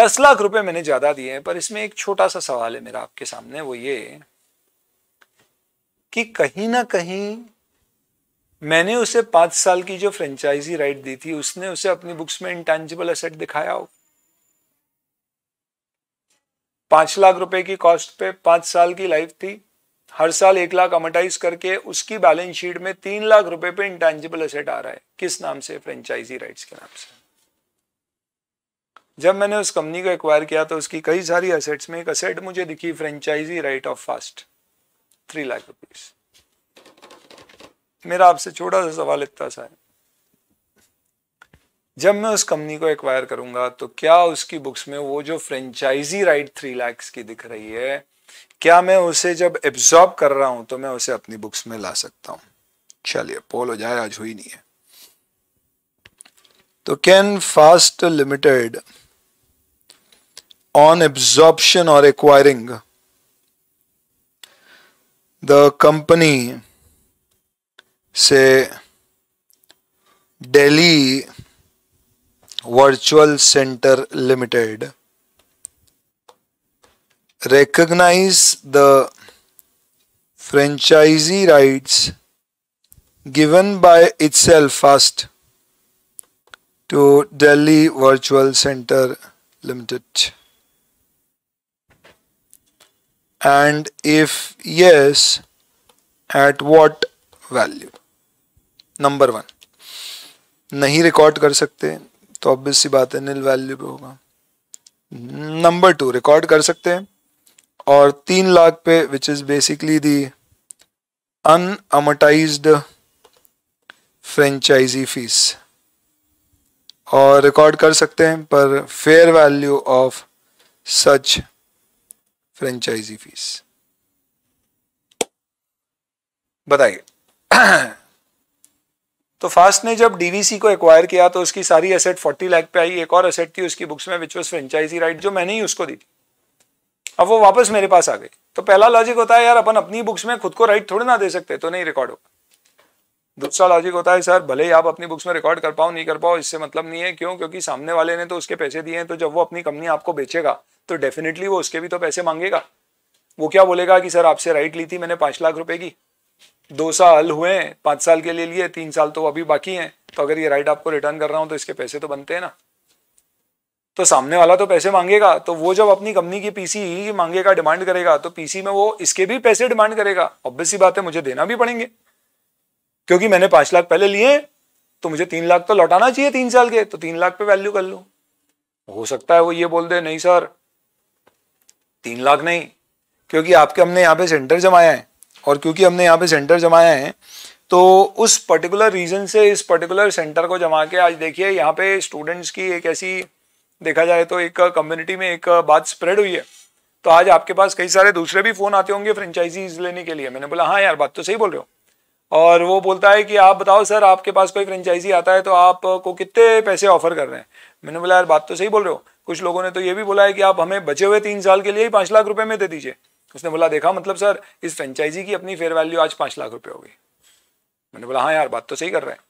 दस लाख रुपए मैंने ज्यादा दिए हैं पर इसमें एक छोटा सा सवाल है मेरा आपके सामने वो ये कि कहीं ना कहीं मैंने उसे पांच साल की जो फ्रेंचाइजी राइट दी थी उसने उसे अपनी बुक्स में इंटेंजिबल असेट दिखाया हो पांच लाख रुपए की कॉस्ट पे पांच साल की लाइफ थी हर साल एक लाख अमोटाइज करके उसकी बैलेंस शीट में तीन लाख रुपए पे इंटेंजिबल असेट आ रहा है किस नाम से फ्रेंचाइजी राइट्स के नाम से जब मैंने उस कंपनी को एक्वायर किया तो उसकी कई सारी असेट्स में एक असेट मुझे दिखी franchisee right of fast three lakh rupees मेरा आपसे छोटा सा सवाल इतना सा है जब मैं उस कंपनी को एक्वायर करूंगा तो क्या उसकी बुक्स में वो जो फ्रेंचाइजी राइट थ्री लैक्स की दिख रही है क्या मैं उसे जब एब्जॉर्ब कर रहा हूं तो मैं उसे अपनी बुक्स में ला सकता हूं चलिए पोल हो जाए आज हुई नहीं है तो can fast limited on absorption और acquiring the company say Delhi Virtual Center Limited recognize the franchisee rights given by itself first to Delhi Virtual Center Limited? And if yes, at what value? Number one नहीं record कर सकते तो obvious सी बात है नील value पे होगा number two record कर सकते हैं और तीन लाख पे which is basically the unamortised franchisee fees और रिकॉर्ड कर सकते हैं पर fair value of such franchisee fees बताइए तो फास्ट ने जब डीवीसी को एक्वायर किया तो उसकी सारी एसेट फोर्टी लाख पे आई एक और एसेट थी उसकी बुक्स में विच वॉज फ्रेंचाइजी राइट जो मैंने ही उसको दी थी अब वो वापस मेरे पास आ गई तो पहला लॉजिक होता है यार अपन अपनी बुक्स में खुद को राइट थोड़ी ना दे सकते तो नहीं रिकॉर्ड होगा दूसरा लॉजिक होता है सर भले ही आप अपनी बुक्स में रिकॉर्ड कर पाओ नहीं कर पाओ इससे मतलब नहीं है क्यों क्योंकि सामने वाले ने तो उसके पैसे दिए हैं तो जब वो अपनी कंपनी आपको बेचेगा तो डेफिनेटली वो उसके भी तो पैसे मांगेगा वो क्या बोलेगा कि सर आपसे राइट ली थी मैंने पाँच लाख रुपए की दो साल हुए हैं पांच साल के लिए लिए तीन साल तो अभी बाकी हैं तो अगर ये राइट आपको रिटर्न कर रहा हूं तो इसके पैसे तो बनते हैं ना तो सामने वाला तो पैसे मांगेगा तो वो जब अपनी कंपनी की पीसी मांगेगा डिमांड करेगा तो पीसी में वो इसके भी पैसे डिमांड करेगा ऑब्वियसली बात है मुझे देना भी पड़ेंगे क्योंकि मैंने पांच लाख पहले लिए तो मुझे तीन लाख तो लौटाना चाहिए तीन साल के तो तीन लाख पे वैल्यू कर लो हो सकता है वो ये बोल दे नहीं सर तीन लाख नहीं क्योंकि आपके हमने यहाँ पे सेंटर जमाया है और क्योंकि हमने यहाँ पे सेंटर जमाया है तो उस पर्टिकुलर रीजन से इस पर्टिकुलर सेंटर को जमा के आज देखिए यहाँ पे स्टूडेंट्स की एक ऐसी देखा जाए तो एक कम्युनिटी में एक बात स्प्रेड हुई है तो आज आपके पास कई सारे दूसरे भी फ़ोन आते होंगे फ्रेंचाइजीज लेने के लिए मैंने बोला हाँ यार बात तो सही बोल रहे हो और वो बोलता है कि आप बताओ सर आपके पास कोई फ्रेंचाइजी आता है तो आपको कितने पैसे ऑफर कर रहे हैं मैंने बोला यार बात तो सही बोल रहे हो कुछ लोगों ने तो ये भी बोला है कि आप हमें बचे हुए तीन साल के लिए ही पाँच लाख रुपए में दे दीजिए तो उसने बोला देखा मतलब सर इस फ्रेंचाइजी की अपनी फेयर वैल्यू आज पांच लाख रुपये हो गई मैंने बोला हाँ यार बात तो सही कर रहे हैं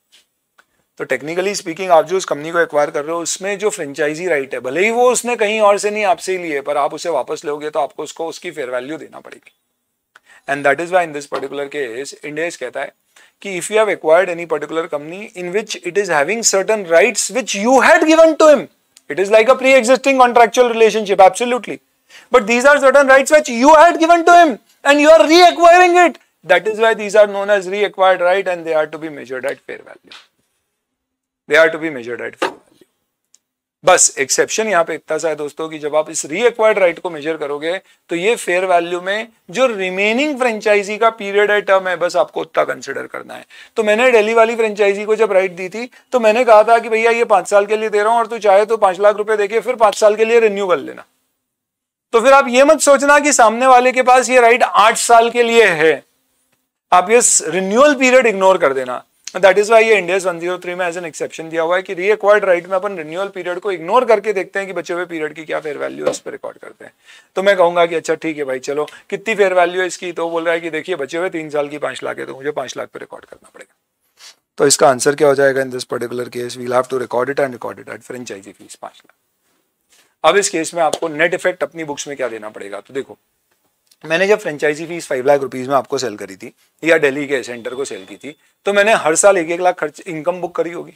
तो टेक्निकली स्पीकिंग आप जो उस कंपनी को एक्वायर कर रहे हो उसमें जो फ्रेंचाइजी राइट है भले ही वो उसने कहीं और से नहीं आपसे ही लिए पर आप उसे वापस लोगे तो आपको उसको उसकी फेयर वैल्यू देना पड़ेगी and that is why in this particular case India कहता है कि if you have acquired any particular company in which it is having certain rights which you had given to him it is like a pre existing contractual relationship absolutely But these are certain rights which you had given to him and you are reacquiring it. That is why these are known as reacquired right and they are to be measured at fair value. They are to be measured at fair value. bas exception yahan pe itna sa hai dosto ki jab aap is reacquired right ko measure karoge to ye fair value mein jo remaining franchisee ka period hai term hai bas aapko utna consider karna hai to maine delhi wali franchisee ko jab right di thi to maine kaha tha ki bhaiya ye 5 saal ke liye de raha hu aur tu chahe to 5 lakh rupaye deke fir 5 saal ke liye renew kar lena तो फिर आप ये मत सोचना कि सामने वाले के पास ये राइट आठ साल के लिए है आप ये रिन्यूअल पीरियड इग्नोर कर देना दैट इज वाई ये इंडियस थ्री में एज एन एक्सेप्शन दिया हुआ है कि रीअक्वायर्ड राइट में अपन रिन्यूअल पीरियड को इग्नोर करके देखते हैं कि बचे हुए पीरियड की क्या फेयर वैल्यू है इस पर रिकॉर्ड करते हैं तो मैं कहूंगा कि अच्छा ठीक है भाई चलो कितनी फेयर वैल्यू है इसकी तो बोल रहा है कि देखिए बचे हुए तीन साल की पांच लाख है तो मुझे पांच लाख पर रिकॉर्ड करना पड़ेगा तो इसका आंसर क्या हो जाएगा in this particular case we'll have to record it and record it at franchisee fees पांच लाख अब इस केस में आपको नेट इफेक्ट अपनी बुक्स में क्या देना पड़ेगा तो देखो मैंने जब franchisee fees five lakh rupees में आपको सेल करी थी या दिल्ली के सेंटर को सेल की थी तो मैंने हर साल एक एक लाख खर्च इनकम बुक करी होगी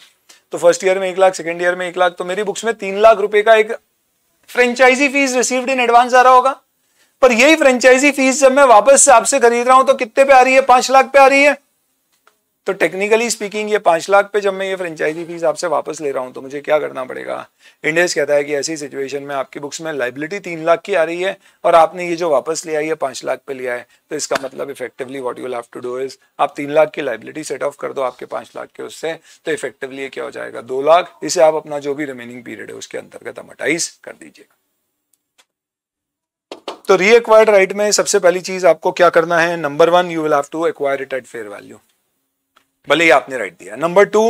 तो फर्स्ट ईयर में एक लाख सेकेंड ईयर में एक लाख तो मेरी बुक्स में तीन लाख रुपए का एक franchisee fees received in advance आ रहा होगा पर यही फ्रेंचाइजी फीस जब मैं वापस से आपसे खरीद रहा हूं तो कितने पे आ रही है पांच लाख पे आ रही है तो टेक्निकली स्पीकिंग ये पांच लाख पे जब मैं ये फ्रेंचाइजी फीस आपसे वापस ले रहा हूँ तो मुझे क्या करना पड़ेगा इंडेस कहता है कि ऐसी सिचुएशन में आपकी बुक्स में लाइबिलिटी तीन लाख की आ रही है और आपने ये जो वापस लिया है ये पांच लाख पे लिया है तो इसका मतलब effectively what you have to do is आप तीन लाख की लाइबिलिटी सेट ऑफ कर दो आपके पांच लाख के उससे तो इफेक्टिवली ये क्या हो जाएगा दो लाख इसे आप अपना जो भी रिमेनिंग पीरियड है उसके अंतर्गत अमोटाइज कर दीजिएगा तो रीएक्वायर्ड राइट में सबसे पहली चीज आपको क्या करना है number one you will have to acquire it at fair value भले ही आपने राइट दिया number two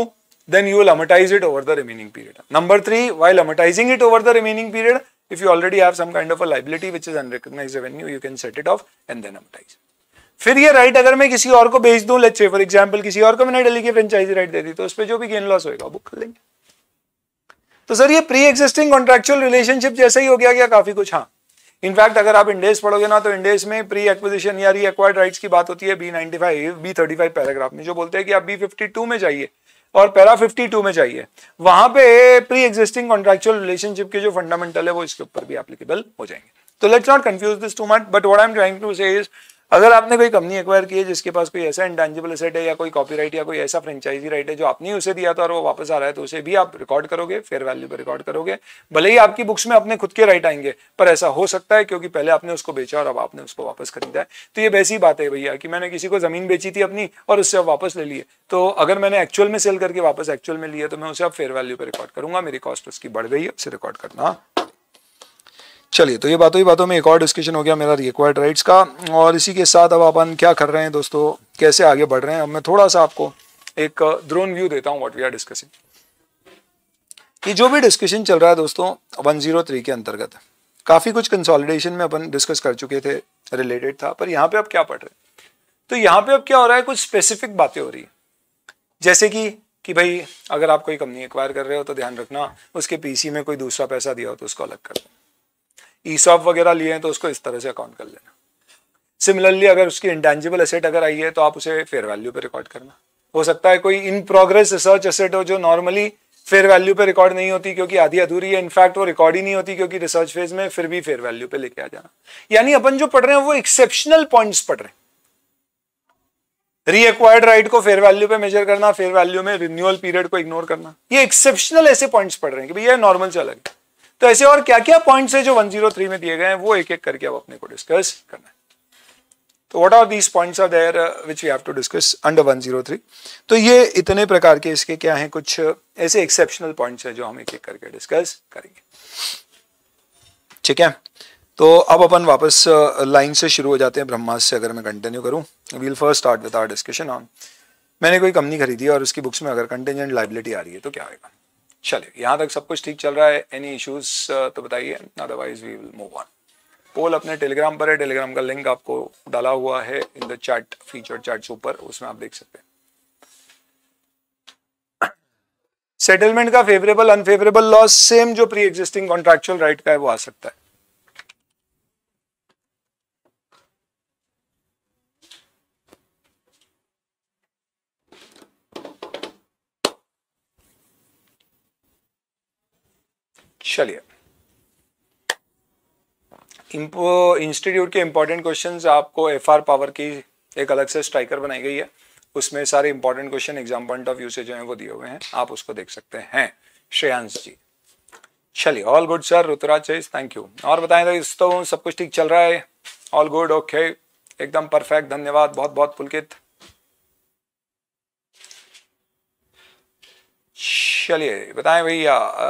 then you will amortise it over the remaining period number three while amortising it over the remaining period if you already have some kind of a liability which is unrecognise revenue you can set it off and then amortise फिर ये right अगर मैं किसी और को भेज दूं let's say for example किसी और को मैंने डेली के फ्रेंचाइजी राइट दे दी तो उस पर जो भी गेन लॉस होगा बुक कर लेंगे तो सर ये प्री एग्जिस्टिंग कॉन्ट्रेक्चुअल रिलेशनशिप जैसे ही हो गया क्या काफी कुछ हाँ इनफैक्ट अगर आप इंडेस पढ़ोगे ना तो इंडेस में प्री एक्विजिशन या री एक्वायर्ड राइट्स की बात होती है B ninety five B thirty five paragraph में जो बोलते हैं कि आप बी फिफ्टी टू में जाइए और पैरा फिफ्टी टू में चाहिए वहां पे प्री एग्जिस्टिंग कॉन्ट्रेक्चुअल रिलेशनशिप के जो फंडामेंटल है वो इसके ऊपर भी एप्लीकेबल हो जाएंगे तो let's not confuse this too much but what I am trying to say is अगर आपने कोई कंपनी एक्वायर की है जिसके पास कोई ऐसा इंटेंजिबल एसेट है या कोई कॉपीराइट या कोई ऐसा फ्रेंचाइजी राइट है जो आपने उसे दिया था और वो वापस आ रहा है तो उसे भी आप रिकॉर्ड करोगे फेयर वैल्यू पर रिकॉर्ड करोगे भले ही आपकी बुक्स में अपने खुद के राइट आएंगे पर ऐसा हो सकता है क्योंकि पहले आपने उसको बेचा और अब आपने उसको वापस खरीदा है तो ये वैसी बात है भैया कि मैंने किसी को जमीन बेची थी अपनी और उससे अब वापस ले लिए तो अगर मैंने एक्चुअल में सेल करके वापस एक्चुअल में लिया तो मैं उसे अब फेयर वैल्यू पर रिकॉर्ड करूंगा मेरी कॉस्ट उसकी बढ़ गई है से रिकॉर्ड करना चलिए तो ये बातों ही बातों में एक और डिस्कशन हो गया मेरा रिक्वायर्ड राइट्स का और इसी के साथ अब अपन क्या कर रहे हैं दोस्तों कैसे आगे बढ़ रहे हैं अब मैं थोड़ा सा आपको एक ड्रोन व्यू देता हूँ व्हाट वी आर डिस्कसिंग ये जो भी डिस्कशन चल रहा है दोस्तों 103 के अंतर्गत काफ़ी कुछ कंसोलिडेशन में अपन डिस्कस कर चुके थे रिलेटेड था पर यहाँ पे अब क्या पढ़ रहे हैं तो यहाँ पे अब क्या हो रहा है कुछ स्पेसिफिक बातें हो रही है जैसे कि कि भाई अगर आप कोई कंपनी एक्वायर कर रहे हो तो ध्यान रखना उसके पीसी में कोई दूसरा पैसा दिया हो तो उसको अलग कर दो ईसॉफ वगैरह लिए हैं तो उसको इस तरह से अकाउंट कर लेना सिमिलरली अगर उसकी इंटेंजिबल एसेट अगर आई है तो आप उसे फेयर वैल्यू पे रिकॉर्ड करना हो सकता है कोई इन प्रोग्रेस रिसर्च एसेट हो जो नॉर्मली फेयर वैल्यू पे रिकॉर्ड नहीं होती क्योंकि आधी अधूरी है इनफैक्ट वो रिकॉर्ड ही नहीं होती क्योंकि रिसर्च फेज में फिर भी फेयर वैल्यू पे लेके आ जाना यानी अपन जो पढ़ रहे हैं वो एक्सेप्शनल पॉइंट्स पढ़ रहे रीअक्वायर्ड राइट को फेयर वैल्यू पे मेजर करना फेयर वैल्यू में रिन्यूअल पीरियड को इग्नोर करना ये एक्सेप्शनल ऐसे पॉइंट्स पढ़ रहे हैं कि भैया नॉर्मल से अलग है तो ऐसे और क्या क्या पॉइंट है जो 103 में दिए गए हैं वो एक एक करके अब अपने को डिस्कस करना है तो what are these point are there which we have to discuss under 103 तो ये इतने प्रकार के इसके क्या हैं कुछ uh, ऐसे एक्सेप्शनल पॉइंट्स है जो हम एक एक करके डिस्कस करेंगे ठीक है तो अब अपन वापस लाइन uh, से शुरू हो जाते हैं ब्रह्मास से अगर मैं कंटिन्यू करूँ we'll first start with our discussion on मैंने कोई कंपनी खरीदी और उसकी बुक्स में अगर कंटेंजेंट लाइबिलिटी आ रही है तो क्या आएगा चलिए यहाँ तक सब कुछ ठीक चल रहा है एनी इश्यूज uh, तो बताइए otherwise we will move on poll अपने टेलीग्राम पर है टेलीग्राम का लिंक आपको डाला हुआ है in the chat feature chat ऊपर उसमें आप देख सकते हैं सेटलमेंट का फेवरेबल अनफेवरेबल लॉस सेम जो प्री एग्जिस्टिंग कॉन्ट्रेक्चुअल राइट का है वो आ सकता है चलिए इंस्टीट्यूट के इंपॉर्टेंट क्वेश्चंस आपको एफ आर पावर की एक अलग से स्ट्राइकर बनाई गई है उसमें सारे important question exam point of view से जो है वो दिए हुए हैं आप उसको देख सकते हैं श्रेयांश जी चलिए ऑल गुड सर ऋतुराज चेज थैंक यू और बताएं दोस्तों तो सब कुछ ठीक चल रहा है ऑल गुड ओके एकदम परफेक्ट धन्यवाद बहुत बहुत पुलकित चलिए बताएं भैया